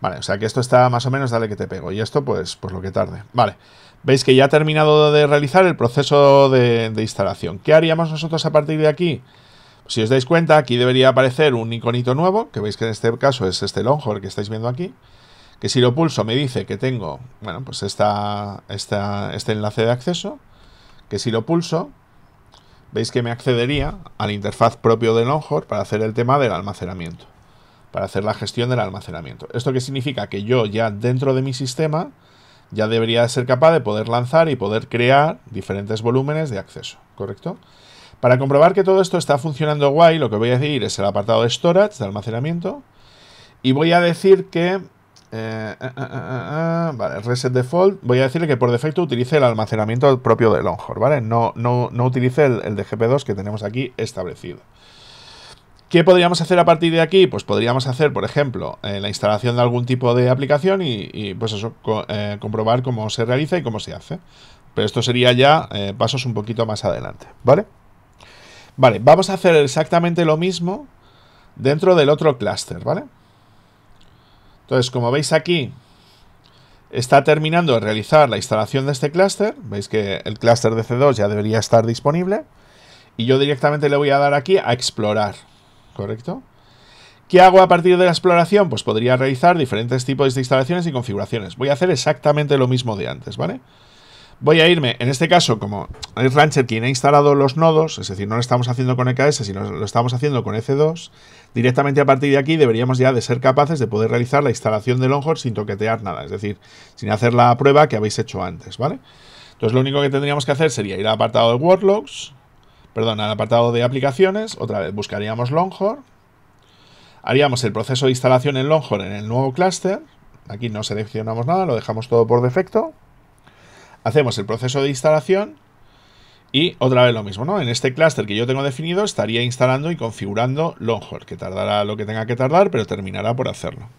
Vale, o sea que esto está más o menos dale que te pego. Y esto, pues, pues lo que tarde. Vale. Veis que ya ha terminado de realizar el proceso de, instalación. ¿Qué haríamos nosotros a partir de aquí? Pues si os dais cuenta, aquí debería aparecer un iconito nuevo, que veis que en este caso es este Longhorn que estáis viendo aquí, que si lo pulso me dice que tengo, bueno, pues está, este enlace de acceso, que si lo pulso, veis que me accedería a la interfaz propio del Longhorn para hacer el tema del almacenamiento, para hacer la gestión del almacenamiento. ¿Esto que significa? Que yo ya dentro de mi sistema ya debería ser capaz de poder lanzar y poder crear diferentes volúmenes de acceso, ¿correcto? Para comprobar que todo esto está funcionando guay, lo que voy a decir es el apartado de storage, de almacenamiento, y voy a decir que... Eh, eh, eh, reset default, voy a decirle que por defecto utilice el almacenamiento propio de Longhorn, ¿vale? No, no, utilice el, el de GP2 que tenemos aquí establecido. ¿Qué podríamos hacer a partir de aquí? Pues podríamos hacer, por ejemplo, eh, la instalación de algún tipo de aplicación y, pues eh, comprobar cómo se realiza y cómo se hace. Pero esto sería ya eh, pasos un poquito más adelante, ¿vale? Vale, vamos a hacer exactamente lo mismo dentro del otro clúster, ¿vale? Entonces, como veis aquí, está terminando de realizar la instalación de este clúster. Veis que el clúster de C2 ya debería estar disponible. Y yo directamente le voy a dar aquí a explorar. ¿correcto? ¿Qué hago a partir de la exploración? Pues podría realizar diferentes tipos de instalaciones y configuraciones. Voy a hacer exactamente lo mismo de antes, ¿vale? Voy a irme, en este caso, como es Rancher quien ha instalado los nodos, es decir, no lo estamos haciendo con EKS, sino lo estamos haciendo con EC2, directamente a partir de aquí deberíamos ya de ser capaces de poder realizar la instalación de Longhorn sin toquetear nada, es decir, sin hacer la prueba que habéis hecho antes, ¿vale? Entonces lo único que tendríamos que hacer sería ir al apartado de Workloads, perdón, al apartado de aplicaciones, otra vez buscaríamos Longhorn, haríamos el proceso de instalación en Longhorn en el nuevo clúster, aquí no seleccionamos nada, lo dejamos todo por defecto, hacemos el proceso de instalación y otra vez lo mismo, ¿no? En este clúster que yo tengo definido estaría instalando y configurando Longhorn, que tardará lo que tenga que tardar, pero terminará por hacerlo.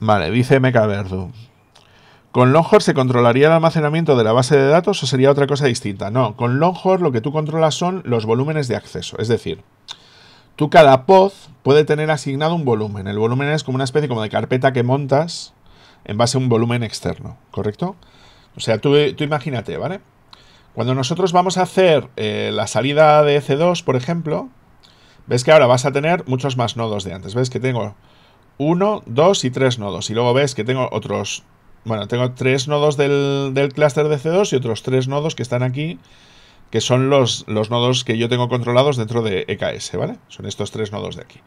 Vale, dice Mecaverdu. ¿Con Longhorn se controlaría el almacenamiento de la base de datos o sería otra cosa distinta? No, con Longhorn lo que tú controlas son los volúmenes de acceso. Es decir, tú cada pod puede tener asignado un volumen. El volumen es como una especie como de carpeta que montas en base a un volumen externo, ¿correcto? O sea, tú, imagínate, ¿vale? Cuando nosotros vamos a hacer eh, la salida de EC2, por ejemplo, ves que ahora vas a tener muchos más nodos de antes. Ves que tengo uno, dos y tres nodos. Y luego ves que tengo otros bueno, tengo tres nodos del, del clúster de C2 y otros tres nodos que están aquí, que son los, los nodos que yo tengo controlados dentro de EKS, ¿vale? Son estos tres nodos de aquí.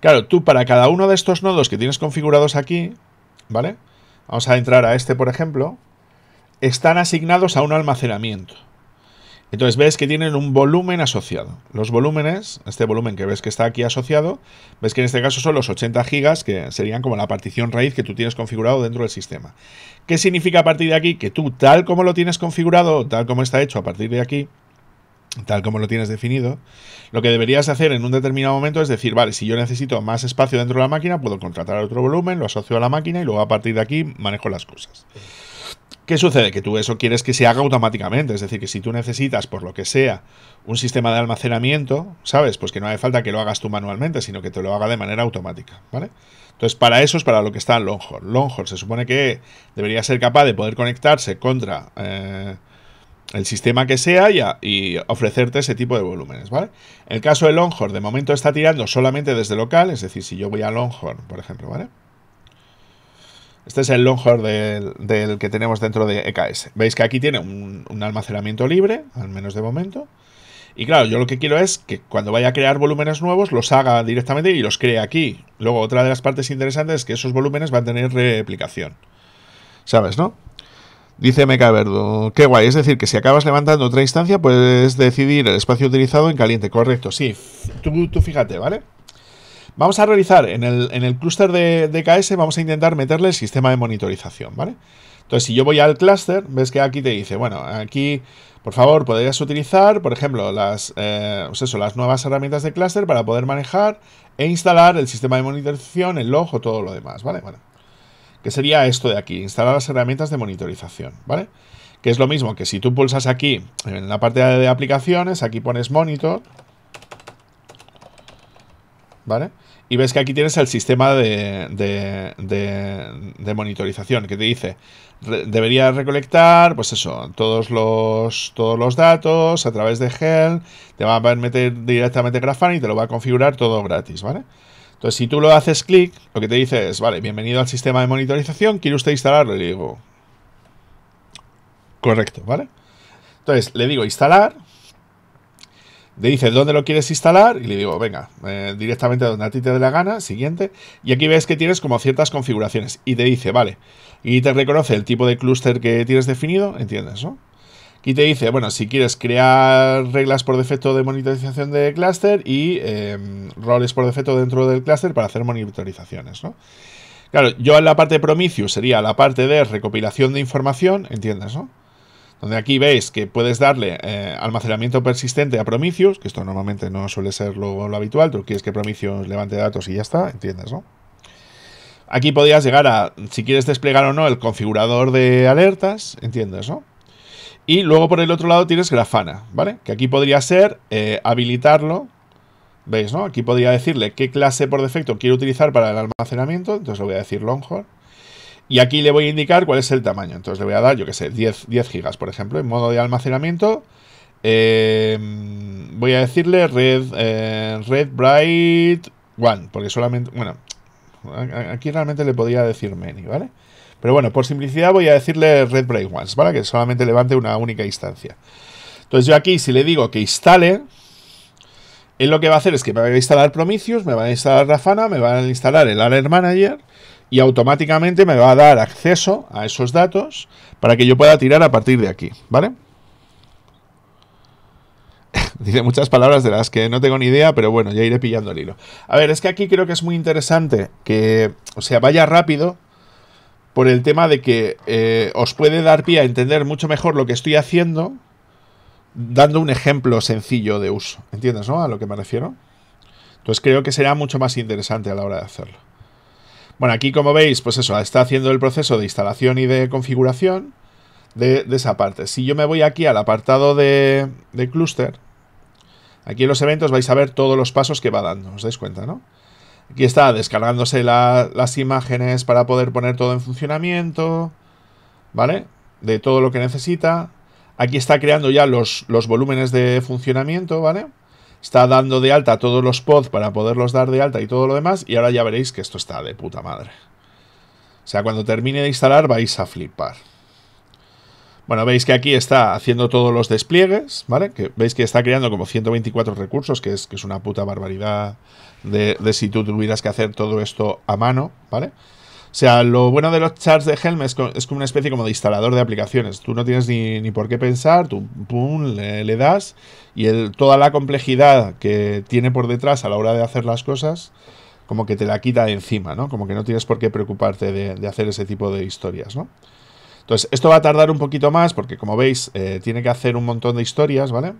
Claro, tú para cada uno de estos nodos que tienes configurados aquí, ¿vale? Vamos a entrar a este, por ejemplo, están asignados a un almacenamiento. Entonces ves que tienen un volumen asociado. Los volúmenes, este volumen que ves que está aquí asociado, ves que en este caso son los 80 gigas, que serían como la partición raíz que tú tienes configurado dentro del sistema. ¿Qué significa a partir de aquí? Que tú, tal como lo tienes configurado, tal como está hecho a partir de aquí, tal como lo tienes definido, lo que deberías hacer en un determinado momento es decir, vale, si yo necesito más espacio dentro de la máquina, puedo contratar otro volumen, lo asocio a la máquina y luego a partir de aquí manejo las cosas. ¿Qué sucede? Que tú eso quieres que se haga automáticamente. Es decir, que si tú necesitas, por lo que sea, un sistema de almacenamiento, ¿sabes? Pues que no hace falta que lo hagas tú manualmente, sino que te lo haga de manera automática, ¿vale? Entonces, para eso es para lo que está Longhorn. Longhorn se supone que debería ser capaz de poder conectarse contra eh, el sistema que sea y, y, ofrecerte ese tipo de volúmenes, ¿vale? el caso de Longhorn, de momento está tirando solamente desde local, es decir, si yo voy a Longhorn, por ejemplo, ¿vale? Este es el Longhorn del, que tenemos dentro de EKS. Veis que aquí tiene un, almacenamiento libre, al menos de momento. Y claro, yo lo que quiero es que cuando vaya a crear volúmenes nuevos, los haga directamente y los cree aquí. Luego, otra de las partes interesantes es que esos volúmenes van a tener replicación. ¿Sabes, no? Dice Meca qué guay, es decir, que si acabas levantando otra instancia, puedes decidir el espacio utilizado en caliente, correcto, sí. Tú, tú fíjate, ¿vale? Vamos a realizar en el, en clúster de, KS, vamos a intentar meterle el sistema de monitorización, ¿vale? Entonces, si yo voy al clúster, ves que aquí te dice, bueno, aquí, por favor, podrías utilizar, por ejemplo, las, eh, pues las nuevas herramientas de clúster para poder manejar e instalar el sistema de monitorización, el log o todo lo demás, ¿vale? Bueno, que sería esto de aquí, instalar las herramientas de monitorización, ¿vale? Que es lo mismo que si tú pulsas aquí, en la parte de aplicaciones, aquí pones monitor, ¿vale? Y ves que aquí tienes el sistema de, monitorización que te dice, debería recolectar, pues eso, todos los, todos los datos a través de gel. te va a meter directamente Grafana y te lo va a configurar todo gratis, ¿vale? Entonces, si tú lo haces clic, lo que te dice es, vale, bienvenido al sistema de monitorización, ¿quiere usted instalarlo? le digo, correcto, ¿vale? Entonces, le digo instalar le dice dónde lo quieres instalar y le digo, venga, eh, directamente donde a ti te dé la gana, siguiente. Y aquí ves que tienes como ciertas configuraciones y te dice, vale, y te reconoce el tipo de clúster que tienes definido, ¿entiendes, no? Y te dice, bueno, si quieres crear reglas por defecto de monitorización de clúster y em, roles por defecto dentro del clúster para hacer monitorizaciones, ¿no? Claro, yo en la parte de Prometheus sería la parte de recopilación de información, ¿entiendes, no? donde aquí veis que puedes darle eh, almacenamiento persistente a Promicios, que esto normalmente no suele ser lo, habitual, tú quieres que Prometheus levante datos y ya está, ¿entiendes, no? Aquí podrías llegar a, si quieres desplegar o no, el configurador de alertas, ¿entiendes, no? Y luego por el otro lado tienes Grafana, ¿vale? Que aquí podría ser eh, habilitarlo, ¿veis, no? Aquí podría decirle qué clase por defecto quiero utilizar para el almacenamiento, entonces le voy a decir Longhorn. Y aquí le voy a indicar cuál es el tamaño. Entonces le voy a dar, yo que sé, 10, 10 gigas, por ejemplo, en modo de almacenamiento. Em, voy a decirle Red, eh, Red Bright One, porque solamente, bueno, aquí realmente le podría decir Many, ¿vale? Pero bueno, por simplicidad voy a decirle Red Bright Ones, ¿vale? Que solamente levante una única instancia. Entonces yo aquí, si le digo que instale, él lo que va a hacer es que me va a instalar Prometheus, me va a instalar Rafana, me va a instalar el Alert Manager y automáticamente me va a dar acceso a esos datos para que yo pueda tirar a partir de aquí, ¿vale? [LAUGHS] Dice muchas palabras de las que no tengo ni idea, pero bueno, ya iré pillando el hilo. A ver, es que aquí creo que es muy interesante que, o sea, vaya rápido por el tema de que eh, os puede dar pie a entender mucho mejor lo que estoy haciendo dando un ejemplo sencillo de uso. ¿Entiendes, no? A lo que me refiero. Entonces creo que será mucho más interesante a la hora de hacerlo. Bueno, aquí como veis, pues eso, está haciendo el proceso de instalación y de configuración de, esa parte. Si yo me voy aquí al apartado de, clúster, aquí en los eventos vais a ver todos los pasos que va dando, os dais cuenta, ¿no? Aquí está descargándose las imágenes para poder poner todo en funcionamiento, ¿vale? De todo lo que necesita. Aquí está creando ya los, los volúmenes de funcionamiento, ¿vale? está dando de alta todos los pods para poderlos dar de alta y todo lo demás, y ahora ya veréis que esto está de puta madre. O sea, cuando termine de instalar vais a flipar. Bueno, veis que aquí está haciendo todos los despliegues, ¿vale? Que veis que está creando como 124 recursos, que es, que es una puta barbaridad de, si tú tuvieras que hacer todo esto a mano, ¿vale? vale o sea, lo bueno de los charts de Helm es, es como una especie como de instalador de aplicaciones. Tú no tienes ni, por qué pensar, tú pum, le, das y toda la complejidad que tiene por detrás a la hora de hacer las cosas, como que te la quita de encima, ¿no? Como que no tienes por qué preocuparte de, hacer ese tipo de historias, ¿no? Entonces, esto va a tardar un poquito más porque, como veis, eh, tiene que hacer un montón de historias, ¿vale?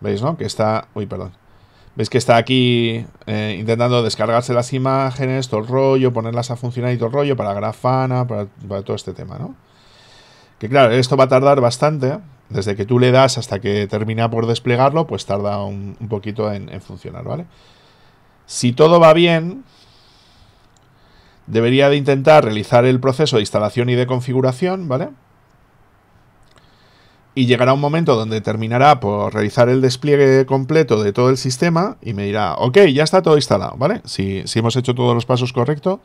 ¿Veis, no? Que está... Uy, perdón. Ves que está aquí eh, intentando descargarse las imágenes, todo el rollo, ponerlas a funcionar y todo el rollo para Grafana, para, todo este tema, ¿no? Que claro, esto va a tardar bastante. Desde que tú le das hasta que termina por desplegarlo, pues tarda un, poquito en, funcionar, ¿vale? Si todo va bien, debería de intentar realizar el proceso de instalación y de configuración, ¿vale? vale y llegará un momento donde terminará por realizar el despliegue completo de todo el sistema y me dirá, ok, ya está todo instalado, ¿vale? Si, hemos hecho todos los pasos correctos,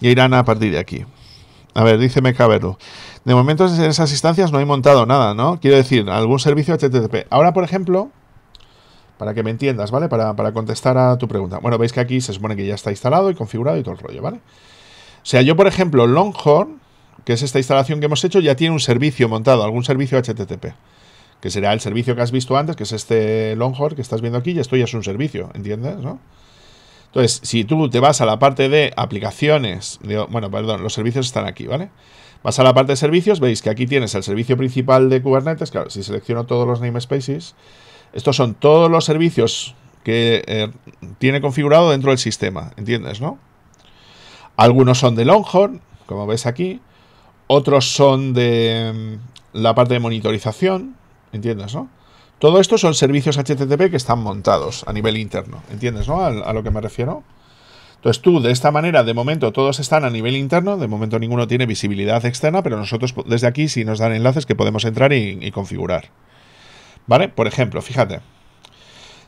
ya irán a partir de aquí. A ver, a verlo. De momento en esas instancias no he montado nada, ¿no? Quiero decir, algún servicio HTTP. Ahora, por ejemplo, para que me entiendas, ¿vale? Para, para contestar a tu pregunta. Bueno, veis que aquí se supone que ya está instalado y configurado y todo el rollo, ¿vale? O sea, yo, por ejemplo, Longhorn que es esta instalación que hemos hecho, ya tiene un servicio montado, algún servicio HTTP, que será el servicio que has visto antes, que es este Longhorn que estás viendo aquí, y esto ya es un servicio, ¿entiendes? ¿No? Entonces, si tú te vas a la parte de aplicaciones, bueno, perdón, los servicios están aquí, ¿vale? Vas a la parte de servicios, veis que aquí tienes el servicio principal de Kubernetes, claro, si selecciono todos los namespaces, estos son todos los servicios que eh, tiene configurado dentro del sistema, ¿entiendes, no? Algunos son de Longhorn, como ves aquí, otros son de mm, la parte de monitorización, ¿entiendes, no? Todo esto son servicios HTTP que están montados a nivel interno, ¿entiendes, no? A, lo que me refiero. Entonces tú, de esta manera, de momento todos están a nivel interno, de momento ninguno tiene visibilidad externa, pero nosotros desde aquí sí nos dan enlaces que podemos entrar y, configurar. ¿Vale? Por ejemplo, fíjate.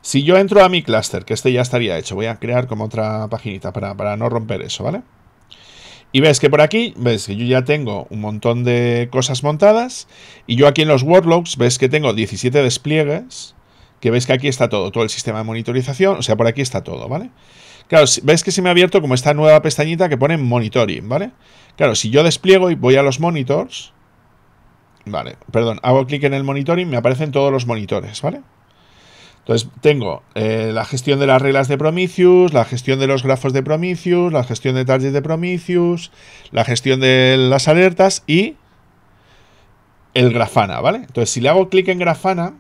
Si yo entro a mi clúster, que este ya estaría hecho, voy a crear como otra paginita para no romper eso, ¿vale? Y ves que por aquí, ves que yo ya tengo un montón de cosas montadas. Y yo aquí en los workloads, ves que tengo 17 despliegues. Que ves que aquí está todo, todo el sistema de monitorización. O sea, por aquí está todo, ¿vale? Claro, ves que se me ha abierto como esta nueva pestañita que pone monitoring, ¿vale? Claro, si yo despliego y voy a los monitors. Vale, perdón, hago clic en el monitoring, me aparecen todos los monitores, ¿vale? Entonces tengo eh, la gestión de las reglas de Prometheus, la gestión de los grafos de Prometheus, la gestión de targets de Prometheus, la gestión de las alertas y el Grafana, ¿vale? Entonces si le hago clic en Grafana,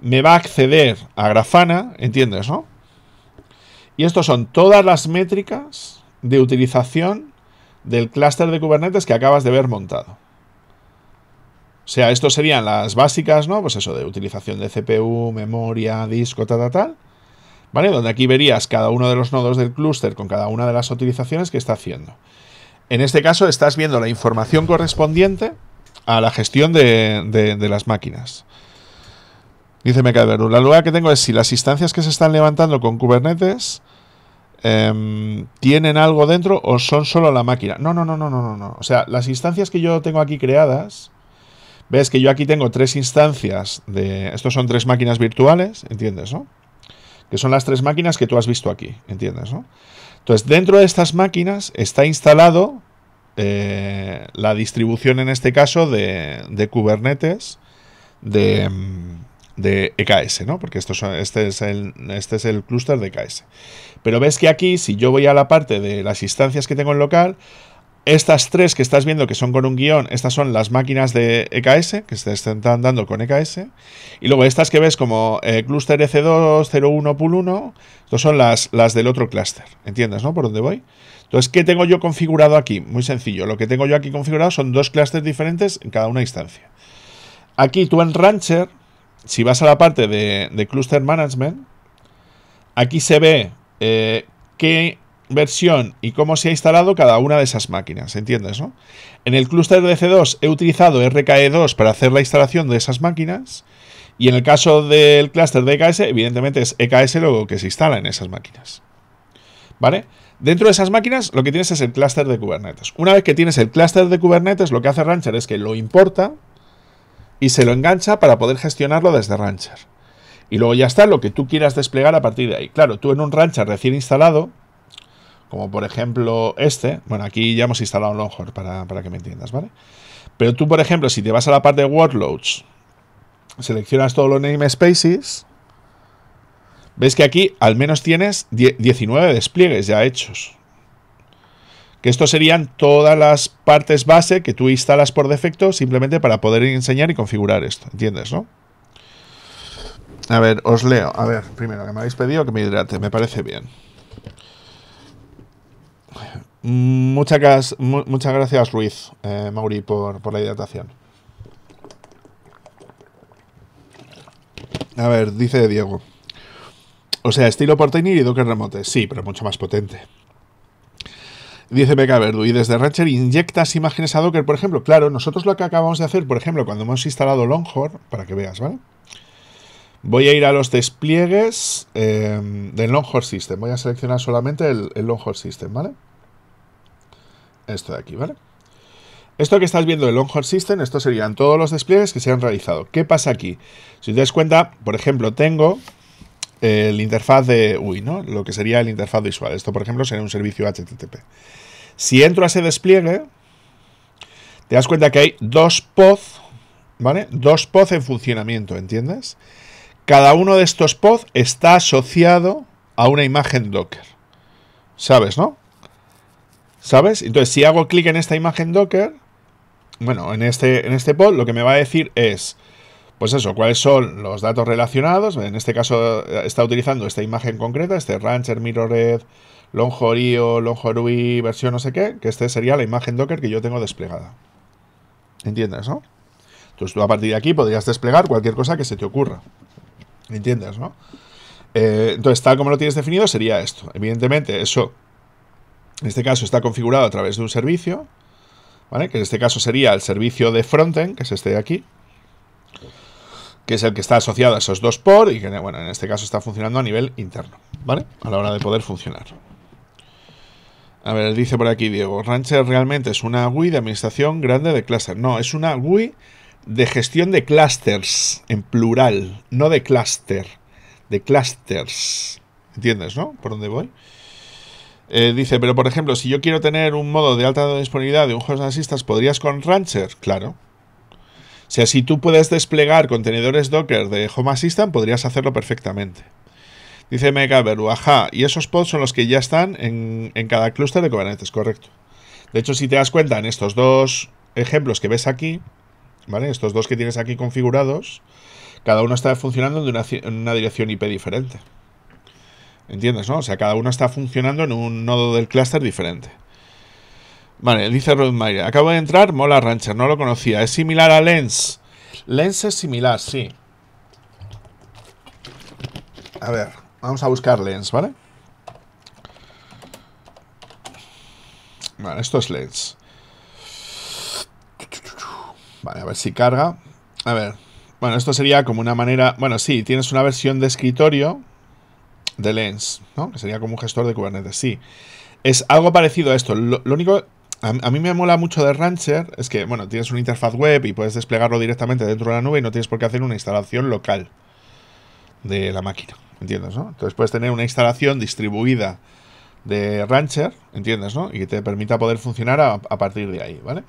me va a acceder a Grafana, ¿entiendes, no? Y estos son todas las métricas de utilización del clúster de Kubernetes que acabas de ver montado. O sea, esto serían las básicas, ¿no? Pues eso, de utilización de CPU, memoria, disco, tal, tal, tal. ¿Vale? Donde aquí verías cada uno de los nodos del clúster con cada una de las utilizaciones que está haciendo. En este caso estás viendo la información correspondiente a la gestión de, las máquinas. Dice Mecaverdu, la duda que tengo es si las instancias que se están levantando con Kubernetes em, tienen algo dentro o son solo la máquina. No, no, no, no, no, no. O sea, las instancias que yo tengo aquí creadas ves que yo aquí tengo tres instancias de... Estos son tres máquinas virtuales, ¿entiendes, Que son las tres máquinas que tú has visto aquí, ¿entiendes, Entonces, dentro de estas máquinas está instalado eh, la distribución, en este caso, de, de Kubernetes de, de, EKS, ¿no? Porque este, es este es el clúster de EKS. Pero ves que aquí, si yo voy a la parte de las instancias que tengo en local, estas tres que estás viendo que son con un guión, estas son las máquinas de EKS que se están dando con EKS. Y luego estas que ves como eh, cluster EC2, 01, pool 1, estas son las, las del otro clúster. ¿Entiendes, ¿Por dónde voy? Entonces, ¿qué tengo yo configurado aquí? Muy sencillo. Lo que tengo yo aquí configurado son dos clústeres diferentes en cada una instancia. Aquí tú en Rancher, si vas a la parte de, Cluster Management, aquí se ve eh, que versión y cómo se ha instalado cada una de esas máquinas, ¿entiendes? No? En el clúster de C2 he utilizado RKE2 para hacer la instalación de esas máquinas y en el caso del clúster de EKS, evidentemente es EKS lo que se instala en esas máquinas. ¿Vale? Dentro de esas máquinas lo que tienes es el clúster de Kubernetes. Una vez que tienes el clúster de Kubernetes, lo que hace Rancher es que lo importa y se lo engancha para poder gestionarlo desde Rancher. Y luego ya está lo que tú quieras desplegar a partir de ahí. Claro, tú en un Rancher recién instalado, como por ejemplo este, bueno, aquí ya hemos instalado Longhorn para, que me entiendas, ¿vale? Pero tú, por ejemplo, si te vas a la parte de workloads, seleccionas todos los namespaces, ves que aquí al menos tienes 19 despliegues ya hechos. Que estos serían todas las partes base que tú instalas por defecto simplemente para poder enseñar y configurar esto. ¿Entiendes, no? A ver, os leo. A ver, primero, que me habéis pedido que me hidrate. Me parece bien. Muchas, muchas gracias, Ruiz, eh, Mauri, por, la hidratación. A ver, dice Diego. O sea, estilo Portainer y Docker remote. Sí, pero mucho más potente. Dice PkBerdu Verdu, y desde Rancher inyectas imágenes a Docker, por ejemplo. Claro, nosotros lo que acabamos de hacer, por ejemplo, cuando hemos instalado Longhorn, para que veas, ¿vale? Voy a ir a los despliegues eh, del Longhorn System. Voy a seleccionar solamente el, el Longhorn System, ¿vale? esto de aquí, ¿vale? Esto que estás viendo el Longhorn System, esto serían todos los despliegues que se han realizado. ¿Qué pasa aquí? Si te das cuenta, por ejemplo, tengo el interfaz de UI, ¿no? Lo que sería el interfaz visual. Esto, por ejemplo, sería un servicio HTTP. Si entro a ese despliegue, te das cuenta que hay dos pods, ¿vale? Dos pods en funcionamiento, ¿entiendes? Cada uno de estos pods está asociado a una imagen Docker. ¿Sabes, no? ¿Sabes? Entonces, si hago clic en esta imagen Docker, bueno, en este, en este pod, lo que me va a decir es, pues eso, cuáles son los datos relacionados. En este caso eh, está utilizando esta imagen concreta, este Rancher, Mirrored, LongHorio, LongHorui, versión no sé qué, que este sería la imagen Docker que yo tengo desplegada. ¿Entiendes, no? Entonces tú a partir de aquí podrías desplegar cualquier cosa que se te ocurra. ¿Entiendes, no? Eh, entonces, tal como lo tienes definido, sería esto. Evidentemente, eso en este caso está configurado a través de un servicio, ¿vale? que en este caso sería el servicio de frontend, que es este de aquí, que es el que está asociado a esos dos por y que bueno, en este caso está funcionando a nivel interno, ¿vale? A la hora de poder funcionar. A ver, dice por aquí Diego, Rancher realmente es una GUI de administración grande de clúster. No, es una Wii de gestión de clusters, en plural, no de clúster, de clusters. ¿Entiendes, no? ¿Por dónde voy? Eh, dice, pero por ejemplo, si yo quiero tener un modo de alta disponibilidad de un Home Assistant, ¿podrías con Rancher? Claro. O sea, Si tú puedes desplegar contenedores Docker de Home Assistant, podrías hacerlo perfectamente. Dice Megaberu, ajá, y esos pods son los que ya están en, cada clúster de Kubernetes, correcto. De hecho, si te das cuenta, en estos dos ejemplos que ves aquí, ¿vale? Estos dos que tienes aquí configurados, cada uno está funcionando en una dirección IP diferente. ¿Entiendes, no? O sea, cada uno está funcionando en un nodo del clúster diferente. Vale, dice Rodmire. Acabo de entrar, mola Rancher, no lo conocía. Es similar a Lens. Lens es similar, sí. A ver, vamos a buscar Lens, ¿vale? Vale, esto es Lens. Vale, a ver si carga. A ver. Bueno, esto sería como una manera... Bueno, sí, tienes una versión de escritorio de Lens, ¿no? Que sería como un gestor de Kubernetes, sí. Es algo parecido a esto. Lo, único, a, mí me mola mucho de Rancher, es que, bueno, tienes una interfaz web y puedes desplegarlo directamente dentro de la nube y no tienes por qué hacer una instalación local de la máquina, ¿entiendes, no? Entonces puedes tener una instalación distribuida de Rancher, ¿entiendes, no? Y que te permita poder funcionar a partir de ahí, ¿vale?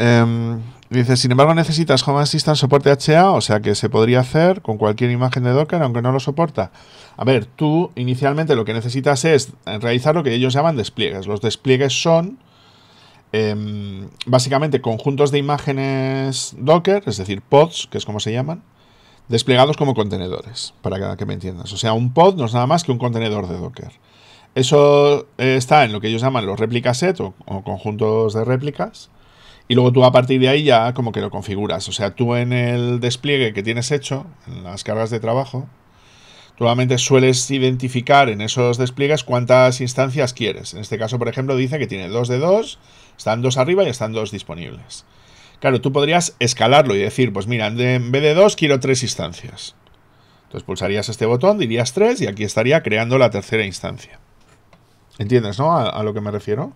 Eh, dice, sin embargo necesitas Home Assistant soporte HA, o sea que se podría hacer con cualquier imagen de Docker, aunque no lo soporta. A ver, tú inicialmente lo que necesitas es realizar lo que ellos llaman despliegues. Los despliegues son em, básicamente conjuntos de imágenes Docker, es decir, pods, que es como se llaman, desplegados como contenedores, para que me entiendas. O sea, un pod no es nada más que un contenedor de Docker. Eso eh, está en lo que ellos llaman los replica set o conjuntos de réplicas. Y luego tú a partir de ahí ya como que lo configuras. O sea, tú en el despliegue que tienes hecho, en las cargas de trabajo, tú solamente sueles identificar en esos despliegues cuántas instancias quieres. En este caso, por ejemplo, dice que tiene dos de dos, están dos arriba y están dos disponibles. Claro, tú podrías escalarlo y decir, pues mira, en vez de dos quiero tres instancias. Entonces pulsarías este botón, dirías tres y aquí estaría creando la tercera instancia. ¿Entiendes, no? a lo que me refiero.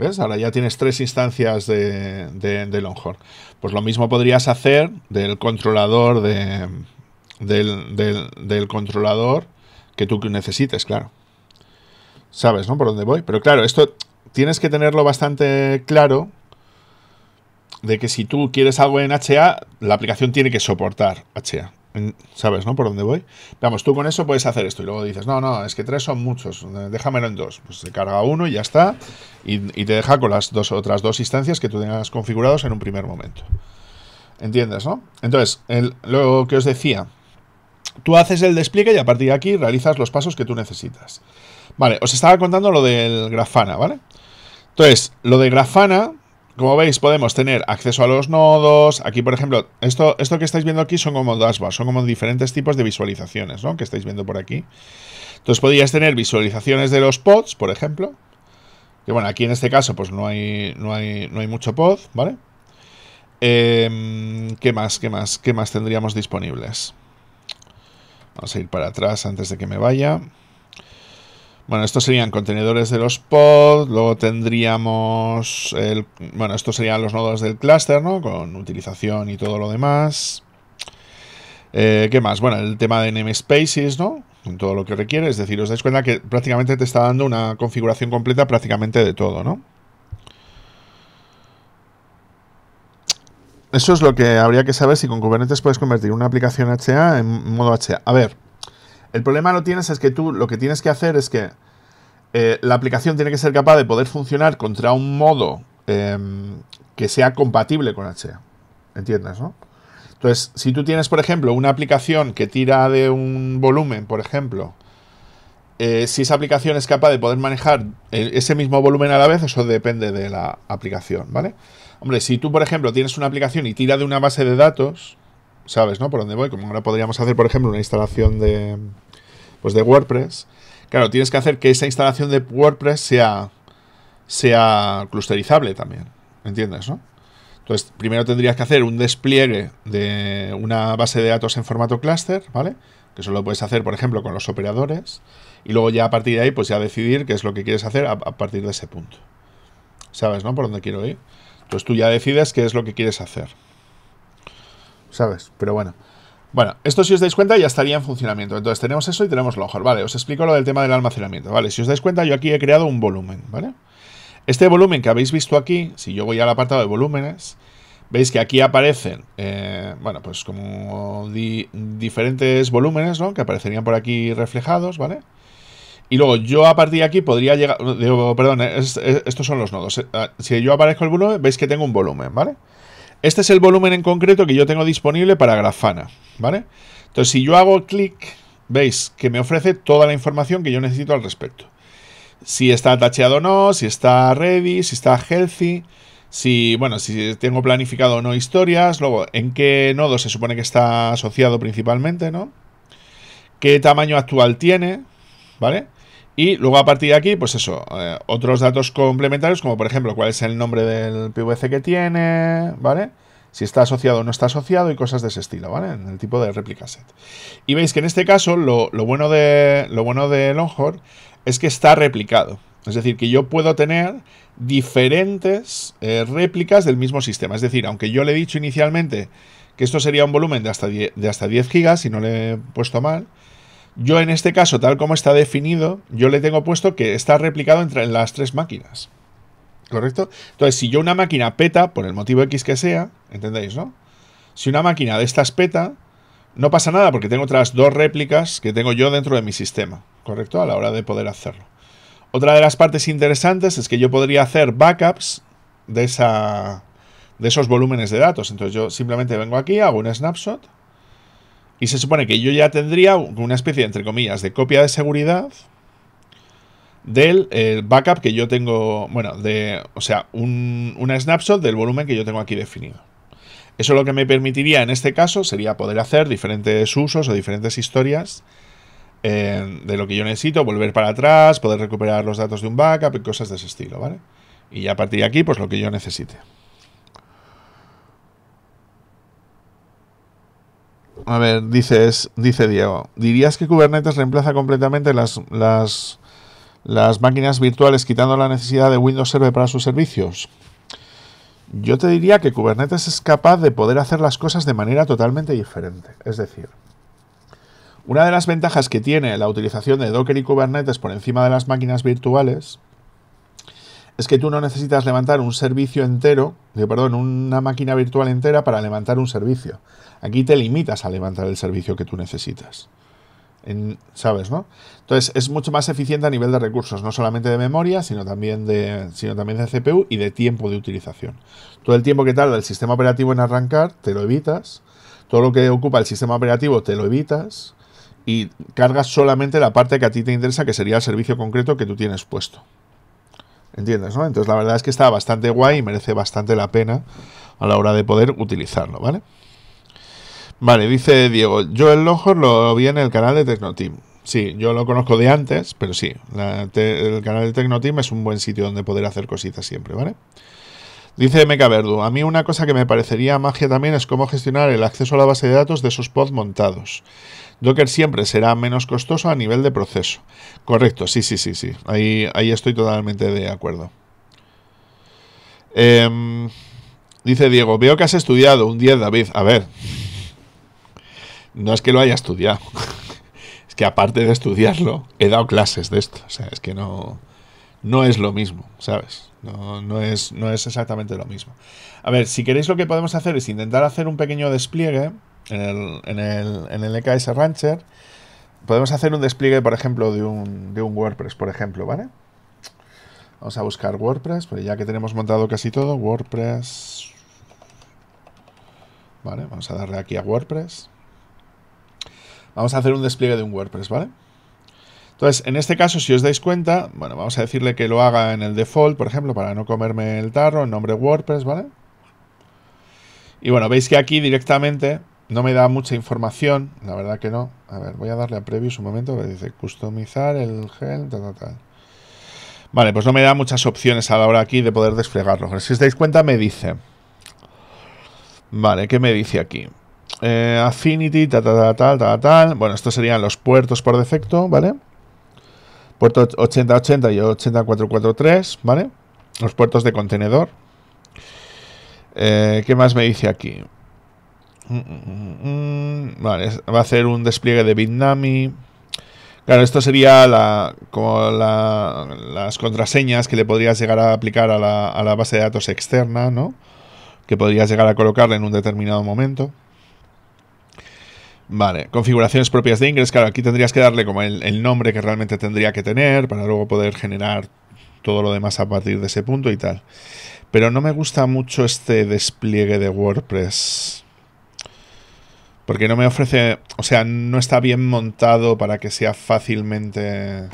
¿Ves? Ahora ya tienes tres instancias de, Longhorn. Pues lo mismo podrías hacer del controlador del, controlador que tú necesites, claro. Sabes, ¿no? Por dónde voy. Pero claro, esto tienes que tenerlo bastante claro de que si tú quieres algo en HA, la aplicación tiene que soportar HA. ¿Sabes, no? Por dónde voy. Vamos, tú con eso puedes hacer esto. Y luego dices, no, no, es que tres son muchos. Déjamelo en dos. Pues se carga uno y ya está. Y, te deja con las dos otras dos instancias que tú tengas configurados en un primer momento. ¿Entiendes, no? Entonces, lo que os decía. Tú haces el despliegue y a partir de aquí realizas los pasos que tú necesitas. Vale, os estaba contando lo del Grafana, ¿vale? Entonces, lo de Grafana como veis, podemos tener acceso a los nodos. Aquí, por ejemplo, esto, esto que estáis viendo aquí son como dashboards, son como diferentes tipos de visualizaciones, ¿no? Que estáis viendo por aquí. Entonces podrías tener visualizaciones de los pods, por ejemplo. Que bueno, aquí en este caso, pues no hay, no hay, no hay mucho pod, ¿vale? Em, ¿Qué más? ¿Qué más? ¿Qué más tendríamos disponibles? Vamos a ir para atrás antes de que me vaya. Bueno, estos serían contenedores de los pods, luego tendríamos, el, bueno, estos serían los nodos del clúster, ¿no? Con utilización y todo lo demás. Eh, ¿Qué más? Bueno, el tema de namespaces, ¿no? En todo lo que requiere, es decir, os dais cuenta que prácticamente te está dando una configuración completa prácticamente de todo, ¿no? Eso es lo que habría que saber si con Kubernetes puedes convertir una aplicación HA en modo HA. A ver, el problema lo tienes es que tú lo que tienes que hacer es que eh, la aplicación tiene que ser capaz de poder funcionar contra un modo em, que sea compatible con HA. ¿Entiendes, no? Entonces, si tú tienes, por ejemplo, una aplicación que tira de un volumen, por ejemplo, eh, si esa aplicación es capaz de poder manejar eh, ese mismo volumen a la vez, eso depende de la aplicación, ¿vale? Hombre, si tú, por ejemplo, tienes una aplicación y tira de una base de datos, ¿Sabes, no? Por dónde voy. Como ahora podríamos hacer, por ejemplo, una instalación de, pues de WordPress. Claro, tienes que hacer que esa instalación de WordPress sea, sea clusterizable también. ¿Entiendes, no? Entonces, primero tendrías que hacer un despliegue de una base de datos en formato cluster, ¿vale? Que eso lo puedes hacer, por ejemplo, con los operadores. Y luego ya a partir de ahí, pues ya decidir qué es lo que quieres hacer a, partir de ese punto. ¿Sabes, no? Por dónde quiero ir. Entonces tú ya decides qué es lo que quieres hacer. ¿sabes? Pero bueno. Bueno, esto si os dais cuenta ya estaría en funcionamiento. Entonces tenemos eso y tenemos mejor, Vale, os explico lo del tema del almacenamiento. Vale, si os dais cuenta yo aquí he creado un volumen, ¿vale? Este volumen que habéis visto aquí, si yo voy al apartado de volúmenes, veis que aquí aparecen, eh, bueno, pues como diferentes volúmenes, ¿no? Que aparecerían por aquí reflejados, ¿vale? Y luego yo a partir de aquí podría llegar, digo, perdón, estos son los nodos. Eh, ah, si yo aparezco el volumen, veis que tengo un volumen, ¿vale? vale este es el volumen en concreto que yo tengo disponible para Grafana, ¿vale? Entonces, si yo hago clic, veis que me ofrece toda la información que yo necesito al respecto. Si está tacheado o no, si está ready, si está healthy, si, bueno, si tengo planificado o no historias, luego en qué nodo se supone que está asociado principalmente, ¿no? ¿Qué tamaño actual tiene? ¿Vale? Y luego a partir de aquí, pues eso, eh, otros datos complementarios, como por ejemplo cuál es el nombre del PVC que tiene, ¿vale? Si está asociado o no está asociado y cosas de ese estilo, ¿vale? En el tipo de réplica set. Y veis que en este caso lo, bueno, de, lo bueno de Longhorn es que está replicado. Es decir, que yo puedo tener diferentes eh, réplicas del mismo sistema. Es decir, aunque yo le he dicho inicialmente que esto sería un volumen de hasta 10, de hasta gigas, si no le he puesto mal, yo en este caso, tal como está definido, yo le tengo puesto que está replicado entre las tres máquinas. ¿Correcto? Entonces, si yo una máquina peta, por el motivo X que sea, ¿entendéis, no? Si una máquina de estas peta, no pasa nada porque tengo otras dos réplicas que tengo yo dentro de mi sistema, ¿correcto? A la hora de poder hacerlo. Otra de las partes interesantes es que yo podría hacer backups de, esa, de esos volúmenes de datos. Entonces yo simplemente vengo aquí, hago un snapshot y se supone que yo ya tendría una especie, entre comillas, de copia de seguridad del eh, backup que yo tengo, bueno, de, o sea, un, una snapshot del volumen que yo tengo aquí definido. Eso lo que me permitiría en este caso sería poder hacer diferentes usos o diferentes historias eh, de lo que yo necesito, volver para atrás, poder recuperar los datos de un backup y cosas de ese estilo, ¿vale? Y ya a partir de aquí, pues lo que yo necesite. A ver, dices, dice Diego, ¿dirías que Kubernetes reemplaza completamente las, las, las máquinas virtuales quitando la necesidad de Windows Server para sus servicios? Yo te diría que Kubernetes es capaz de poder hacer las cosas de manera totalmente diferente. Es decir, una de las ventajas que tiene la utilización de Docker y Kubernetes por encima de las máquinas virtuales es que tú no necesitas levantar un servicio entero, perdón, una máquina virtual entera para levantar un servicio. Aquí te limitas a levantar el servicio que tú necesitas. ¿Sabes, no? Entonces es mucho más eficiente a nivel de recursos, no solamente de memoria, sino también de, sino también de CPU y de tiempo de utilización. Todo el tiempo que tarda el sistema operativo en arrancar, te lo evitas. Todo lo que ocupa el sistema operativo, te lo evitas. Y cargas solamente la parte que a ti te interesa, que sería el servicio concreto que tú tienes puesto. ¿Entiendes, no? Entonces la verdad es que está bastante guay y merece bastante la pena a la hora de poder utilizarlo, ¿vale? Vale, dice Diego, yo el lo vi en el canal de Tecnoteam. Sí, yo lo conozco de antes, pero sí, el canal de Tecnotim es un buen sitio donde poder hacer cositas siempre, ¿vale? Dice Meca Verdu, a mí una cosa que me parecería magia también es cómo gestionar el acceso a la base de datos de esos pods montados. Docker siempre será menos costoso a nivel de proceso. Correcto, sí, sí, sí, sí. Ahí, ahí estoy totalmente de acuerdo. Em, dice Diego, veo que has estudiado un 10, David. A ver, no es que lo haya estudiado. [LAUGHS] es que aparte de estudiarlo, he dado clases de esto. O sea, es que no, no es lo mismo, ¿sabes? No, no, es, no es exactamente lo mismo. A ver, si queréis lo que podemos hacer es intentar hacer un pequeño despliegue en el, en el, EKS Rancher. Podemos hacer un despliegue, por ejemplo, de un, de un WordPress, por ejemplo, ¿vale? Vamos a buscar WordPress, pues ya que tenemos montado casi todo, WordPress... Vale, vamos a darle aquí a WordPress. Vamos a hacer un despliegue de un WordPress, ¿vale? Entonces, en este caso, si os dais cuenta, bueno, vamos a decirle que lo haga en el default, por ejemplo, para no comerme el tarro, en nombre WordPress, ¿vale? Y bueno, veis que aquí directamente no me da mucha información, la verdad que no. A ver, voy a darle a previews un momento, que dice customizar el gel, tal, tal, tal. Vale, pues no me da muchas opciones a la hora aquí de poder desplegarlo. si os dais cuenta, me dice... Vale, ¿qué me dice aquí? Eh, Affinity, tal, tal, tal, Bueno, estos serían los puertos por defecto, ¿vale? Puerto 8080 y 80443, ¿vale? Los puertos de contenedor. Eh, ¿Qué más me dice aquí? Mm, mm, mm, vale, va a hacer un despliegue de Bitnami. Claro, esto sería la, como las contraseñas que le podrías llegar a aplicar a la base de datos externa, ¿no? Que podrías llegar a colocarle en un determinado momento. Vale, configuraciones propias de Ingress. Claro, aquí tendrías que darle como el, nombre que realmente tendría que tener para luego poder generar todo lo demás a partir de ese punto y tal. Pero no me gusta mucho este despliegue de WordPress. Porque no me ofrece... O sea, no está bien montado para que sea fácilmente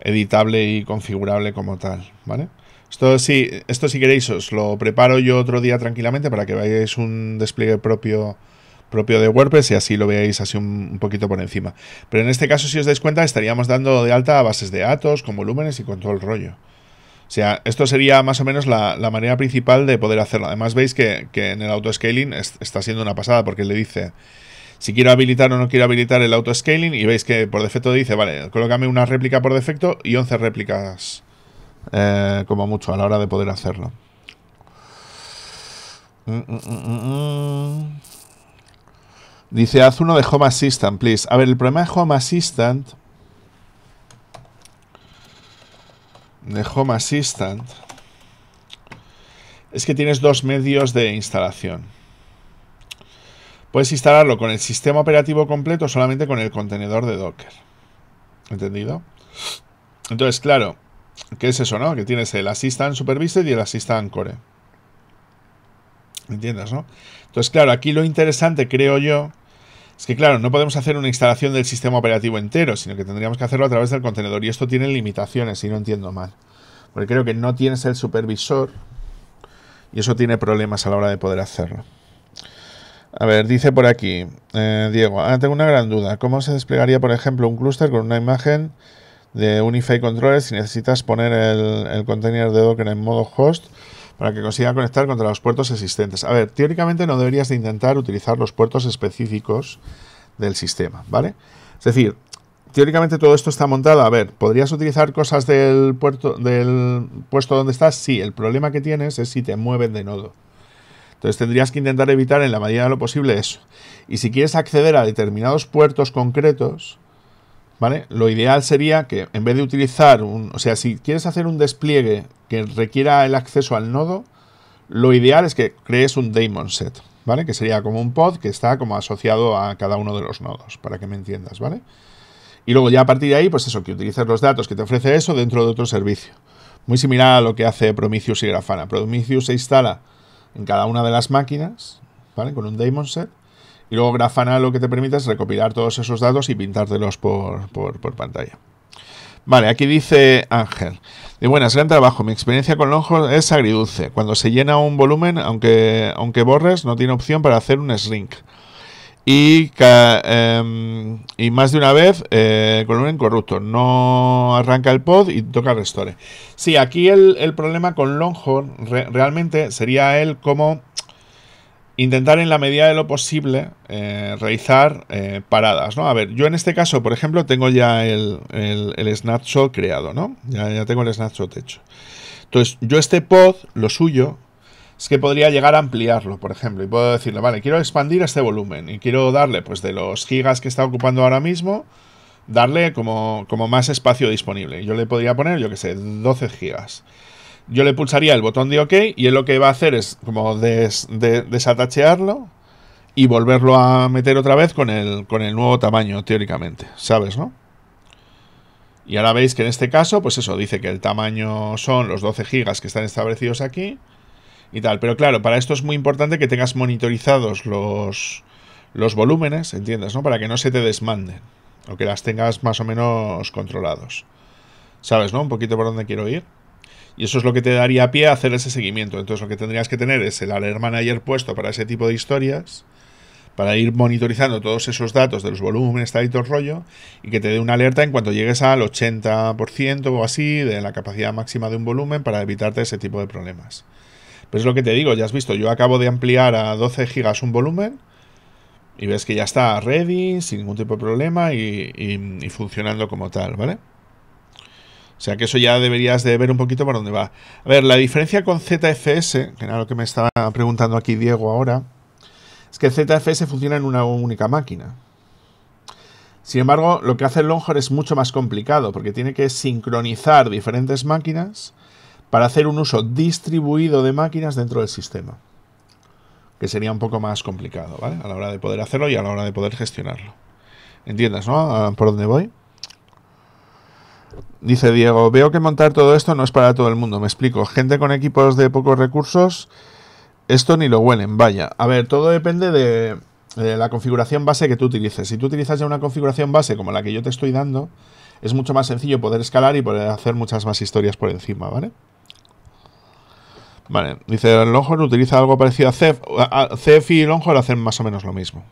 editable y configurable como tal, ¿vale? Esto sí, esto si queréis os lo preparo yo otro día tranquilamente para que veáis un despliegue propio propio de WordPress y así lo veáis así un, poquito por encima. Pero en este caso, si os dais cuenta, estaríamos dando de alta a bases de datos, con volúmenes y con todo el rollo. O sea, esto sería más o menos la, manera principal de poder hacerlo. Además, veis que, en el auto-scaling está siendo una pasada porque le dice si quiero habilitar o no quiero habilitar el auto-scaling y veis que por defecto dice, vale, colócame una réplica por defecto y 11 réplicas eh, como mucho a la hora de poder hacerlo. Mm, mm, mm, Dice, haz uno de Home Assistant, please. A ver, el problema de Home Assistant... De Home Assistant... Es que tienes dos medios de instalación. Puedes instalarlo con el sistema operativo completo o solamente con el contenedor de Docker. ¿Entendido? Entonces, claro, ¿qué es eso, no? Que tienes el Assistant Supervised y el Assistant Core. ¿Entiendes, no? Entonces, claro, aquí lo interesante, creo yo, es que, claro, no podemos hacer una instalación del sistema operativo entero, sino que tendríamos que hacerlo a través del contenedor. Y esto tiene limitaciones, si no entiendo mal. Porque creo que no tienes el supervisor y eso tiene problemas a la hora de poder hacerlo. A ver, dice por aquí, eh, Diego, ah, tengo una gran duda. ¿Cómo se desplegaría, por ejemplo, un clúster con una imagen de Unify Controller si necesitas poner el, el container de Docker en modo host? para que consiga conectar contra los puertos existentes. A ver, teóricamente no deberías de intentar utilizar los puertos específicos del sistema, ¿vale? Es decir, teóricamente todo esto está montado. A ver, ¿podrías utilizar cosas del puerto del puesto donde estás? Sí, el problema que tienes es si te mueven de nodo. Entonces tendrías que intentar evitar en la medida de lo posible eso. Y si quieres acceder a determinados puertos concretos, lo ideal sería que en vez de utilizar un, o sea, si quieres hacer un despliegue que requiera el acceso al nodo, lo ideal es que crees un daemon set, ¿vale? Que sería como un pod que está como asociado a cada uno de los nodos, para que me entiendas, ¿vale? Y luego ya a partir de ahí, pues eso, que utilices los datos que te ofrece eso dentro de otro servicio. Muy similar a lo que hace Prometheus y Grafana. Prometheus se instala en cada una de las máquinas, ¿vale? Con un daemon set y luego Grafana lo que te permite es recopilar todos esos datos y pintártelos por, por, pantalla. Vale, aquí dice Ángel. De buenas, gran trabajo. Mi experiencia con Longhorn es agridulce. Cuando se llena un volumen, aunque, aunque borres, no tiene opción para hacer un shrink. Y, em, más de una vez eh, con un corrupto. No arranca el pod y toca restore. Sí, aquí el, problema con Longhorn realmente sería el cómo intentar en la medida de lo posible eh, realizar eh, paradas, ¿no? A ver, yo en este caso, por ejemplo, tengo ya el, el, snapshot creado, ¿no? Ya, tengo el snapshot hecho. Entonces, yo este pod, lo suyo, es que podría llegar a ampliarlo, por ejemplo, y puedo decirle, vale, quiero expandir este volumen y quiero darle, pues, de los gigas que está ocupando ahora mismo, darle como, como más espacio disponible. Yo le podría poner, yo qué sé, 12 gigas yo le pulsaría el botón de OK y él lo que va a hacer es como desatachearlo y volverlo a meter otra vez con el, con el nuevo tamaño, teóricamente, ¿sabes, no? Y ahora veis que en este caso, pues eso, dice que el tamaño son los 12 gigas que están establecidos aquí y tal. Pero claro, para esto es muy importante que tengas monitorizados los, los volúmenes, ¿entiendes, no? Para que no se te desmanden o que las tengas más o menos controlados. ¿Sabes, no? Un poquito por dónde quiero ir. Y eso es lo que te daría pie a hacer ese seguimiento. Entonces lo que tendrías que tener es el alert manager puesto para ese tipo de historias, para ir monitorizando todos esos datos de los volúmenes, tal y todo rollo, y que te dé una alerta en cuanto llegues al 80% o así de la capacidad máxima de un volumen para evitarte ese tipo de problemas. Pero es lo que te digo, ya has visto, yo acabo de ampliar a 12 gigas un volumen y ves que ya está ready, sin ningún tipo de problema y funcionando como tal, ¿vale? O sea que eso ya deberías de ver un poquito para dónde va. A ver, la diferencia con ZFS, que era lo que me estaba preguntando aquí Diego ahora, es que ZFS funciona en una única máquina. Sin embargo, lo que hace el Longhorn es mucho más complicado, porque tiene que sincronizar diferentes máquinas para hacer un uso distribuido de máquinas dentro del sistema. Que sería un poco más complicado, ¿vale? A la hora de poder hacerlo y a la hora de poder gestionarlo. ¿Entiendes no? Ah, ¿Por dónde voy? Dice Diego, veo que montar todo esto no es para todo el mundo, me explico. Gente con equipos de pocos recursos, esto ni lo huelen, vaya. A ver, todo depende de, la configuración base que tú utilices. Si tú utilizas ya una configuración base como la que yo te estoy dando, es mucho más sencillo poder escalar y poder hacer muchas más historias por encima, ¿vale? Vale, dice Longhorn utiliza algo parecido a Ceph. Ceph y Longhorn hacen más o menos lo mismo.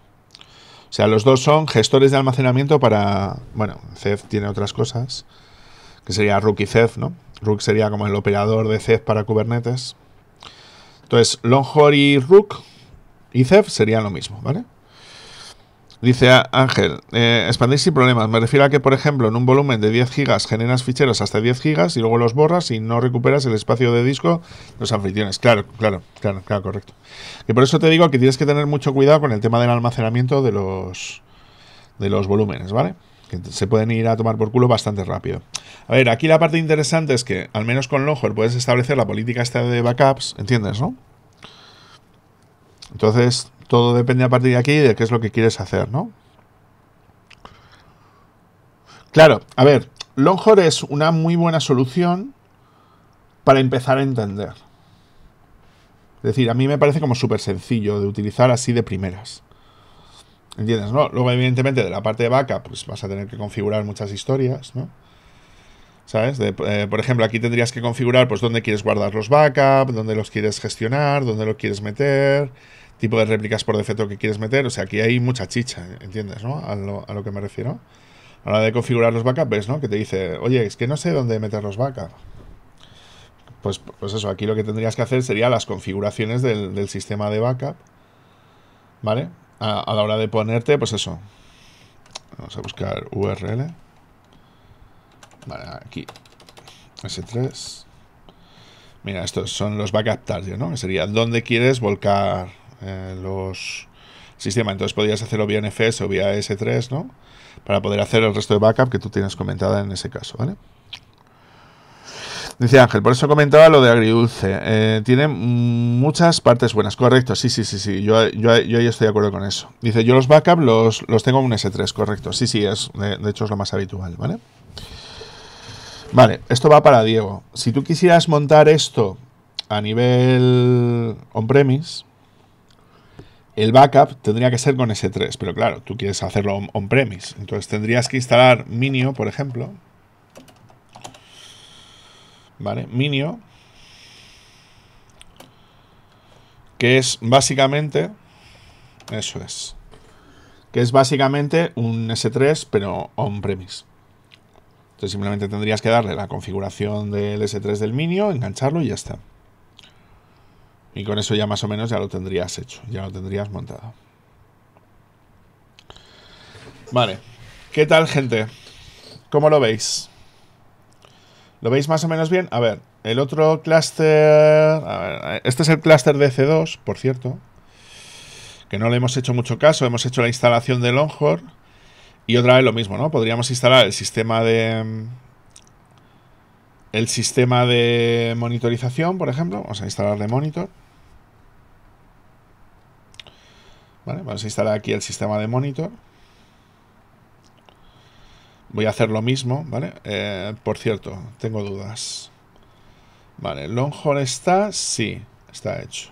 O sea, los dos son gestores de almacenamiento para... Bueno, Ceph tiene otras cosas que sería Rook y ¿no? Rook sería como el operador de Cef para Kubernetes. Entonces, Longhorn y Rook y Cef serían lo mismo, ¿vale? Dice Ángel, eh, expandir sin problemas. Me refiero a que, por ejemplo, en un volumen de 10 gigas generas ficheros hasta 10 gigas y luego los borras y no recuperas el espacio de disco los anfitriones. Claro, claro, claro, claro, correcto. Y por eso te digo que tienes que tener mucho cuidado con el tema del almacenamiento de los, de los volúmenes, ¿vale? que se pueden ir a tomar por culo bastante rápido. A ver, aquí la parte interesante es que, al menos con Longhorn, puedes establecer la política esta de backups, ¿entiendes, no? Entonces, todo depende a partir de aquí de qué es lo que quieres hacer, ¿no? Claro, a ver, Longhorn es una muy buena solución para empezar a entender. Es decir, a mí me parece como súper sencillo de utilizar así de primeras. ¿Entiendes? No? Luego, evidentemente, de la parte de backup, pues vas a tener que configurar muchas historias, ¿no? ¿Sabes? Eh, por ejemplo, aquí tendrías que configurar pues dónde quieres guardar los backup, dónde los quieres gestionar, dónde los quieres meter, tipo de réplicas por defecto que quieres meter. O sea, aquí hay mucha chicha, ¿entiendes? ¿no? A, lo, a lo que me refiero. A la hora de configurar los backups, ves, ¿no? Que te dice, oye, es que no sé dónde meter los backups. Pues, pues eso, aquí lo que tendrías que hacer sería las configuraciones del sistema de backup. ¿Vale? a, la hora de ponerte, pues eso. Vamos a buscar URL. Vale, aquí. S3. Mira, estos son los backup target, ¿no? Que sería dónde quieres volcar eh, los sistemas. Entonces podrías hacerlo vía NFS o vía S3, ¿no? Para poder hacer el resto de backup que tú tienes comentada en ese caso, ¿vale? Dice Ángel, por eso comentaba lo de agridulce. Eh, tiene muchas partes buenas. Correcto, sí, sí, sí, sí. Yo, ahí estoy de acuerdo con eso. Dice, yo los backups los, tengo en un S3, correcto. Sí, sí, es, de, hecho es lo más habitual, ¿vale? Vale, esto va para Diego. Si tú quisieras montar esto a nivel on-premise, el backup tendría que ser con S3, pero claro, tú quieres hacerlo on-premise. Entonces tendrías que instalar Minio, por ejemplo, ¿vale? Minio, que es básicamente, eso es, que es básicamente un S3 pero on-premise. Entonces simplemente tendrías que darle la configuración del S3 del Minio, engancharlo y ya está. Y con eso ya más o menos ya lo tendrías hecho, ya lo tendrías montado. Vale. ¿Qué tal, gente? ¿Cómo lo veis? ¿Lo veis más o menos bien? A ver, el otro clúster... Este es el clúster de C2, por cierto. Que no le hemos hecho mucho caso. Hemos hecho la instalación de Longhorn. Y otra vez lo mismo, ¿no? Podríamos instalar el sistema de... El sistema de monitorización, por ejemplo. Vamos a instalarle monitor. Vale, vamos a instalar aquí el sistema de monitor. Voy a hacer lo mismo, ¿vale? Eh, por cierto, tengo dudas. Vale, Longhorn está, sí, está hecho.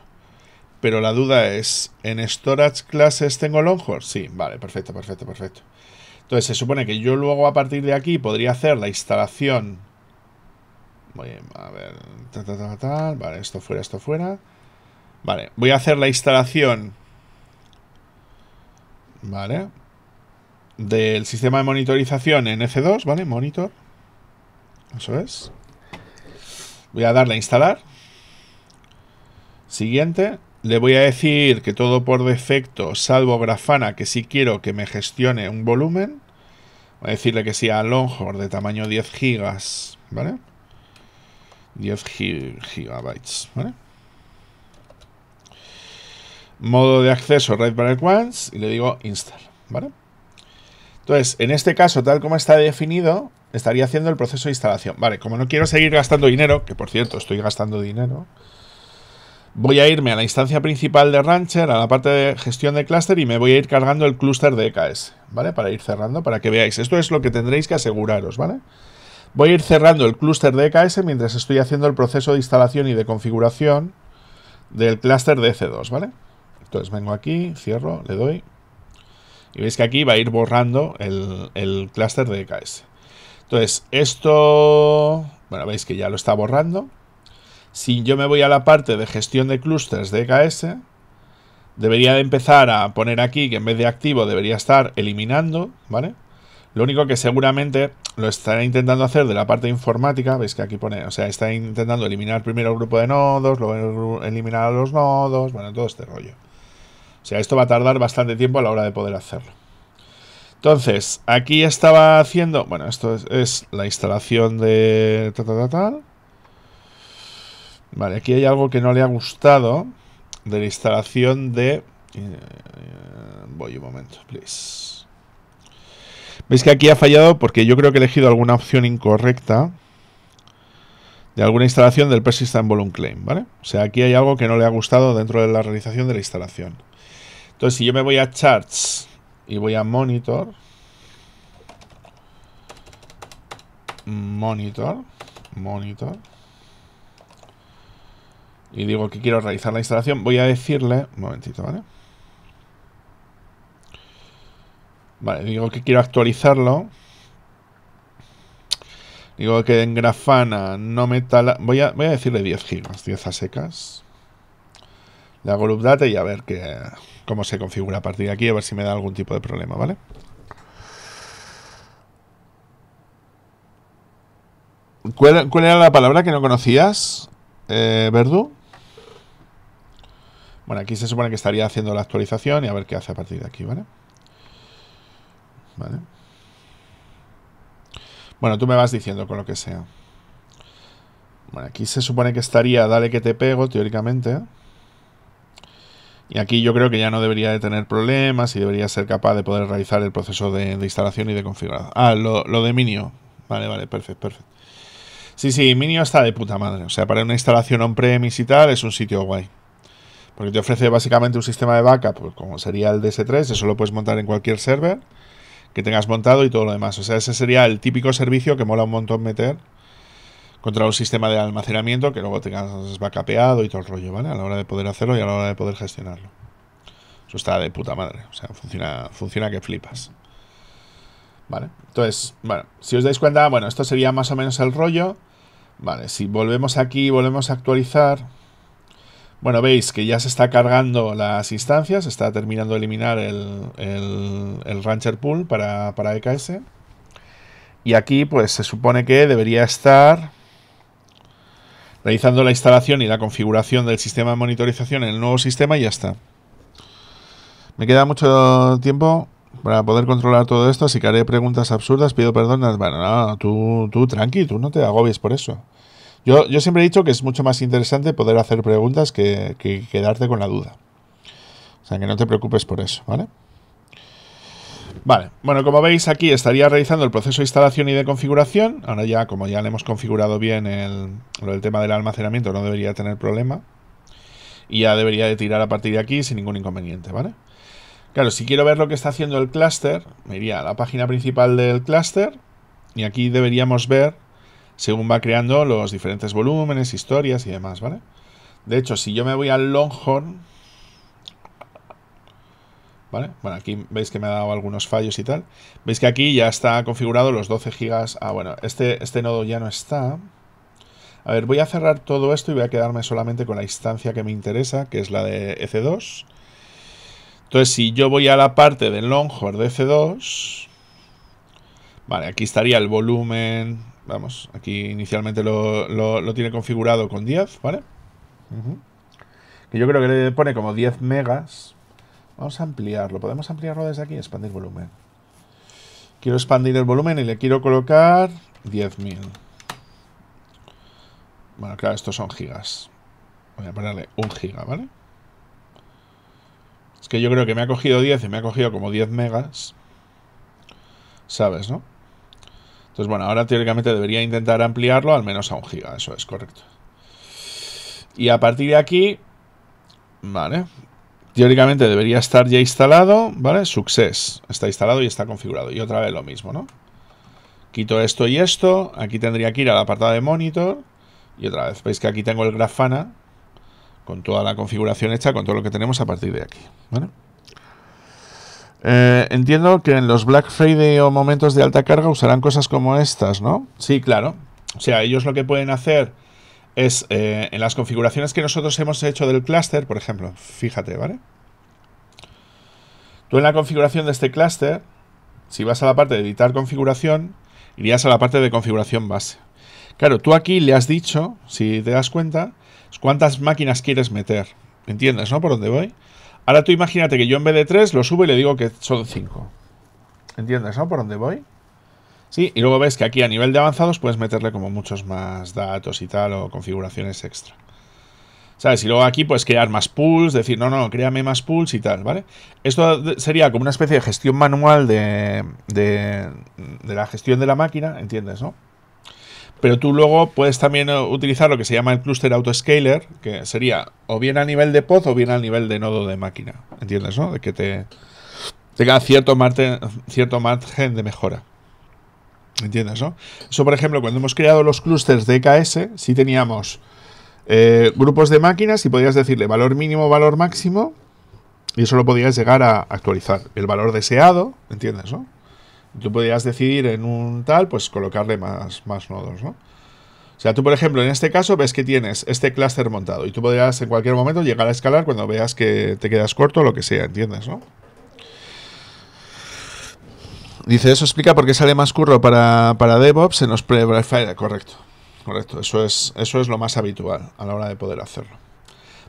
Pero la duda es, ¿en Storage Classes tengo Longhorn? Sí, vale, perfecto, perfecto, perfecto. Entonces se supone que yo luego a partir de aquí podría hacer la instalación. Voy a ver, vale, esto fuera, esto fuera. Vale, voy a hacer la instalación. Vale del sistema de monitorización en F2, ¿vale? Monitor. Eso es. Voy a darle a instalar. Siguiente. Le voy a decir que todo por defecto, salvo Grafana, que si quiero que me gestione un volumen. Voy a decirle que sea a Longhorn de tamaño 10 gigas, ¿vale? 10 gigabytes, ¿vale? Modo de acceso Red Barrel Ones y le digo install, ¿vale? Entonces, en este caso, tal como está definido, estaría haciendo el proceso de instalación. Vale, como no quiero seguir gastando dinero, que por cierto, estoy gastando dinero, voy a irme a la instancia principal de Rancher, a la parte de gestión de clúster y me voy a ir cargando el clúster de EKS, ¿vale? Para ir cerrando, para que veáis. Esto es lo que tendréis que aseguraros, ¿vale? Voy a ir cerrando el clúster de EKS mientras estoy haciendo el proceso de instalación y de configuración del clúster de EC2, ¿vale? Entonces vengo aquí, cierro, le doy, y veis que aquí va a ir borrando el, clúster de EKS. Entonces, esto, bueno, veis que ya lo está borrando. Si yo me voy a la parte de gestión de clústeres de EKS, debería empezar a poner aquí que en vez de activo debería estar eliminando, ¿vale? Lo único que seguramente lo estará intentando hacer de la parte informática, veis que aquí pone, o sea, está intentando eliminar primero el grupo de nodos, luego eliminar a los nodos, bueno, todo este rollo. O sea, esto va a tardar bastante tiempo a la hora de poder hacerlo. Entonces, aquí estaba haciendo... Bueno, esto es, la instalación de... vale, aquí hay algo que no le ha gustado de la instalación de... Eh, voy un momento, please. Veis que aquí ha fallado porque yo creo que he elegido alguna opción incorrecta de alguna instalación del Persistent Volume Claim, ¿vale? O sea, aquí hay algo que no le ha gustado dentro de la realización de la instalación. Entonces, si yo me voy a Charts y voy a Monitor, Monitor, Monitor, y digo que quiero realizar la instalación, voy a decirle, un momentito, ¿vale? Vale, digo que quiero actualizarlo. Digo que en Grafana no me tala... Voy a, voy a decirle 10 gigas, 10 a secas. Le hago y a ver qué cómo se configura a partir de aquí, a ver si me da algún tipo de problema, ¿vale? ¿Cuál, era la palabra que no conocías, eh, Verdu? Bueno, aquí se supone que estaría haciendo la actualización y a ver qué hace a partir de aquí, ¿vale? Vale. Bueno, tú me vas diciendo con lo que sea. Bueno, aquí se supone que estaría, dale que te pego, teóricamente. Y aquí yo creo que ya no debería de tener problemas y debería ser capaz de poder realizar el proceso de, instalación y de configuración. Ah, lo, lo de Minio. Vale, vale, perfecto, perfecto. Sí, sí, Minio está de puta madre. O sea, para una instalación on-premise y tal, es un sitio guay. Porque te ofrece básicamente un sistema de backup, pues, como sería el DS3, eso lo puedes montar en cualquier server que tengas montado y todo lo demás. O sea, ese sería el típico servicio que mola un montón meter contra un sistema de almacenamiento que luego tengas capeado y todo el rollo, ¿vale? A la hora de poder hacerlo y a la hora de poder gestionarlo. Eso está de puta madre. O sea, funciona, funciona que flipas. Vale, entonces, bueno, si os dais cuenta, bueno, esto sería más o menos el rollo. Vale, si volvemos aquí, volvemos a actualizar. Bueno, veis que ya se está cargando las instancias, se está terminando de eliminar el, el, Rancher Pool para, para EKS. Y aquí, pues se supone que debería estar realizando la instalación y la configuración del sistema de monitorización en el nuevo sistema y ya está. Me queda mucho tiempo para poder controlar todo esto, así que haré preguntas absurdas, pido perdón. Bueno, no, tú, tú tranqui, tú no te agobies por eso. Yo, yo, siempre he dicho que es mucho más interesante poder hacer preguntas que, que quedarte con la duda. O sea, que no te preocupes por eso, ¿vale? Vale, bueno, como veis aquí estaría realizando el proceso de instalación y de configuración. Ahora ya, como ya le hemos configurado bien el, del tema del almacenamiento, no debería tener problema. Y ya debería de tirar a partir de aquí sin ningún inconveniente, ¿vale? Claro, si quiero ver lo que está haciendo el clúster, me iría a la página principal del clúster y aquí deberíamos ver según va creando los diferentes volúmenes, historias y demás, ¿vale? De hecho, si yo me voy al Longhorn, bueno, aquí veis que me ha dado algunos fallos y tal. Veis que aquí ya está configurado los 12 gigas. Ah, bueno, este, este nodo ya no está. A ver, voy a cerrar todo esto y voy a quedarme solamente con la instancia que me interesa, que es la de EC2. Entonces, si yo voy a la parte del Longhorn de EC2... Vale, aquí estaría el volumen... Vamos, aquí inicialmente lo, tiene configurado con 10, ¿vale? Que yo creo que le pone como 10 megas, Vamos a ampliarlo. ¿Podemos ampliarlo desde aquí? Expandir volumen. Quiero expandir el volumen y le quiero colocar 10.000. Bueno, claro, estos son gigas. Voy a ponerle un giga, ¿vale? Es que yo creo que me ha cogido 10 y me ha cogido como 10 megas. ¿Sabes, no? Entonces, bueno, ahora teóricamente debería intentar ampliarlo al menos a un giga, eso es correcto. Y a partir de aquí, vale, Teóricamente debería estar ya instalado, ¿vale? Success. Está instalado y está configurado. Y otra vez lo mismo, ¿no? Quito esto y esto. Aquí tendría que ir a la apartado de monitor. Y otra vez, veis que aquí tengo el Grafana con toda la configuración hecha, con todo lo que tenemos a partir de aquí, ¿vale? Eh, entiendo que en los Black Friday o momentos de alta carga usarán cosas como estas, ¿no? Sí, claro. O sea, ellos lo que pueden hacer es eh, en las configuraciones que nosotros hemos hecho del clúster, por ejemplo, fíjate, ¿vale? Tú en la configuración de este clúster, si vas a la parte de editar configuración, irías a la parte de configuración base. Claro, tú aquí le has dicho, si te das cuenta, cuántas máquinas quieres meter. ¿Entiendes, no? Por dónde voy. Ahora tú imagínate que yo en vez de 3 lo subo y le digo que son 5. ¿Entiendes, no? Por dónde voy y luego ves que aquí a nivel de avanzados puedes meterle como muchos más datos y tal, o configuraciones extra. ¿Sabes? Y luego aquí puedes crear más pools, decir, no, no, créame más pools y tal, ¿vale? Esto sería como una especie de gestión manual de, la gestión de la máquina, ¿entiendes, no? Pero tú luego puedes también eh, utilizar lo que se llama el cluster autoscaler, que sería o bien a nivel de pod o bien a nivel de nodo de máquina, ¿entiendes, De que te tenga cierto cierto margen de mejora. ¿Entiendes, no? Eso, por ejemplo, cuando hemos creado los clusters de EKS, si teníamos eh, grupos de máquinas y podías decirle valor mínimo, valor máximo, y eso lo podías llegar a actualizar. El valor deseado, ¿entiendes, no? Tú podías decidir en un tal, pues colocarle más, más nodos, ¿no? O sea, tú, por ejemplo, en este caso ves que tienes este clúster montado y tú podrías en cualquier momento llegar a escalar cuando veas que te quedas corto o lo que sea, ¿entiendes, no? Dice, eso explica por qué sale más curro para, para DevOps en los pre Correcto, correcto. Eso es, eso es lo más habitual a la hora de poder hacerlo.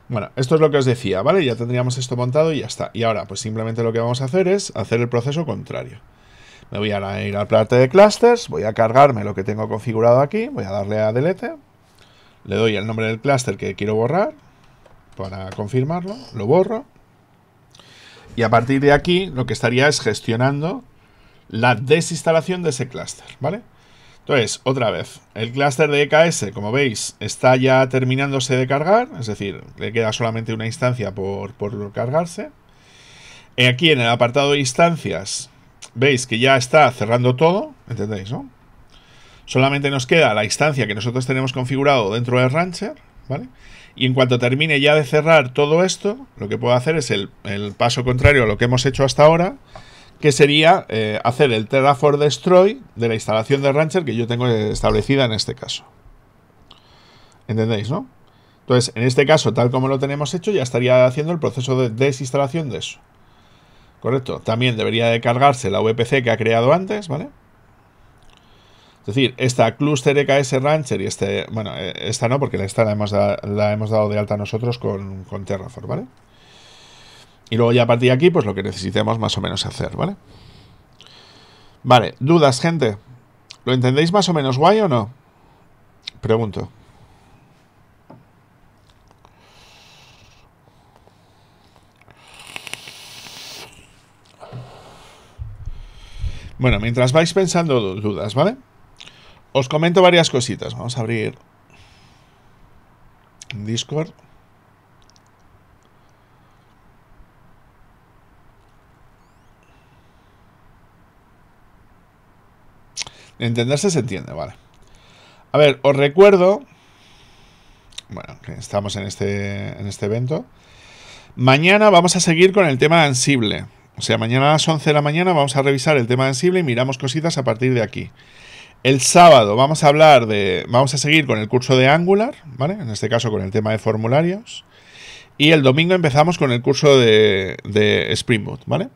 Bueno, esto es lo que os decía, ¿vale? Ya tendríamos esto montado y ya está. Y ahora, pues simplemente lo que vamos a hacer es hacer el proceso contrario. Me voy a ir al plate de clusters, voy a cargarme lo que tengo configurado aquí, voy a darle a delete, le doy el nombre del clúster que quiero borrar para confirmarlo, lo borro. Y a partir de aquí lo que estaría es gestionando la desinstalación de ese clúster, ¿vale? Entonces, otra vez, el clúster de EKS, como veis, está ya terminándose de cargar, es decir, le queda solamente una instancia por, por cargarse. Eh, aquí en el apartado de instancias, veis que ya está cerrando todo, ¿entendéis, no? Solamente nos queda la instancia que nosotros tenemos configurado dentro del Rancher, ¿vale? Y en cuanto termine ya de cerrar todo esto, lo que puedo hacer es el, el paso contrario a lo que hemos hecho hasta ahora, que sería eh, hacer el Terraform Destroy de la instalación de Rancher que yo tengo establecida en este caso. ¿Entendéis, no? Entonces, en este caso, tal como lo tenemos hecho, ya estaría haciendo el proceso de desinstalación de eso. Correcto. También debería de cargarse la VPC que ha creado antes, ¿vale? Es decir, esta cluster EKS Rancher y este... Bueno, eh, esta no, porque esta la hemos, la hemos dado de alta nosotros con, con Terraform, ¿vale? Y luego ya a partir de aquí, pues lo que necesitemos más o menos hacer, ¿vale? Vale, dudas, gente. ¿Lo entendéis más o menos guay o no? Pregunto. Bueno, mientras vais pensando dudas, ¿vale? Os comento varias cositas. Vamos a abrir Discord. Entenderse se entiende, vale. A ver, os recuerdo. Bueno, que estamos en este, en este evento. Mañana vamos a seguir con el tema de Ansible. O sea, mañana a las 11 de la mañana vamos a revisar el tema de Ansible y miramos cositas a partir de aquí. El sábado vamos a hablar de. Vamos a seguir con el curso de Angular, ¿vale? En este caso con el tema de formularios. Y el domingo empezamos con el curso de, de Spring Boot, ¿vale?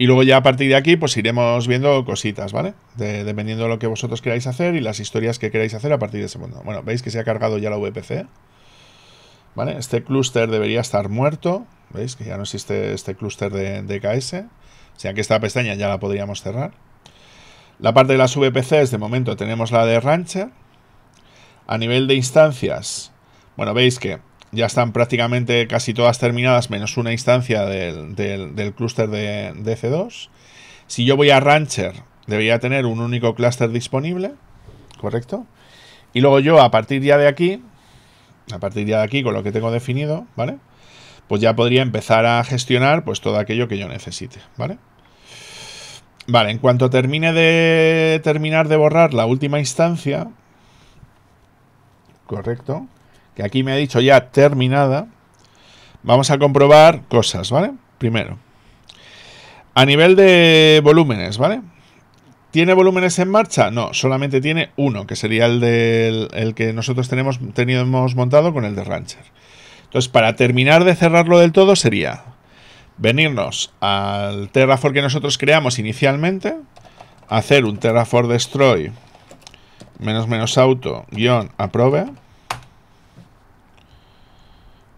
Y luego ya a partir de aquí, pues iremos viendo cositas, ¿vale? dependiendo de lo que vosotros queráis hacer y las historias que queráis hacer a partir de ese mundo. Bueno, veis que se ha cargado ya la VPC. ¿Vale? Este clúster debería estar muerto. ¿Veis? Que ya no existe este clúster de, de KS. O sea que esta pestaña ya la podríamos cerrar. La parte de las VPCs, de momento tenemos la de Rancher. A nivel de instancias, bueno, veis que ya están prácticamente casi todas terminadas, menos una instancia del, clúster de, de, C2. Si yo voy a Rancher, debería tener un único clúster disponible, ¿correcto? Y luego yo, a partir ya de aquí, a partir ya de aquí, con lo que tengo definido, ¿vale? Pues ya podría empezar a gestionar pues todo aquello que yo necesite, ¿vale? Vale, en cuanto termine de terminar de borrar la última instancia, correcto, aquí me ha dicho ya terminada, vamos a comprobar cosas, ¿vale? Primero, a nivel de volúmenes, ¿vale? ¿Tiene volúmenes en marcha? No, solamente tiene uno, que sería el, del, que nosotros tenemos, teníamos montado con el de Rancher. Entonces, para terminar de cerrarlo del todo sería venirnos al Terraform que nosotros creamos inicialmente, hacer un Terraform Destroy menos menos auto guión aprove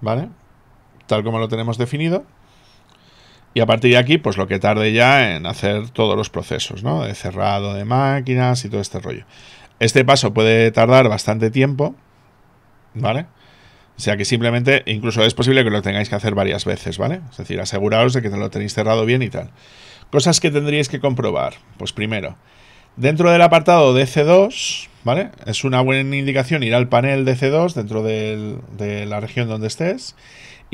¿vale? Tal como lo tenemos definido. Y a partir de aquí, pues lo que tarde ya en hacer todos los procesos, ¿no? De cerrado de máquinas y todo este rollo. Este paso puede tardar bastante tiempo, ¿vale? O sea que simplemente, incluso es posible que lo tengáis que hacer varias veces, ¿vale? Es decir, aseguraros de que lo tenéis cerrado bien y tal. Cosas que tendríais que comprobar. Pues primero, Dentro del apartado dc 2 ¿vale? Es una buena indicación ir al panel dc 2 dentro de la región donde estés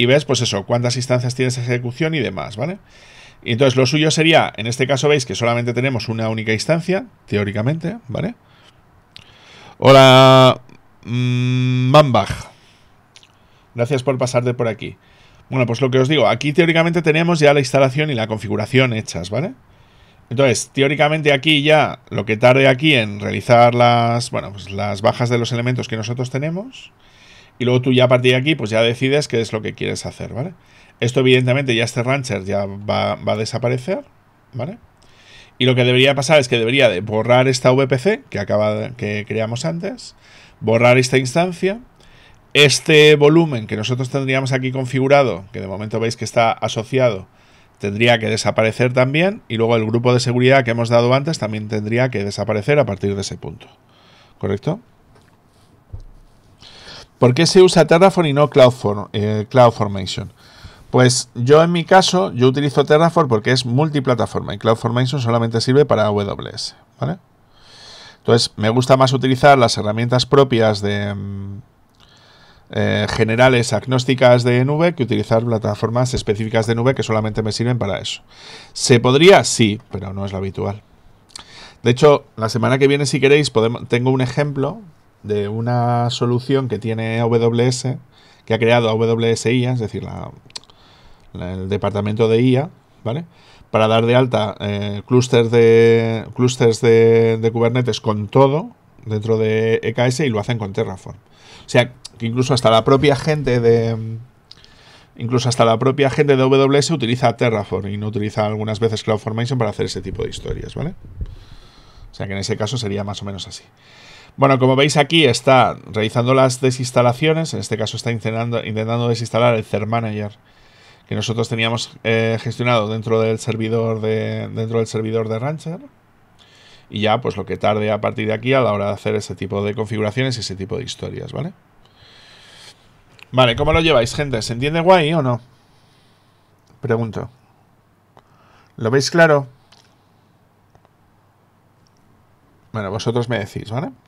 y ves, pues eso, cuántas instancias tienes de ejecución y demás, ¿vale? Y entonces lo suyo sería, en este caso veis que solamente tenemos una única instancia, teóricamente, ¿vale? Hola, Mambach. Mm, Gracias por pasarte por aquí. Bueno, pues lo que os digo, aquí teóricamente tenemos ya la instalación y la configuración hechas, ¿vale? vale entonces, teóricamente aquí ya, lo que tarde aquí en realizar las, bueno, pues las bajas de los elementos que nosotros tenemos, y luego tú ya a partir de aquí, pues ya decides qué es lo que quieres hacer, ¿vale? Esto evidentemente ya este rancher ya va, va a desaparecer, ¿vale? Y lo que debería pasar es que debería de borrar esta VPC que, acaba, que creamos antes, borrar esta instancia, este volumen que nosotros tendríamos aquí configurado, que de momento veis que está asociado tendría que desaparecer también y luego el grupo de seguridad que hemos dado antes también tendría que desaparecer a partir de ese punto. ¿Correcto? ¿Por qué se usa Terraform y no eh, CloudFormation? Pues yo en mi caso, yo utilizo Terraform porque es multiplataforma y CloudFormation solamente sirve para AWS, Entonces me gusta más utilizar las herramientas propias de, mm, eh, generales agnósticas de nube que utilizar plataformas específicas de nube que solamente me sirven para eso. ¿Se podría? Sí, pero no es lo habitual. De hecho, la semana que viene, si queréis, podemos, tengo un ejemplo de una solución que tiene AWS, que ha creado AWS IA, es decir, el departamento de IA, ¿vale? Para dar de alta eh, clústeres de, clusters de, de Kubernetes con todo dentro de EKS y lo hacen con Terraform. O sea, que incluso hasta la propia gente de, Incluso hasta la propia gente de utiliza Terraform y no utiliza algunas veces CloudFormation para hacer ese tipo de historias, ¿vale? O sea que en ese caso sería más o menos así. Bueno, como veis aquí está realizando las desinstalaciones, en este caso está intentando, desinstalar el Cer Manager que nosotros teníamos eh, gestionado dentro del servidor de dentro del servidor de Rancher y ya pues lo que tarde a partir de aquí a la hora de hacer ese tipo de configuraciones y ese tipo de historias, ¿vale? Vale, ¿cómo lo lleváis, gente? ¿Se entiende guay o no? Pregunto. ¿Lo veis claro? Bueno, vosotros me decís, ¿vale?